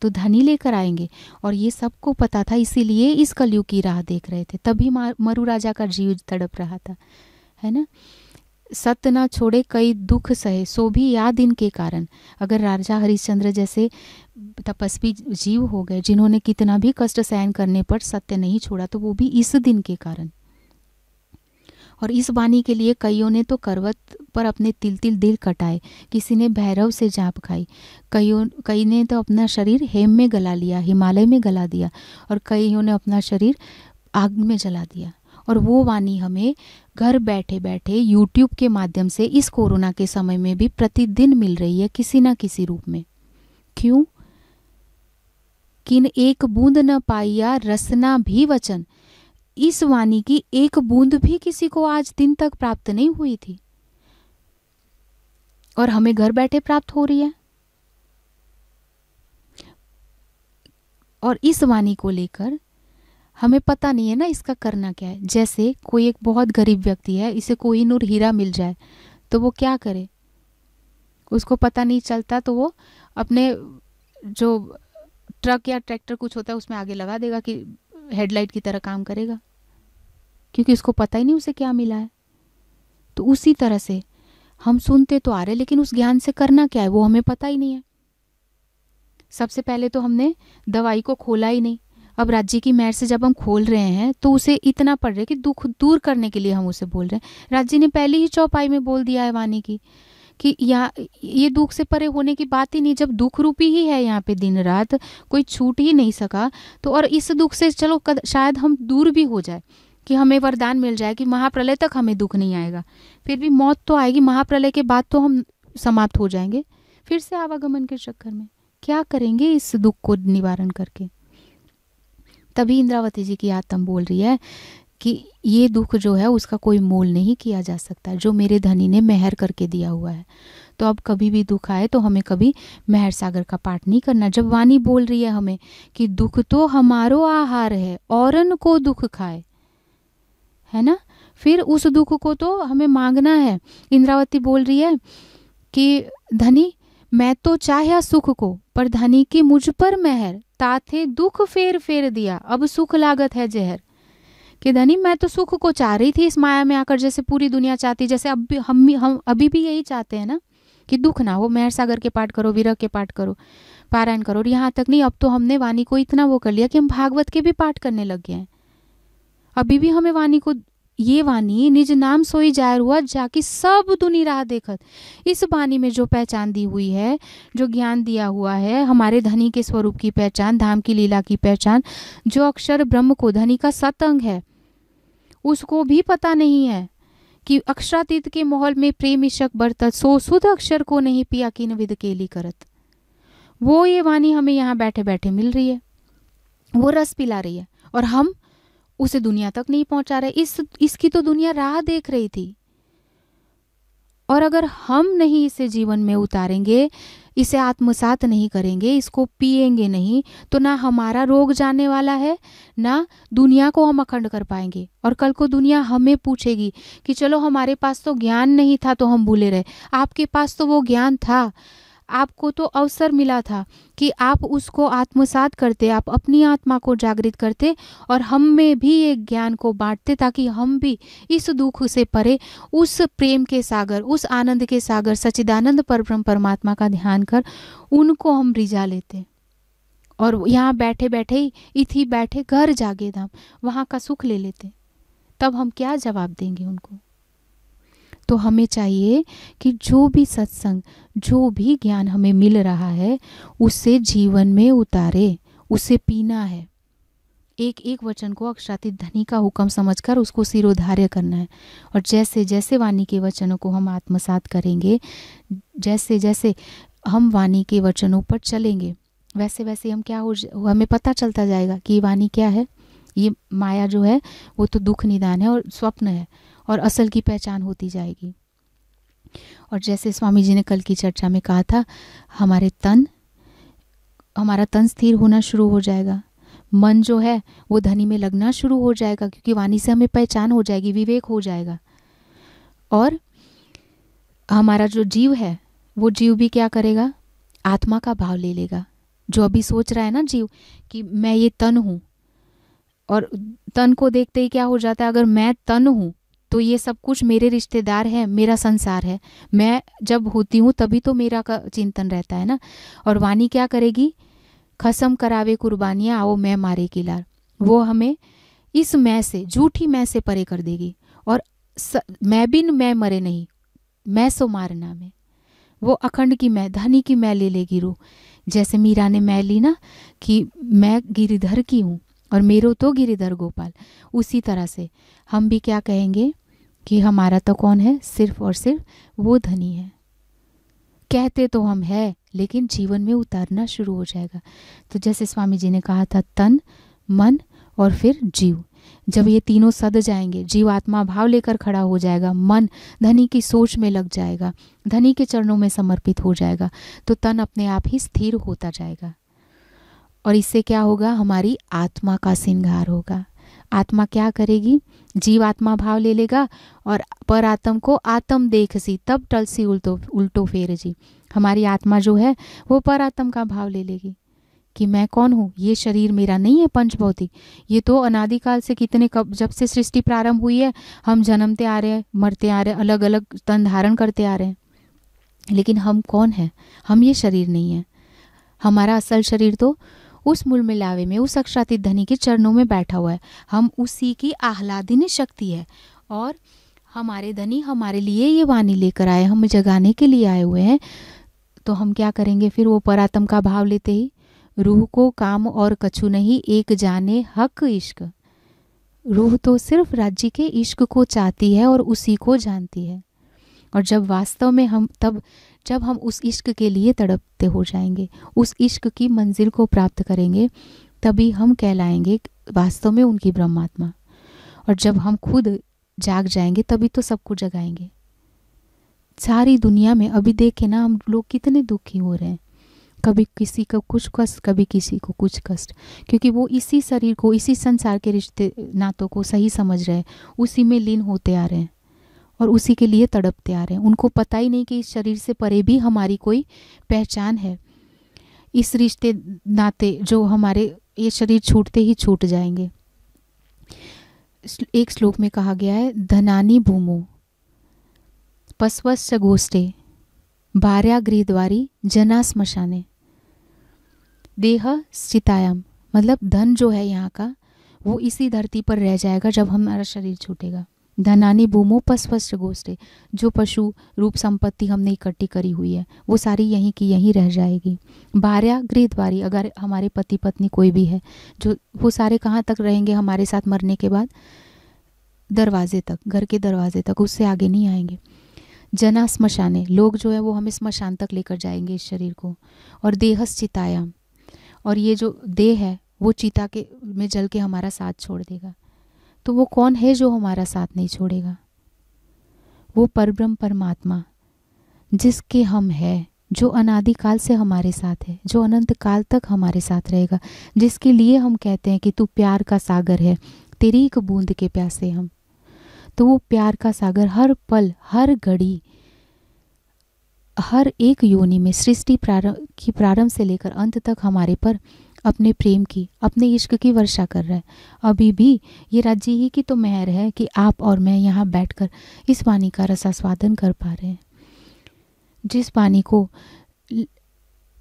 तो धनी लेकर आएंगे और ये सबको पता था इसीलिए इस कलयुग की राह देख रहे थे तभी मरु राजा का जीव तड़प रहा था है ना सत्य ना छोड़े कई दुख सहे सो भी याद इनके कारण अगर राजा हरिश्चंद्र जैसे तपस्वी जीव हो गए जिन्होंने कितना भी कष्ट सहन करने पर सत्य नहीं छोड़ा तो वो भी इस दिन के कारण और इस वाणी के लिए कईयों ने तो करवत पर अपने तिल तिल दिल कटाए किसी ने भैरव से जाप खाई कईयों कई ने तो अपना शरीर हेम में गला लिया हिमालय में गला दिया और कईयों ने अपना शरीर आग में जला दिया और वो वाणी हमें घर बैठे बैठे यूट्यूब के माध्यम से इस कोरोना के समय में भी प्रतिदिन मिल रही है किसी ना किसी रूप में क्यों किन एक बूंद न पाइया रसना भी वचन इस वाणी की एक बूंद भी किसी को आज दिन तक प्राप्त नहीं हुई थी और हमें घर बैठे प्राप्त हो रही है और इस वाणी को लेकर हमें पता नहीं है ना इसका करना क्या है जैसे कोई एक बहुत गरीब व्यक्ति है इसे कोई नूर हीरा मिल जाए तो वो क्या करे उसको पता नहीं चलता तो वो अपने जो ट्रक या ट्रैक्टर कुछ होता है उसमें आगे लगा देगा कि हेडलाइट की तरह काम करेगा क्योंकि उसको पता ही नहीं उसे क्या मिला है तो उसी तरह से हम सुनते तो आ रहे लेकिन उस ज्ञान से करना क्या है वो हमें पता ही नहीं है सबसे पहले तो हमने दवाई को खोला ही नहीं अब राज्य की मैर से जब हम खोल रहे हैं तो उसे इतना पड़ रहा है कि दुख दूर करने के लिए हम उसे बोल रहे हैं राज्य ने पहले ही चौपाई में बोल दिया है वाणी की कि यहाँ ये दुख से परे होने की बात ही नहीं जब दुख रूपी ही है यहाँ पे दिन रात कोई छूट ही नहीं सका तो और इस दुख से चलो कद, शायद हम दूर भी हो जाए कि हमें वरदान मिल जाए कि महाप्रलय तक हमें दुख नहीं आएगा फिर भी मौत तो आएगी महाप्रलय के बाद तो हम समाप्त हो जाएंगे फिर से आवागमन के चक्कर में क्या करेंगे इस दुख को निवारण करके तभी इंद्रावती जी की आत्म बोल रही है कि ये दुख जो है उसका कोई मोल नहीं किया जा सकता जो मेरे धनी ने मेहर करके दिया हुआ है तो अब कभी भी दुख आए तो हमें कभी मेहर सागर का पाठ नहीं करना जब वाणी बोल रही है हमें कि दुख तो हमारो आहार है औरन को दुख खाए है ना फिर उस दुख को तो हमें मांगना है इंद्रावती बोल रही है कि धनी मैं तो चाहे सुख को पर धनी की मुझ पर मेहर ताथे दुख फेर फेर दिया अब सुख लागत है जहर कि धनी मैं तो सुख को चाह रही थी इस माया में आकर जैसे पूरी दुनिया चाहती जैसे अब भी हम हम अभी भी यही चाहते हैं ना कि दुख ना हो मेहर सागर के पाठ करो वीरह के पाठ करो पारायण करो और यहाँ तक नहीं अब तो हमने वाणी को इतना वो कर लिया कि हम भागवत के भी पाठ करने लग गए हैं अभी भी हमें वाणी को ये वाणी निज नाम सोई जाहिर हुआ जाकि सब दुनी राह देखत इस वाणी में जो पहचान दी हुई है जो ज्ञान दिया हुआ है हमारे धनी के स्वरूप की पहचान धाम की लीला की पहचान जो अक्षर ब्रह्म को धनी का सतंग है उसको भी पता नहीं है कि अक्षरातीत के माहौल में प्रेम इशक बरतत सो शुद्ध अक्षर को नहीं पिया किन विद केली करत वो ये वाणी हमें यहाँ बैठे बैठे मिल रही है वो रस पिला रही है और हम उसे दुनिया तक नहीं पहुंचा रहे इस इसकी तो दुनिया राह देख रही थी और अगर हम नहीं इसे जीवन में उतारेंगे इसे आत्मसात नहीं करेंगे इसको पिएंगे नहीं तो ना हमारा रोग जाने वाला है ना दुनिया को हम अखंड कर पाएंगे और कल को दुनिया हमें पूछेगी कि चलो हमारे पास तो ज्ञान नहीं था तो हम भूले रहे आपके पास तो वो ज्ञान था आपको तो अवसर मिला था कि आप उसको आत्मसात करते आप अपनी आत्मा को जागृत करते और हम में भी ये ज्ञान को बांटते ताकि हम भी इस दुख से परे उस प्रेम के सागर उस आनंद के सागर सचिदानंद परब्रह्म परमात्मा का ध्यान कर उनको हम रिझा लेते और यहाँ बैठे बैठे ही इथी बैठे घर जागे धाम वहाँ का सुख ले लेते तब हम क्या जवाब देंगे उनको तो हमें चाहिए कि जो भी सत्संग जो भी ज्ञान हमें मिल रहा है उसे जीवन में उतारे उसे पीना है एक एक वचन को अक्षराती धनी का हुक्म समझकर उसको सिरोधार्य करना है और जैसे जैसे वाणी के वचनों को हम आत्मसात करेंगे जैसे जैसे हम वाणी के वचनों पर चलेंगे वैसे वैसे हम क्या हो हमें पता चलता जाएगा कि वाणी क्या है ये माया जो है वो तो दुख निदान है और स्वप्न है और असल की पहचान होती जाएगी और जैसे स्वामी जी ने कल की चर्चा में कहा था हमारे तन हमारा तन स्थिर होना शुरू हो जाएगा मन जो है वो धनी में लगना शुरू हो जाएगा क्योंकि वाणी से हमें पहचान हो जाएगी विवेक हो जाएगा और हमारा जो जीव है वो जीव भी क्या करेगा आत्मा का भाव ले लेगा जो अभी सोच रहा है ना जीव कि मैं ये तन हूँ और तन को देखते ही क्या हो जाता है अगर मैं तन हूँ तो ये सब कुछ मेरे रिश्तेदार हैं मेरा संसार है मैं जब होती हूँ तभी तो मेरा का चिंतन रहता है ना और वाणी क्या करेगी खसम करावे कुर्बानियाँ आओ मैं मारे की लार वो हमें इस मैं से झूठी मैं से परे कर देगी और स, मैं बिन मैं मरे नहीं मैं सो मारना में वो अखंड की मैं धनी की मैं ले लेगी रू जैसे मीरा ने मैं ली ना कि मैं गिरिधर की हूँ और मेरो तो गिरिधर गोपाल उसी तरह से हम भी क्या कहेंगे कि हमारा तो कौन है सिर्फ और सिर्फ वो धनी है कहते तो हम है लेकिन जीवन में उतारना शुरू हो जाएगा तो जैसे स्वामी जी ने कहा था तन मन और फिर जीव जब ये तीनों सद जाएंगे जीवात्मा भाव लेकर खड़ा हो जाएगा मन धनी की सोच में लग जाएगा धनी के चरणों में समर्पित हो जाएगा तो तन अपने आप ही स्थिर होता जाएगा और इससे क्या होगा हमारी आत्मा का श्रृंगार होगा आत्मा क्या करेगी जीव आत्मा भाव ले लेगा और पर आत्म को आत्म देख सी तब टल सी उल्टो उल्टो फेर जी हमारी आत्मा जो है वो पर आत्म का भाव ले लेगी कि मैं कौन हूँ ये शरीर मेरा नहीं है पंच भौतिक ये तो अनादिकाल से कितने कब जब से सृष्टि प्रारंभ हुई है हम जन्मते आ रहे हैं मरते आ रहे हैं अलग अलग तन धारण करते आ रहे हैं लेकिन हम कौन हैं हम ये शरीर नहीं है हमारा असल शरीर तो उस मूल मिलावे में उस अक्षरातीत धनी के चरणों में बैठा हुआ है हम उसी की आह्लादिनी शक्ति है और हमारे धनी हमारे लिए ये वाणी लेकर आए हम जगाने के लिए आए हुए हैं तो हम क्या करेंगे फिर वो परातम का भाव लेते ही रूह को काम और कछु नहीं एक जाने हक इश्क रूह तो सिर्फ राज्य के इश्क को चाहती है और उसी को जानती है और जब वास्तव में हम तब जब हम उस इश्क के लिए तड़पते हो जाएंगे उस इश्क की मंजिल को प्राप्त करेंगे तभी हम कहलाएंगे वास्तव में उनकी ब्रह्मात्मा और जब हम खुद जाग जाएंगे तभी तो सबको जगाएंगे सारी दुनिया में अभी देखे ना हम लोग कितने दुखी हो रहे हैं कभी किसी को कुछ कष्ट कभी किसी को कुछ कष्ट क्योंकि वो इसी शरीर को इसी संसार के रिश्ते नातों को सही समझ रहे हैं उसी में लीन होते आ रहे हैं और उसी के लिए तड़पते आ रहे हैं उनको पता ही नहीं कि इस शरीर से परे भी हमारी कोई पहचान है इस रिश्ते नाते जो हमारे ये शरीर छूटते ही छूट जाएंगे एक श्लोक में कहा गया है धनानी भूमो पस्वस्य गोष्ठे द्वारी जना स्मशाने देह स्थितायाम मतलब धन जो है यहाँ का वो इसी धरती पर रह जाएगा जब हमारा शरीर छूटेगा धनाने गोष्ठे जो पशु रूप संपत्ति हमने इकट्ठी करी हुई है वो सारी यहीं की यहीं रह जाएगी भार्या गृह द्वारी अगर हमारे पति पत्नी कोई भी है जो वो सारे कहाँ तक रहेंगे हमारे साथ मरने के बाद दरवाजे तक घर के दरवाजे तक उससे आगे नहीं आएंगे जना स्मशाने लोग जो है वो हमें स्मशान तक लेकर जाएंगे इस शरीर को और देहस चिताया और ये जो देह है वो चिता के में जल के हमारा साथ छोड़ देगा तो वो कौन है जो हमारा साथ नहीं छोड़ेगा वो परब्रह्म परमात्मा जिसके हम है जो अनादि काल से हमारे साथ है जो अनंत काल तक हमारे साथ रहेगा जिसके लिए हम कहते हैं कि तू प्यार का सागर है तेरी एक बूंद के प्यासे हम तो वो प्यार का सागर हर पल हर घड़ी हर एक योनि में सृष्टि प्रारंभ की प्रारंभ से लेकर अंत तक हमारे पर अपने प्रेम की अपने इश्क की वर्षा कर रहा है अभी भी ये राज्य ही की तो मेहर है कि आप और मैं यहाँ बैठकर इस पानी का रसास्वादन कर पा रहे हैं जिस पानी को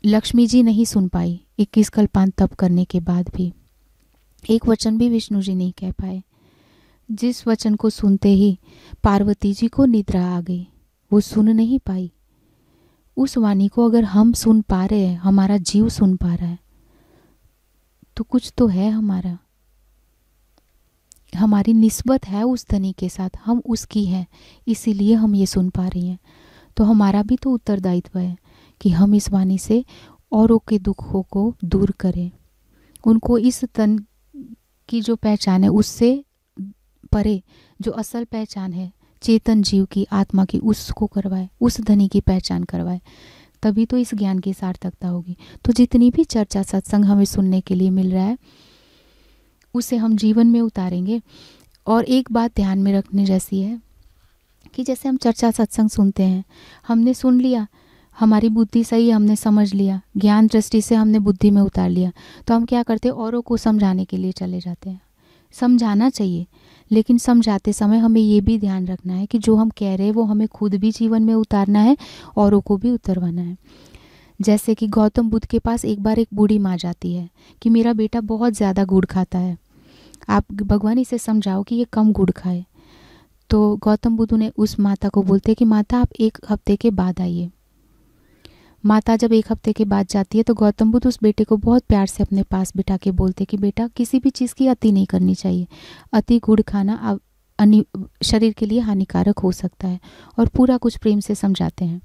लक्ष्मी जी नहीं सुन पाई इक्कीस कल्पान तप करने के बाद भी एक वचन भी विष्णु जी नहीं कह पाए जिस वचन को सुनते ही पार्वती जी को निद्रा आ गई वो सुन नहीं पाई उस वाणी को अगर हम सुन पा रहे हैं हमारा जीव सुन पा रहा है तो कुछ तो है हमारा हमारी निस्बत है उस धनी के साथ हम उसकी हैं इसीलिए हम ये सुन पा रही हैं तो हमारा भी तो उत्तरदायित्व है कि हम इस वाणी से औरों के दुखों को दूर करें उनको इस तन की जो पहचान है उससे परे जो असल पहचान है चेतन जीव की आत्मा की उसको करवाए उस धनी की पहचान करवाए तभी तो इस ज्ञान की सार्थकता होगी तो जितनी भी चर्चा सत्संग हमें सुनने के लिए मिल रहा है उसे हम जीवन में उतारेंगे और एक बात ध्यान में रखने जैसी है कि जैसे हम चर्चा सत्संग सुनते हैं हमने सुन लिया हमारी बुद्धि सही हमने समझ लिया ज्ञान दृष्टि से हमने बुद्धि में उतार लिया तो हम क्या करते हैं औरों को समझाने के लिए चले जाते हैं समझाना चाहिए लेकिन समझाते समय हमें ये भी ध्यान रखना है कि जो हम कह रहे हैं वो हमें खुद भी जीवन में उतारना है औरों को भी उतरवाना है जैसे कि गौतम बुद्ध के पास एक बार एक बूढ़ी माँ जाती है कि मेरा बेटा बहुत ज़्यादा गुड़ खाता है आप भगवान इसे समझाओ कि ये कम गुड़ खाए तो गौतम बुद्ध उन्हें उस माता को बोलते हैं कि माता आप एक हफ्ते के बाद आइए माता जब एक हफ्ते के बाद जाती है तो गौतम बुद्ध उस बेटे को बहुत प्यार से अपने पास बिठा के बोलते कि बेटा किसी भी चीज़ की अति नहीं करनी चाहिए अति गुड़ खाना अनि शरीर के लिए हानिकारक हो सकता है और पूरा कुछ प्रेम से समझाते हैं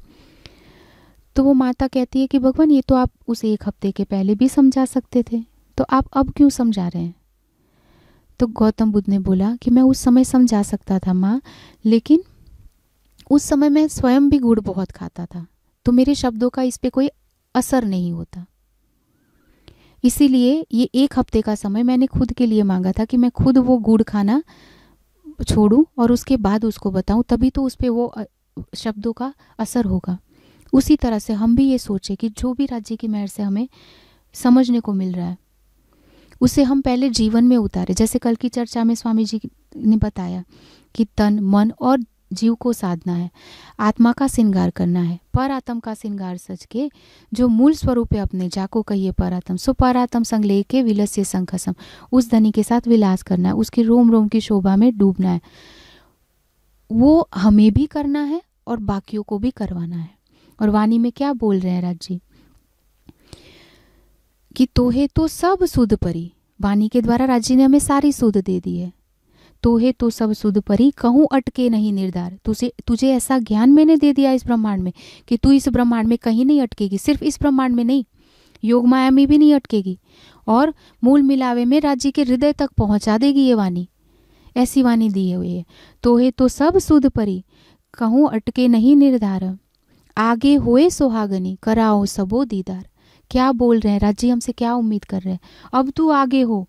तो वो माता कहती है कि भगवान ये तो आप उस एक हफ्ते के पहले भी समझा सकते थे तो आप अब क्यों समझा रहे हैं तो गौतम बुद्ध ने बोला कि मैं उस समय समझा सकता था माँ लेकिन उस समय मैं स्वयं भी गुड़ बहुत खाता था तो मेरे शब्दों का इस पर कोई असर नहीं होता इसीलिए ये एक हफ्ते का समय मैंने खुद के लिए मांगा था कि मैं खुद वो गुड़ खाना छोड़ूं और उसके बाद उसको बताऊं तभी तो उस पर वो शब्दों का असर होगा उसी तरह से हम भी ये सोचें कि जो भी राज्य की मेहर से हमें समझने को मिल रहा है उसे हम पहले जीवन में उतारे जैसे कल की चर्चा में स्वामी जी ने बताया कि तन मन और जीव को साधना है आत्मा का श्रृंगार करना है पर आत्म का श्रृंगार सच के जो मूल स्वरूप है अपने जाको कहिए पर आत्म सो पर आत्म संग लेके विलस्य संखसम उस धनी के साथ विलास करना है उसकी रोम रोम की शोभा में डूबना है वो हमें भी करना है और बाकियों को भी करवाना है और वाणी में क्या बोल रहे हैं राज जी कि तोहे तो सब सुध परी वाणी के द्वारा राज्य ने हमें सारी सुध दे दी है तोहे तो सब सुध परी कहूँ अटके नहीं निर्धार तुझे तुझे ऐसा ज्ञान मैंने दे दिया इस ब्रह्मांड में कि तू इस ब्रह्मांड में कहीं नहीं अटकेगी सिर्फ इस ब्रह्मांड में नहीं योग माया में भी नहीं अटकेगी और मूल मिलावे में राज्य के हृदय तक पहुंचा देगी ये वाणी ऐसी वाणी दी हुई है तो हे तो सब सुध परी कहूँ अटके नहीं निर्धार आगे होए सुहागनी कराओ सबो दीदार क्या बोल रहे हैं राज्य हमसे क्या उम्मीद कर रहे हैं अब तू आगे हो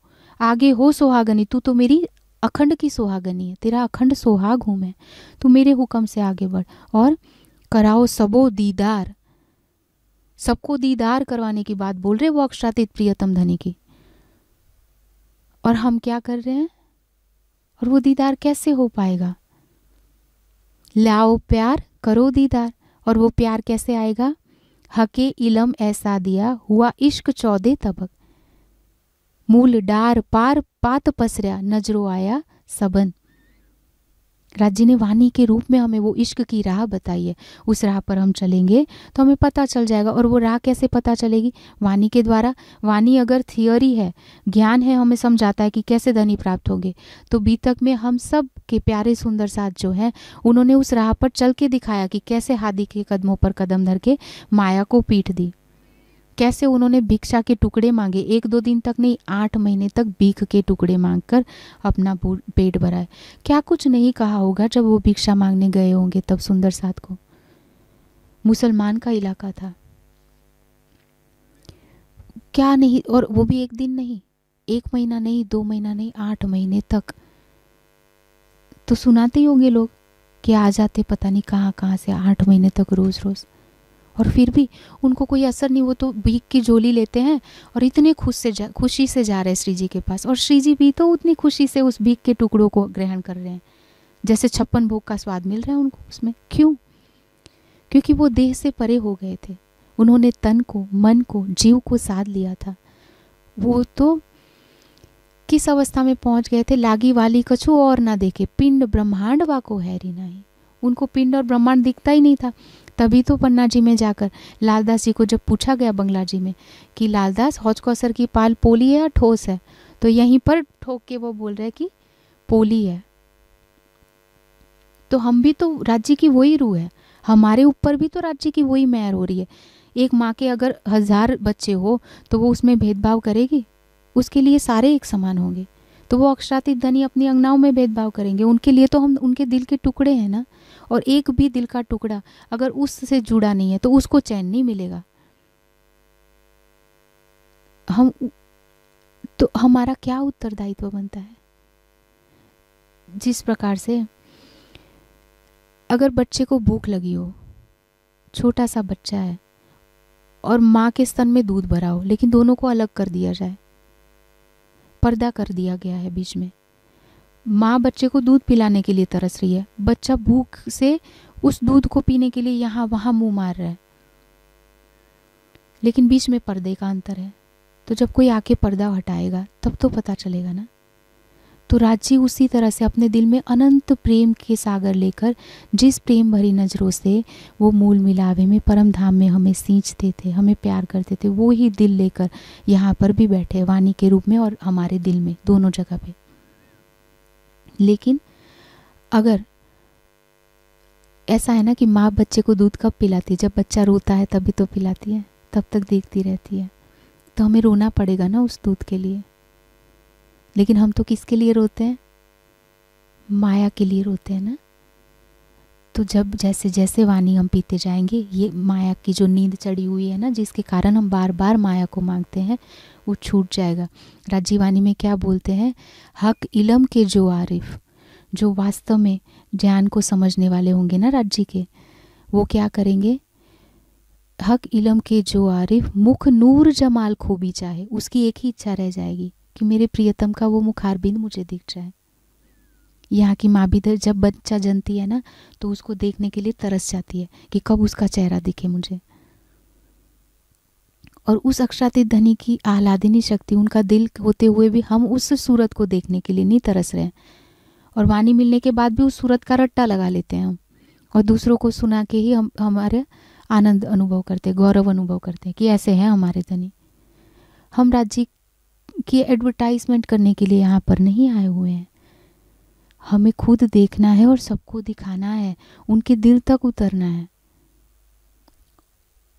आगे हो सुहागनी तू तो मेरी अखंड की सुहागनी है तेरा अखंड सुहाग हूँ मैं तू मेरे हुक्म से आगे बढ़ और कराओ सबो दीदार सबको दीदार करवाने की बात बोल रहे वो अक्षरातीत प्रियतम धनी की और हम क्या कर रहे हैं और वो दीदार कैसे हो पाएगा लाओ प्यार करो दीदार और वो प्यार कैसे आएगा हके इलम ऐसा दिया हुआ इश्क चौदे तबक मूल डार पार पात पसरिया नजरो आया सबन राज्य ने वाणी के रूप में हमें वो इश्क की राह बताई है उस राह पर हम चलेंगे तो हमें पता चल जाएगा और वो राह कैसे पता चलेगी वाणी के द्वारा वाणी अगर थियोरी है ज्ञान है हमें समझाता है कि कैसे धनी प्राप्त होंगे तो बीतक में हम सब के प्यारे सुंदर साथ जो हैं उन्होंने उस राह पर चल के दिखाया कि कैसे हादी के कदमों पर कदम धर के माया को पीट दी कैसे उन्होंने भिक्षा के टुकड़े मांगे एक दो दिन तक नहीं आठ महीने तक भीख के टुकड़े मांगकर अपना पेट भराए क्या कुछ नहीं कहा होगा जब वो भिक्षा मांगने गए होंगे तब सुंदर साथ को मुसलमान का इलाका था क्या नहीं और वो भी एक दिन नहीं एक महीना नहीं दो महीना नहीं आठ महीने तक तो सुनाते ही होंगे लोग कि आ जाते पता नहीं कहाँ कहाँ से आठ महीने तक रोज़ रोज़ और फिर भी उनको कोई असर नहीं वो तो भीख की झोली लेते हैं और इतने खुश से जा खुशी से जा रहे हैं श्री जी के पास और श्री जी भी तो उतनी खुशी से उस भीख के टुकड़ों को ग्रहण कर रहे हैं जैसे छप्पन भोग का स्वाद मिल रहा है उनको उसमें क्यों क्योंकि वो देह से परे हो गए थे उन्होंने तन को मन को जीव को साध लिया था वो तो किस अवस्था में पहुंच गए थे लागी वाली कछु और ना देखे पिंड ब्रह्मांड वा को हैरी नहीं उनको पिंड और ब्रह्मांड दिखता ही नहीं था तभी तो पन्ना जी में जाकर लालदास जी को जब पूछा गया बंगला जी में कि लालदास हौज कौसर की पाल पोली है या ठोस है तो यहीं पर ठोक के वो बोल रहे कि पोली है तो हम भी तो राज्य की वही रूह है हमारे ऊपर भी तो राज्य की वही मैर हो रही है एक माँ के अगर हज़ार बच्चे हो तो वो उसमें भेदभाव करेगी उसके लिए सारे एक समान होंगे तो वो अक्षरातीत धनी अपनी अंगनाओं में भेदभाव करेंगे उनके लिए तो हम उनके दिल के टुकड़े हैं ना और एक भी दिल का टुकड़ा अगर उससे जुड़ा नहीं है तो उसको चैन नहीं मिलेगा हम तो हमारा क्या उत्तरदायित्व बनता है जिस प्रकार से अगर बच्चे को भूख लगी हो छोटा सा बच्चा है और माँ के स्तन में दूध भरा हो लेकिन दोनों को अलग कर दिया जाए पर्दा कर दिया गया है बीच में माँ बच्चे को दूध पिलाने के लिए तरस रही है बच्चा भूख से उस दूध को पीने के लिए यहाँ वहाँ मुंह मार रहा है लेकिन बीच में पर्दे का अंतर है तो जब कोई आके पर्दा हटाएगा तब तो पता चलेगा ना तो राजी उसी तरह से अपने दिल में अनंत प्रेम के सागर लेकर जिस प्रेम भरी नज़रों से वो मूल मिलावे में परम धाम में हमें सींचते थे हमें प्यार करते थे वो ही दिल लेकर यहाँ पर भी बैठे वाणी के रूप में और हमारे दिल में दोनों जगह पे लेकिन अगर ऐसा है ना कि माँ बच्चे को दूध कब पिलाती है जब बच्चा रोता है तभी तो पिलाती है तब तक देखती रहती है तो हमें रोना पड़ेगा ना उस दूध के लिए लेकिन हम तो किसके लिए रोते हैं माया के लिए रोते हैं ना तो जब जैसे जैसे वाणी हम पीते जाएंगे ये माया की जो नींद चढ़ी हुई है ना जिसके कारण हम बार बार माया को मांगते हैं वो छूट जाएगा राजीवानी में क्या बोलते हैं हक इलम के जो आरिफ जो वास्तव में ज्ञान को समझने वाले होंगे ना राज्य के वो क्या करेंगे हक इलम के जो आरिफ मुख नूर जमाल खूबी चाहे उसकी एक ही इच्छा रह जाएगी कि मेरे प्रियतम का वो मुखारबिंद मुझे दिख जाए यहाँ की माँ भी जब बच्चा जनती है ना तो उसको देखने के लिए तरस जाती है कि कब उसका चेहरा दिखे मुझे और उस अक्षातीत धनी की आह्लादिनी शक्ति उनका दिल होते हुए भी हम उस सूरत को देखने के लिए नहीं तरस रहे हैं और वाणी मिलने के बाद भी उस सूरत का रट्टा लगा लेते हैं हम और दूसरों को सुना के ही हम हमारे आनंद अनुभव करते हैं गौरव अनुभव करते हैं कि ऐसे हैं हमारे धनी हम राज्य की एडवर्टाइजमेंट करने के लिए यहाँ पर नहीं आए हुए हैं हमें खुद देखना है और सबको दिखाना है उनके दिल तक उतरना है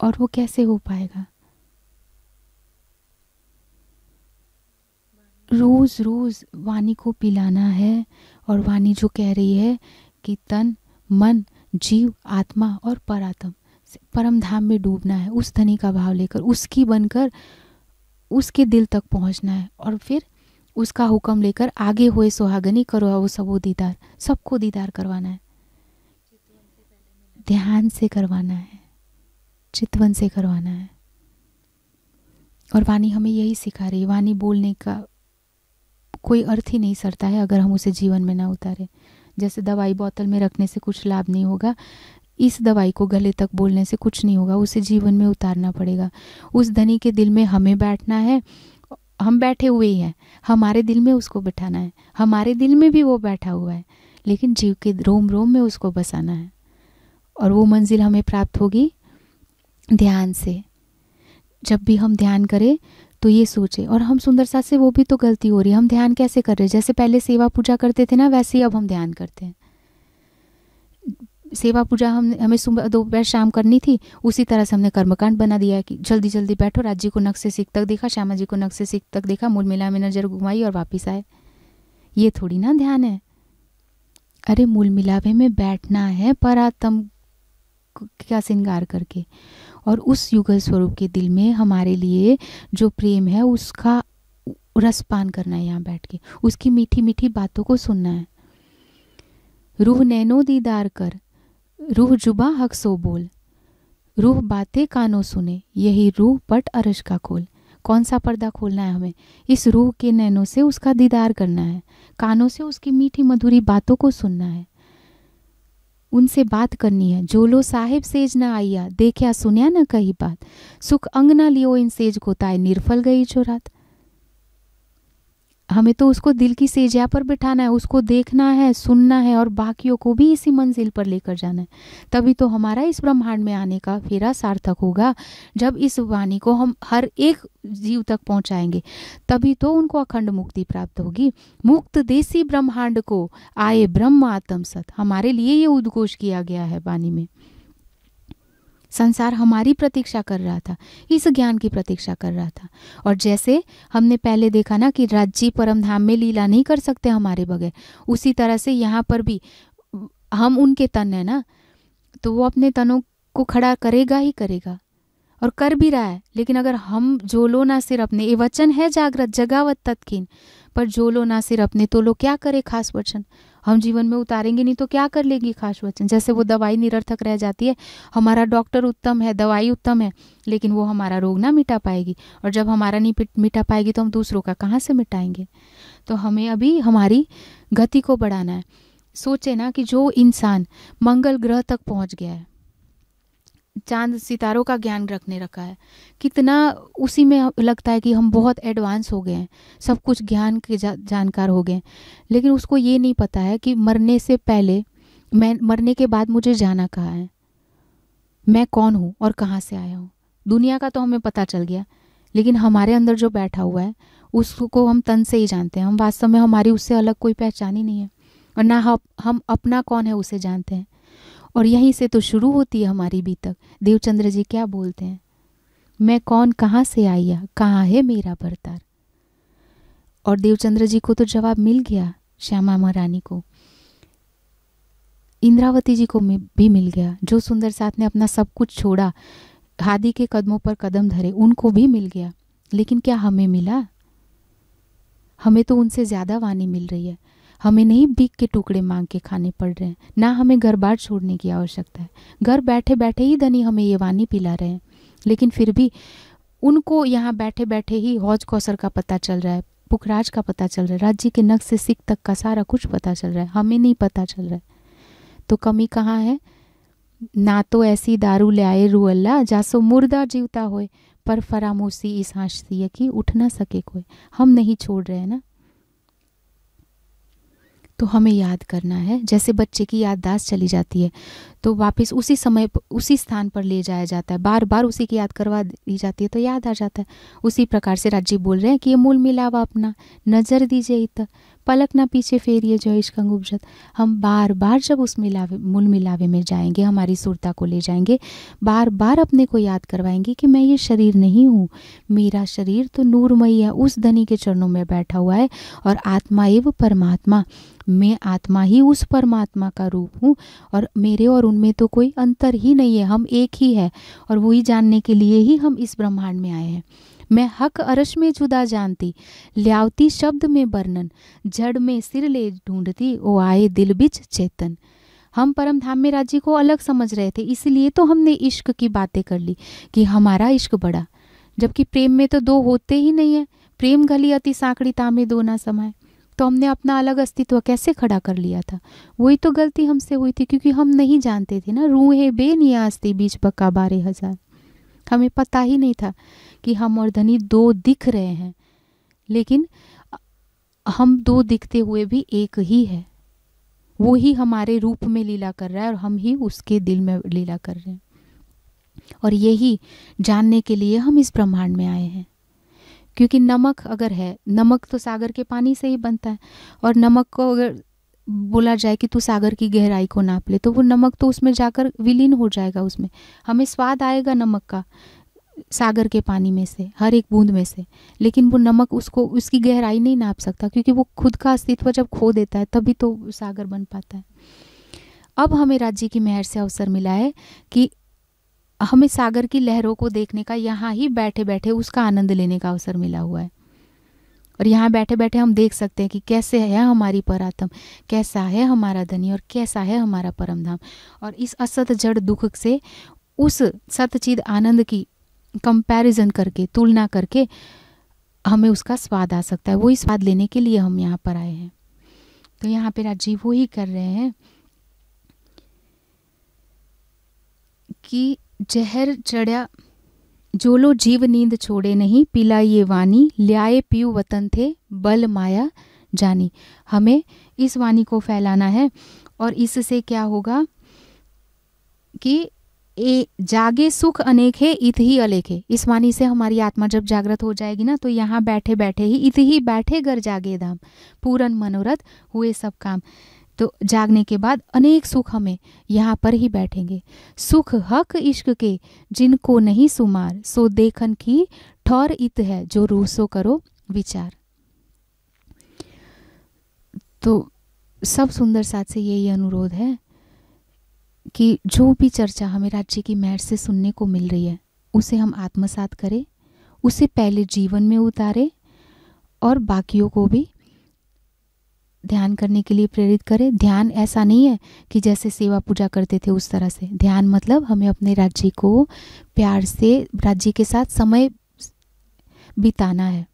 और वो कैसे हो पाएगा रोज़ रोज़ वाणी को पिलाना है और वाणी जो कह रही है कि तन मन जीव आत्मा और परातम परम धाम में डूबना है उस धनी का भाव लेकर उसकी बनकर उसके दिल तक पहुंचना है और फिर उसका हुक्म लेकर आगे हुए सुहागनी करो वो सबो दीदार सबको दीदार करवाना है ध्यान से करवाना है चितवन से करवाना है और वाणी हमें यही सिखा रही है वाणी बोलने का कोई अर्थ ही नहीं सरता है अगर हम उसे जीवन में ना उतारें जैसे दवाई बोतल में रखने से कुछ लाभ नहीं होगा इस दवाई को गले तक बोलने से कुछ नहीं होगा उसे जीवन में उतारना पड़ेगा उस धनी के दिल में हमें बैठना है हम बैठे हुए ही हैं हमारे दिल में उसको बिठाना है हमारे दिल में भी वो बैठा हुआ है लेकिन जीव के रोम रोम में उसको बसाना है और वो मंजिल हमें प्राप्त होगी ध्यान से जब भी हम ध्यान करें तो ये सोचे और हम सुंदरता से वो भी तो गलती हो रही है हम ध्यान कैसे कर रहे हैं जैसे पहले सेवा पूजा करते थे ना वैसे ही अब हम ध्यान करते हैं सेवा पूजा हम हमें सुबह दोपहर शाम करनी थी उसी तरह से हमने कर्मकांड बना दिया है कि जल्दी जल्दी बैठो राज्य को नक्शे सीख तक देखा श्यामा जी को नक्शे सीख तक देखा मूल मिला में नज़र घुमाई और वापिस आए ये थोड़ी ना ध्यान है अरे मूल मिलावे में बैठना है पर आतम क्या श्रृंगार करके और उस युगल स्वरूप के दिल में हमारे लिए जो प्रेम है उसका रसपान करना है यहाँ बैठ के उसकी मीठी मीठी बातों को सुनना है रूह नैनो दीदार कर रूह जुबा हक सो बोल रूह बातें कानों सुने यही रूह पट अरश का खोल कौन सा पर्दा खोलना है हमें इस रूह के नैनों से उसका दीदार करना है कानों से उसकी मीठी मधुरी बातों को सुनना है उनसे बात करनी है झोलो साहेब सेज न आइया देखया सुनया न कही बात सुख अंग न लियो इन सेज को ताए निर्फल गई रात हमें तो उसको दिल की सेजा पर बिठाना है उसको देखना है सुनना है और बाकियों को भी इसी मंजिल पर लेकर जाना है तभी तो हमारा इस ब्रह्मांड में आने का फेरा सार्थक होगा जब इस वाणी को हम हर एक जीव तक पहुंचाएंगे तभी तो उनको अखंड मुक्ति प्राप्त होगी मुक्त देसी ब्रह्मांड को आए ब्रह्म आत्म सत हमारे लिए ये उद्घोष किया गया है वाणी में संसार हमारी प्रतीक्षा कर रहा था इस ज्ञान की प्रतीक्षा कर रहा था और जैसे हमने पहले देखा ना कि राज्य परम धाम में लीला नहीं कर सकते हमारे बगैर उसी तरह से यहाँ पर भी हम उनके तन है ना तो वो अपने तनों को खड़ा करेगा ही करेगा और कर भी रहा है लेकिन अगर हम जोलो ना सिर अपने ये वचन है जागृत जगावत तत्कीन पर जोलो ना सिर अपने तो लो क्या करे खास वचन हम जीवन में उतारेंगे नहीं तो क्या कर लेगी खास वचन जैसे वो दवाई निरर्थक रह जाती है हमारा डॉक्टर उत्तम है दवाई उत्तम है लेकिन वो हमारा रोग ना मिटा पाएगी और जब हमारा नहीं मिटा पाएगी तो हम दूसरों का कहाँ से मिटाएंगे तो हमें अभी हमारी गति को बढ़ाना है सोचे ना कि जो इंसान मंगल ग्रह तक पहुँच गया है चांद सितारों का ज्ञान रखने रखा है कितना उसी में लगता है कि हम बहुत एडवांस हो गए हैं सब कुछ ज्ञान के जा, जानकार हो गए लेकिन उसको ये नहीं पता है कि मरने से पहले मैं मरने के बाद मुझे जाना कहाँ है मैं कौन हूँ और कहाँ से आया हूँ दुनिया का तो हमें पता चल गया लेकिन हमारे अंदर जो बैठा हुआ है उसको हम तन से ही जानते हैं हम वास्तव में हमारी उससे अलग कोई पहचान ही नहीं है और ना हम अपना कौन है उसे जानते हैं और यहीं से तो शुरू होती है हमारी बीतक देवचंद्र जी क्या बोलते हैं मैं कौन कहाँ से आईया कहाँ है मेरा बरतार और देवचंद्र जी को तो जवाब मिल गया श्यामा महारानी को इंद्रावती जी को भी मिल गया जो सुंदर साथ ने अपना सब कुछ छोड़ा हादी के कदमों पर कदम धरे उनको भी मिल गया लेकिन क्या हमें मिला हमें तो उनसे ज़्यादा वाणी मिल रही है हमें नहीं बिक के टुकड़े मांग के खाने पड़ रहे हैं ना हमें घर बार छोड़ने की आवश्यकता है घर बैठे बैठे ही धनी हमें ये वानी पिला रहे हैं लेकिन फिर भी उनको यहाँ बैठे बैठे ही हौज कौसर का पता चल रहा है पुखराज का पता चल रहा है राज्य के नक्श से सिख तक का सारा कुछ पता चल रहा है हमें नहीं पता चल रहा है तो कमी कहाँ है ना तो ऐसी दारू ले आए रूअल्ला जासो मुर्दा जीवता होए पर फरामोशी इस है की उठ ना सके कोई हम नहीं छोड़ रहे ना तो हमें याद करना है जैसे बच्चे की याददाश्त चली जाती है तो वापस उसी समय उसी स्थान पर ले जाया जाता है बार बार उसी की याद करवा दी जाती है तो याद आ जाता है उसी प्रकार से राजीव बोल रहे हैं कि ये मूल मिलावा अपना नज़र दीजिए पलक ना पीछे फेरिए जो इश्क गुबजत हम बार बार जब उस मिलावे मूल मिलावे में जाएंगे हमारी सुरता को ले जाएंगे बार बार अपने को याद करवाएंगे कि मैं ये शरीर नहीं हूँ मेरा शरीर तो नूरमयी है उस धनी के चरणों में बैठा हुआ है और आत्मा एवं परमात्मा मैं आत्मा ही उस परमात्मा का रूप हूँ और मेरे और उनमें तो कोई अंतर ही नहीं है हम एक ही है और वही जानने के लिए ही हम इस ब्रह्मांड में आए हैं मैं हक अरश में जुदा जानती ल्यावती शब्द में वर्णन जड़ में सिर ले ढूंढती ओ आए दिल बिच चेतन हम परम धाम में राज्य को अलग समझ रहे थे इसलिए तो हमने इश्क की बातें कर ली कि हमारा इश्क बड़ा जबकि प्रेम में तो दो होते ही नहीं है प्रेम गली अति सांकड़ी तामे दो ना समाये तो हमने अपना अलग अस्तित्व कैसे खड़ा कर लिया था वही तो गलती हमसे हुई थी क्योंकि हम नहीं जानते थे ना रूहें बेनियाज थी बीच बक्का बारह हजार हमें पता ही नहीं था कि हम और धनी दो दिख रहे हैं लेकिन हम दो दिखते हुए भी एक ही है वो ही हमारे रूप में लीला कर रहा है और हम ही उसके दिल में लीला कर रहे हैं और यही जानने के लिए हम इस ब्रह्मांड में आए हैं क्योंकि नमक अगर है नमक तो सागर के पानी से ही बनता है और नमक को अगर बोला जाए कि तू सागर की गहराई को नाप ले तो वो नमक तो उसमें जाकर विलीन हो जाएगा उसमें हमें स्वाद आएगा नमक का सागर के पानी में से हर एक बूंद में से लेकिन वो नमक उसको उसकी गहराई नहीं नाप सकता क्योंकि वो खुद का अस्तित्व जब खो देता है तभी तो सागर बन पाता है अब हमें राज्य की मेहर से अवसर मिला है कि हमें सागर की लहरों को देखने का यहाँ ही बैठे बैठे उसका आनंद लेने का अवसर मिला हुआ है और यहाँ बैठे बैठे हम देख सकते हैं कि कैसे है हमारी परातम कैसा है हमारा धनी और कैसा है हमारा परम धाम और इस असत जड़ दुख से उस सतचिद आनंद की कंपैरिजन करके तुलना करके हमें उसका स्वाद आ सकता है वही स्वाद लेने के लिए हम यहाँ पर आए हैं तो यहाँ पे राजीव वो ही कर रहे हैं कि जहर चढ़ा जो लो जीव नींद छोड़े नहीं पिला ये वाणी ल्याए पीयू वतन थे बल माया जानी हमें इस वाणी को फैलाना है और इससे क्या होगा कि ए जागे सुख अनेक है इत ही अलेख है इस वाणी से हमारी आत्मा जब जागृत हो जाएगी ना तो यहाँ बैठे बैठे ही इत ही बैठे घर जागे धाम पूरन मनोरथ हुए सब काम तो जागने के बाद अनेक सुख हमें यहाँ पर ही बैठेंगे सुख हक इश्क के जिनको नहीं सुमार सो देखन की ठौर इत है जो रूसो करो विचार तो सब सुंदर साथ से यही अनुरोध है कि जो भी चर्चा हमें राज्य की मैट से सुनने को मिल रही है उसे हम आत्मसात करें उसे पहले जीवन में उतारें और बाकियों को भी ध्यान करने के लिए प्रेरित करें ध्यान ऐसा नहीं है कि जैसे सेवा पूजा करते थे उस तरह से ध्यान मतलब हमें अपने राज्य को प्यार से राज्य के साथ समय बिताना है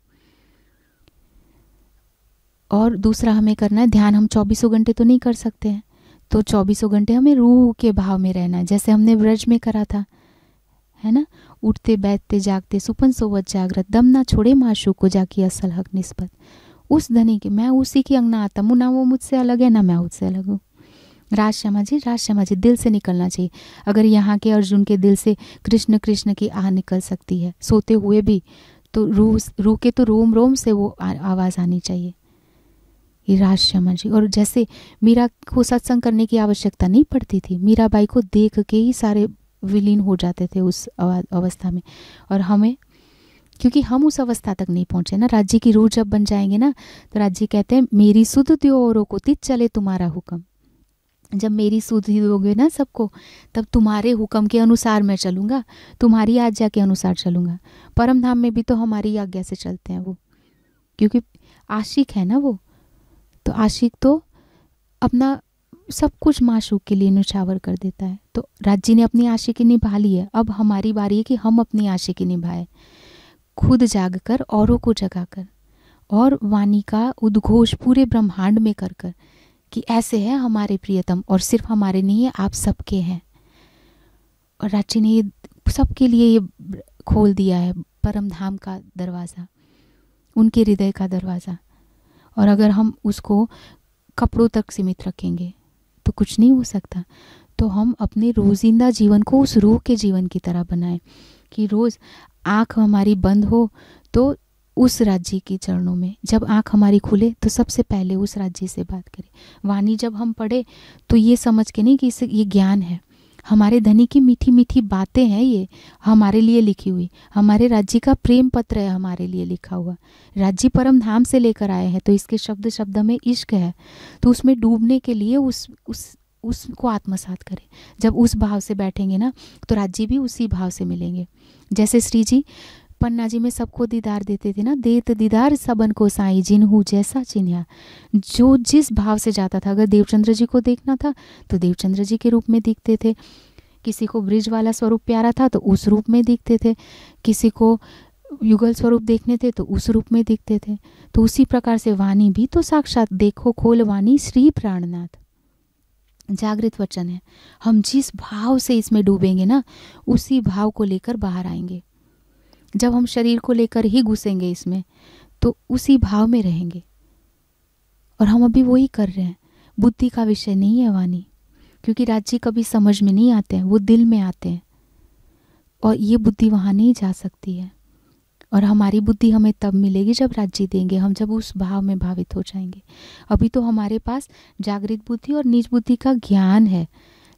और दूसरा हमें करना है ध्यान हम चौबीसों घंटे तो नहीं कर सकते हैं तो चौबीसों घंटे हमें रूह के भाव में रहना है जैसे हमने ब्रज में करा था है ना उठते बैठते जागते सुपन सोवत जागृत दम ना छोड़े माशू को जाके असल हक निस्पत उस धनी की मैं उसी की अंगना आता हूँ ना वो मुझसे अलग है ना मैं उससे अलग हूँ राज श्यामा जी राज श्यामा जी दिल से निकलना चाहिए अगर यहाँ के अर्जुन के दिल से कृष्ण कृष्ण की आ निकल सकती है सोते हुए भी तो रू रू के तो रोम रोम से वो आवाज़ आनी चाहिए ये राज श्यामा जी और जैसे मीरा को सत्संग करने की आवश्यकता नहीं पड़ती थी मीरा बाई को देख के ही सारे विलीन हो जाते थे उस अवस्था में और हमें क्योंकि हम उस अवस्था तक नहीं पहुंचे ना राज्य की रूह जब बन जाएंगे ना तो राज्य कहते हैं मेरी सुध त्यो औरों को तिज चले तुम्हारा हुक्म जब मेरी सुधि दोगे ना सबको तब तुम्हारे हुक्म के अनुसार मैं चलूँगा तुम्हारी आज्ञा के अनुसार चलूँगा परम धाम में भी तो हमारी आज्ञा से चलते हैं वो क्योंकि आशिक है ना वो तो आशिक तो अपना सब कुछ माशूक के लिए नुछावर कर देता है तो राज्य ने अपनी आशिकी निभा ली है अब हमारी बारी है कि हम अपनी आशिकी निभाएं खुद जागकर औरों को जगाकर और वाणी का उद्घोष पूरे ब्रह्मांड में कर कर कि ऐसे है हमारे प्रियतम और सिर्फ हमारे नहीं है आप सबके हैं और राची ने ये सबके लिए ये खोल दिया है परम धाम का दरवाज़ा उनके हृदय का दरवाज़ा और अगर हम उसको कपड़ों तक सीमित रखेंगे तो कुछ नहीं हो सकता तो हम अपने रोज़िंदा जीवन को उस रूह के जीवन की तरह बनाएं कि रोज़ आँख हमारी बंद हो तो उस राज्य के चरणों में जब आँख हमारी खुले तो सबसे पहले उस राज्य से बात करें वाणी जब हम पढ़े तो ये समझ के नहीं कि इस ये ज्ञान है हमारे धनी की मीठी मीठी बातें हैं ये हमारे लिए लिखी हुई हमारे राज्य का प्रेम पत्र है हमारे लिए लिखा हुआ राज्य परम धाम से लेकर आए हैं तो इसके शब्द शब्द में इश्क है तो उसमें डूबने के लिए उस उस उसको आत्मसात करें जब उस भाव से बैठेंगे ना तो राज्य भी उसी भाव से मिलेंगे जैसे श्री जी पन्ना जी में सबको दीदार देते थे ना देत दीदार सबन को साई जिन हूँ जैसा चिन्हया जो जिस भाव से जाता था अगर देवचंद्र जी को देखना था तो देवचंद्र जी के रूप में दिखते थे किसी को ब्रिज वाला स्वरूप प्यारा था तो उस रूप में दिखते थे किसी को युगल स्वरूप देखने थे तो उस रूप में दिखते थे तो उसी प्रकार से वाणी भी तो साक्षात देखो खोल वाणी श्री प्राणनाथ जागृत वचन है हम जिस भाव से इसमें डूबेंगे ना उसी भाव को लेकर बाहर आएंगे जब हम शरीर को लेकर ही घुसेंगे इसमें तो उसी भाव में रहेंगे और हम अभी वही कर रहे हैं बुद्धि का विषय नहीं है वाणी क्योंकि राज्य कभी समझ में नहीं आते हैं वो दिल में आते हैं और ये बुद्धि वहाँ नहीं जा सकती है और हमारी बुद्धि हमें तब मिलेगी जब राज्य देंगे हम जब उस भाव में भावित हो जाएंगे अभी तो हमारे पास जागृत बुद्धि और निज बुद्धि का ज्ञान है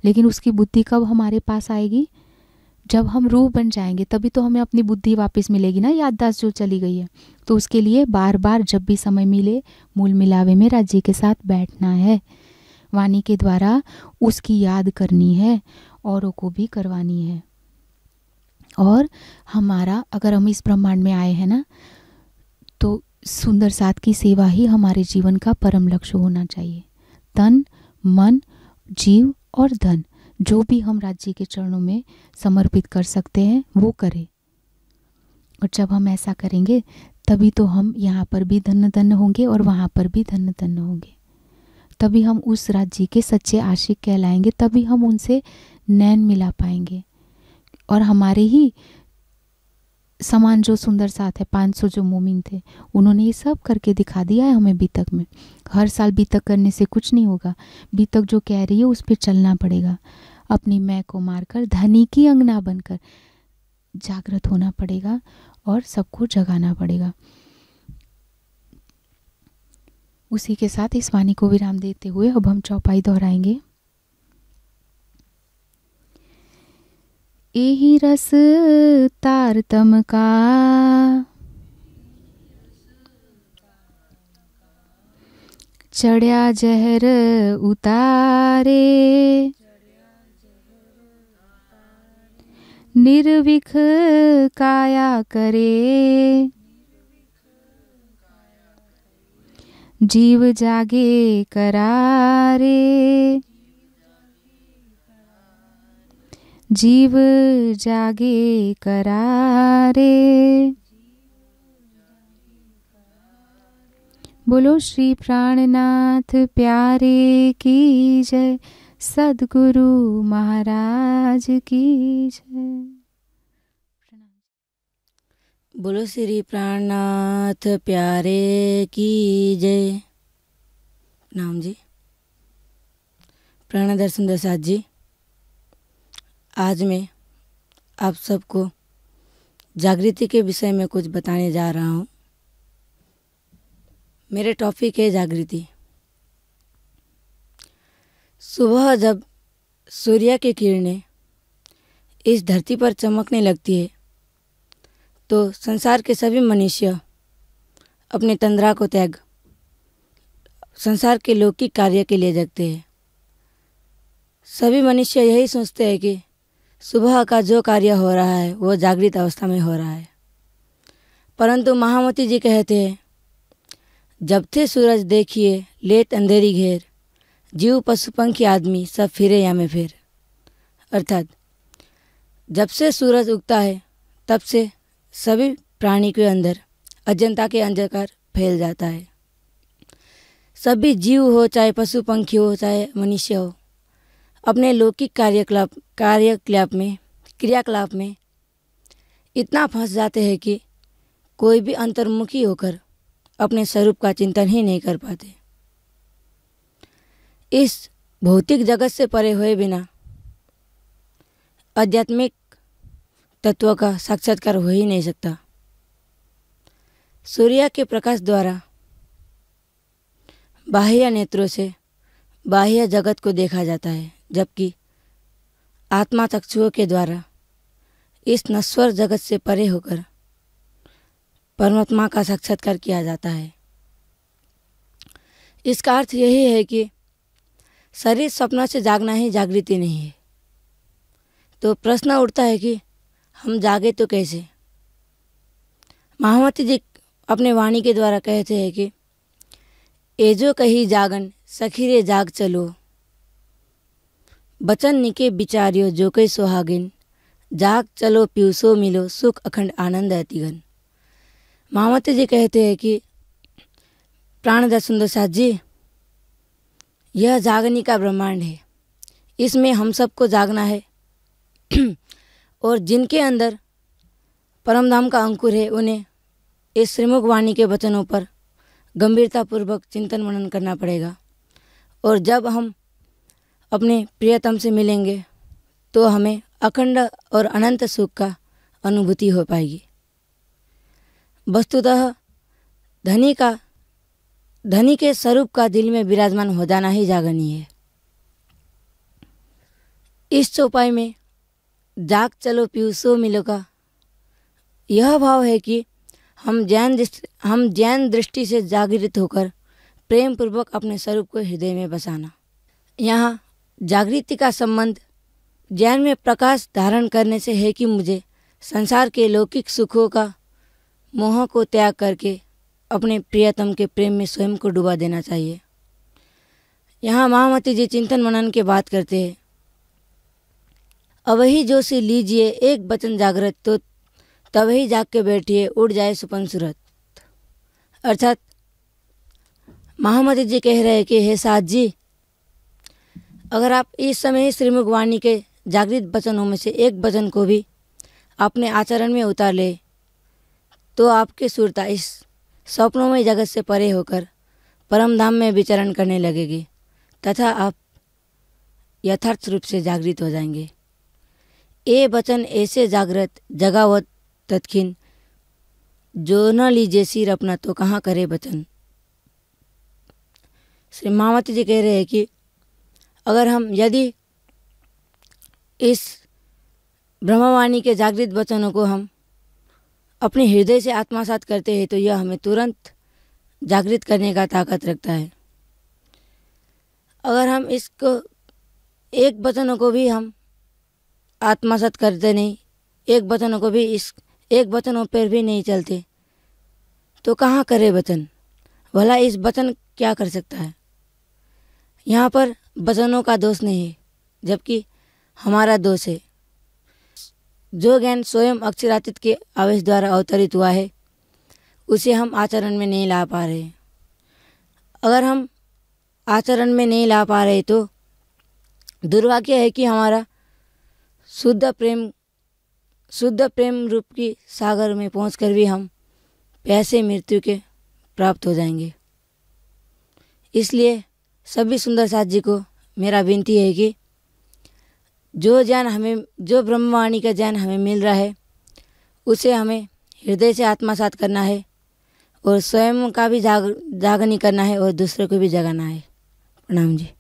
लेकिन उसकी बुद्धि कब हमारे पास आएगी जब हम रूह बन जाएंगे तभी तो हमें अपनी बुद्धि वापस मिलेगी ना याददाश्त जो चली गई है तो उसके लिए बार बार जब भी समय मिले मूल मिलावे में राज्य के साथ बैठना है वाणी के द्वारा उसकी याद करनी है औरों को भी करवानी है और हमारा अगर हम इस ब्रह्मांड में आए हैं ना तो सुंदर साथ की सेवा ही हमारे जीवन का परम लक्ष्य होना चाहिए तन मन जीव और धन जो भी हम राज्य के चरणों में समर्पित कर सकते हैं वो करें और जब हम ऐसा करेंगे तभी तो हम यहाँ पर भी धन्य धन्य होंगे और वहाँ पर भी धन्य धन्य होंगे तभी हम उस राज्य के सच्चे आशिक कहलाएंगे तभी हम उनसे नैन मिला पाएंगे और हमारे ही समान जो सुंदर साथ है 500 जो मोमिन थे उन्होंने ये सब करके दिखा दिया है हमें बीतक में हर साल बीतक करने से कुछ नहीं होगा बीतक जो कह रही है उस पर चलना पड़ेगा अपनी मैं को मारकर धनी की अंगना बनकर जागृत होना पड़ेगा और सबको जगाना पड़ेगा उसी के साथ इस वाणी को विराम देते हुए अब हम चौपाई दोहराएंगे यही रस तारतम का चढ़या जहर उतारे निर्विख काया करे जीव जागे करारे जीव जागे करारे बोलो श्री प्राणनाथ प्यारे की जय सदगुरु महाराज की जय बोलो श्री प्राणनाथ प्यारे की जय नाम जी प्राण दर्शन दसाद जी आज मैं आप सबको जागृति के विषय में कुछ बताने जा रहा हूँ मेरे टॉपिक है जागृति सुबह जब सूर्य की किरणें इस धरती पर चमकने लगती है तो संसार के सभी मनुष्य अपने तंद्रा को त्याग संसार के लौकिक कार्य के लिए जगते हैं सभी मनुष्य यही सोचते हैं कि सुबह का जो कार्य हो रहा है वो जागृत अवस्था में हो रहा है परंतु महामती जी कहते हैं जब थे सूरज देखिए लेत अंधेरी घेर जीव पशु पंखी आदमी सब फिरे या में फिर अर्थात जब से सूरज उगता है तब से सभी प्राणी के अंदर अजंता के अंधकार फैल जाता है सभी जीव हो चाहे पशु पंखी हो चाहे मनुष्य हो अपने लौकिक कार्यकलाप कार्यकलाप में क्रियाकलाप में इतना फंस जाते हैं कि कोई भी अंतर्मुखी होकर अपने स्वरूप का चिंतन ही नहीं कर पाते इस भौतिक जगत से परे हुए बिना आध्यात्मिक तत्व का साक्षात्कार हो ही नहीं सकता सूर्य के प्रकाश द्वारा बाह्य नेत्रों से बाह्य जगत को देखा जाता है जबकि आत्मा चक्षुओं के द्वारा इस नश्वर जगत से परे होकर परमात्मा का साक्षात्कार किया जाता है इसका अर्थ यही है कि शरीर सपना से जागना ही जागृति नहीं है तो प्रश्न उठता है कि हम जागे तो कैसे महामती जी अपने वाणी के द्वारा कहते हैं कि एजो कही जागन सखीरे जाग चलो बचन निके बिचारियो जो कई सुहागिन जाग चलो पीयूसो मिलो सुख अखंड आनंद अतिगन मामती जी कहते हैं कि प्राण सुंदर साथ जी यह जागनी का ब्रह्मांड है इसमें हम सबको जागना है और जिनके अंदर परमधाम का अंकुर है उन्हें इस श्रीमुख वाणी के वचनों पर गंभीरतापूर्वक चिंतन मनन करना पड़ेगा और जब हम अपने प्रियतम से मिलेंगे तो हमें अखंड और अनंत सुख का अनुभूति हो पाएगी वस्तुतः धनी का धनी के स्वरूप का दिल में विराजमान हो जाना ही जागनी है इस चौपाई में जाग चलो पीयूसो मिलो का यह भाव है कि हम जैन हम जैन दृष्टि से जागृत होकर प्रेम पूर्वक अपने स्वरूप को हृदय में बसाना यहाँ जागृति का संबंध ज्ञान में प्रकाश धारण करने से है कि मुझे संसार के लौकिक सुखों का मोह को त्याग करके अपने प्रियतम के प्रेम में स्वयं को डुबा देना चाहिए यहाँ महामती जी चिंतन मनन के बात करते हैं अब ही जो से लीजिए एक बचन जागृत तो तब ही जाग के बैठिए उड़ जाए सुपन सूरत अर्थात महामती जी कह रहे कि हे साथ जी अगर आप इस समय श्री मुगवाणी के जागृत वचनों में से एक वचन को भी अपने आचरण में उतार ले तो आपके सुरता इस सपनों में जगत से परे होकर परम धाम में विचरण करने लगेगी तथा आप यथार्थ रूप से जागृत हो जाएंगे ये वचन ऐसे जागृत जगावत तत्खिन जो न लीजिए सिर अपना तो कहाँ करे वचन श्री मावती जी कह रहे हैं कि अगर हम यदि इस ब्रह्मवाणी के जागृत वचनों को हम अपने हृदय से आत्मासात करते हैं तो यह हमें तुरंत जागृत करने का ताकत रखता है अगर हम इसको एक वचनों को भी हम आत्मासात करते नहीं एक वचनों को भी इस एक वचनों पर भी नहीं चलते तो कहाँ करे वचन भला इस वचन क्या कर सकता है यहाँ पर वचनों का दोष नहीं है जबकि हमारा दोष है जो ज्ञान स्वयं अक्षरातीत के आवेश द्वारा अवतरित हुआ है उसे हम आचरण में नहीं ला पा रहे अगर हम आचरण में नहीं ला पा रहे तो दुर्भाग्य है कि हमारा शुद्ध प्रेम शुद्ध प्रेम रूप की सागर में पहुँच भी हम पैसे मृत्यु के प्राप्त हो जाएंगे इसलिए सभी सुंदर साथ जी को मेरा विनती है कि जो ज्ञान हमें जो ब्रह्मवाणी का ज्ञान हमें मिल रहा है उसे हमें हृदय से आत्मासात करना है और स्वयं का भी जाग जागनी करना है और दूसरे को भी जगाना है प्रणाम जी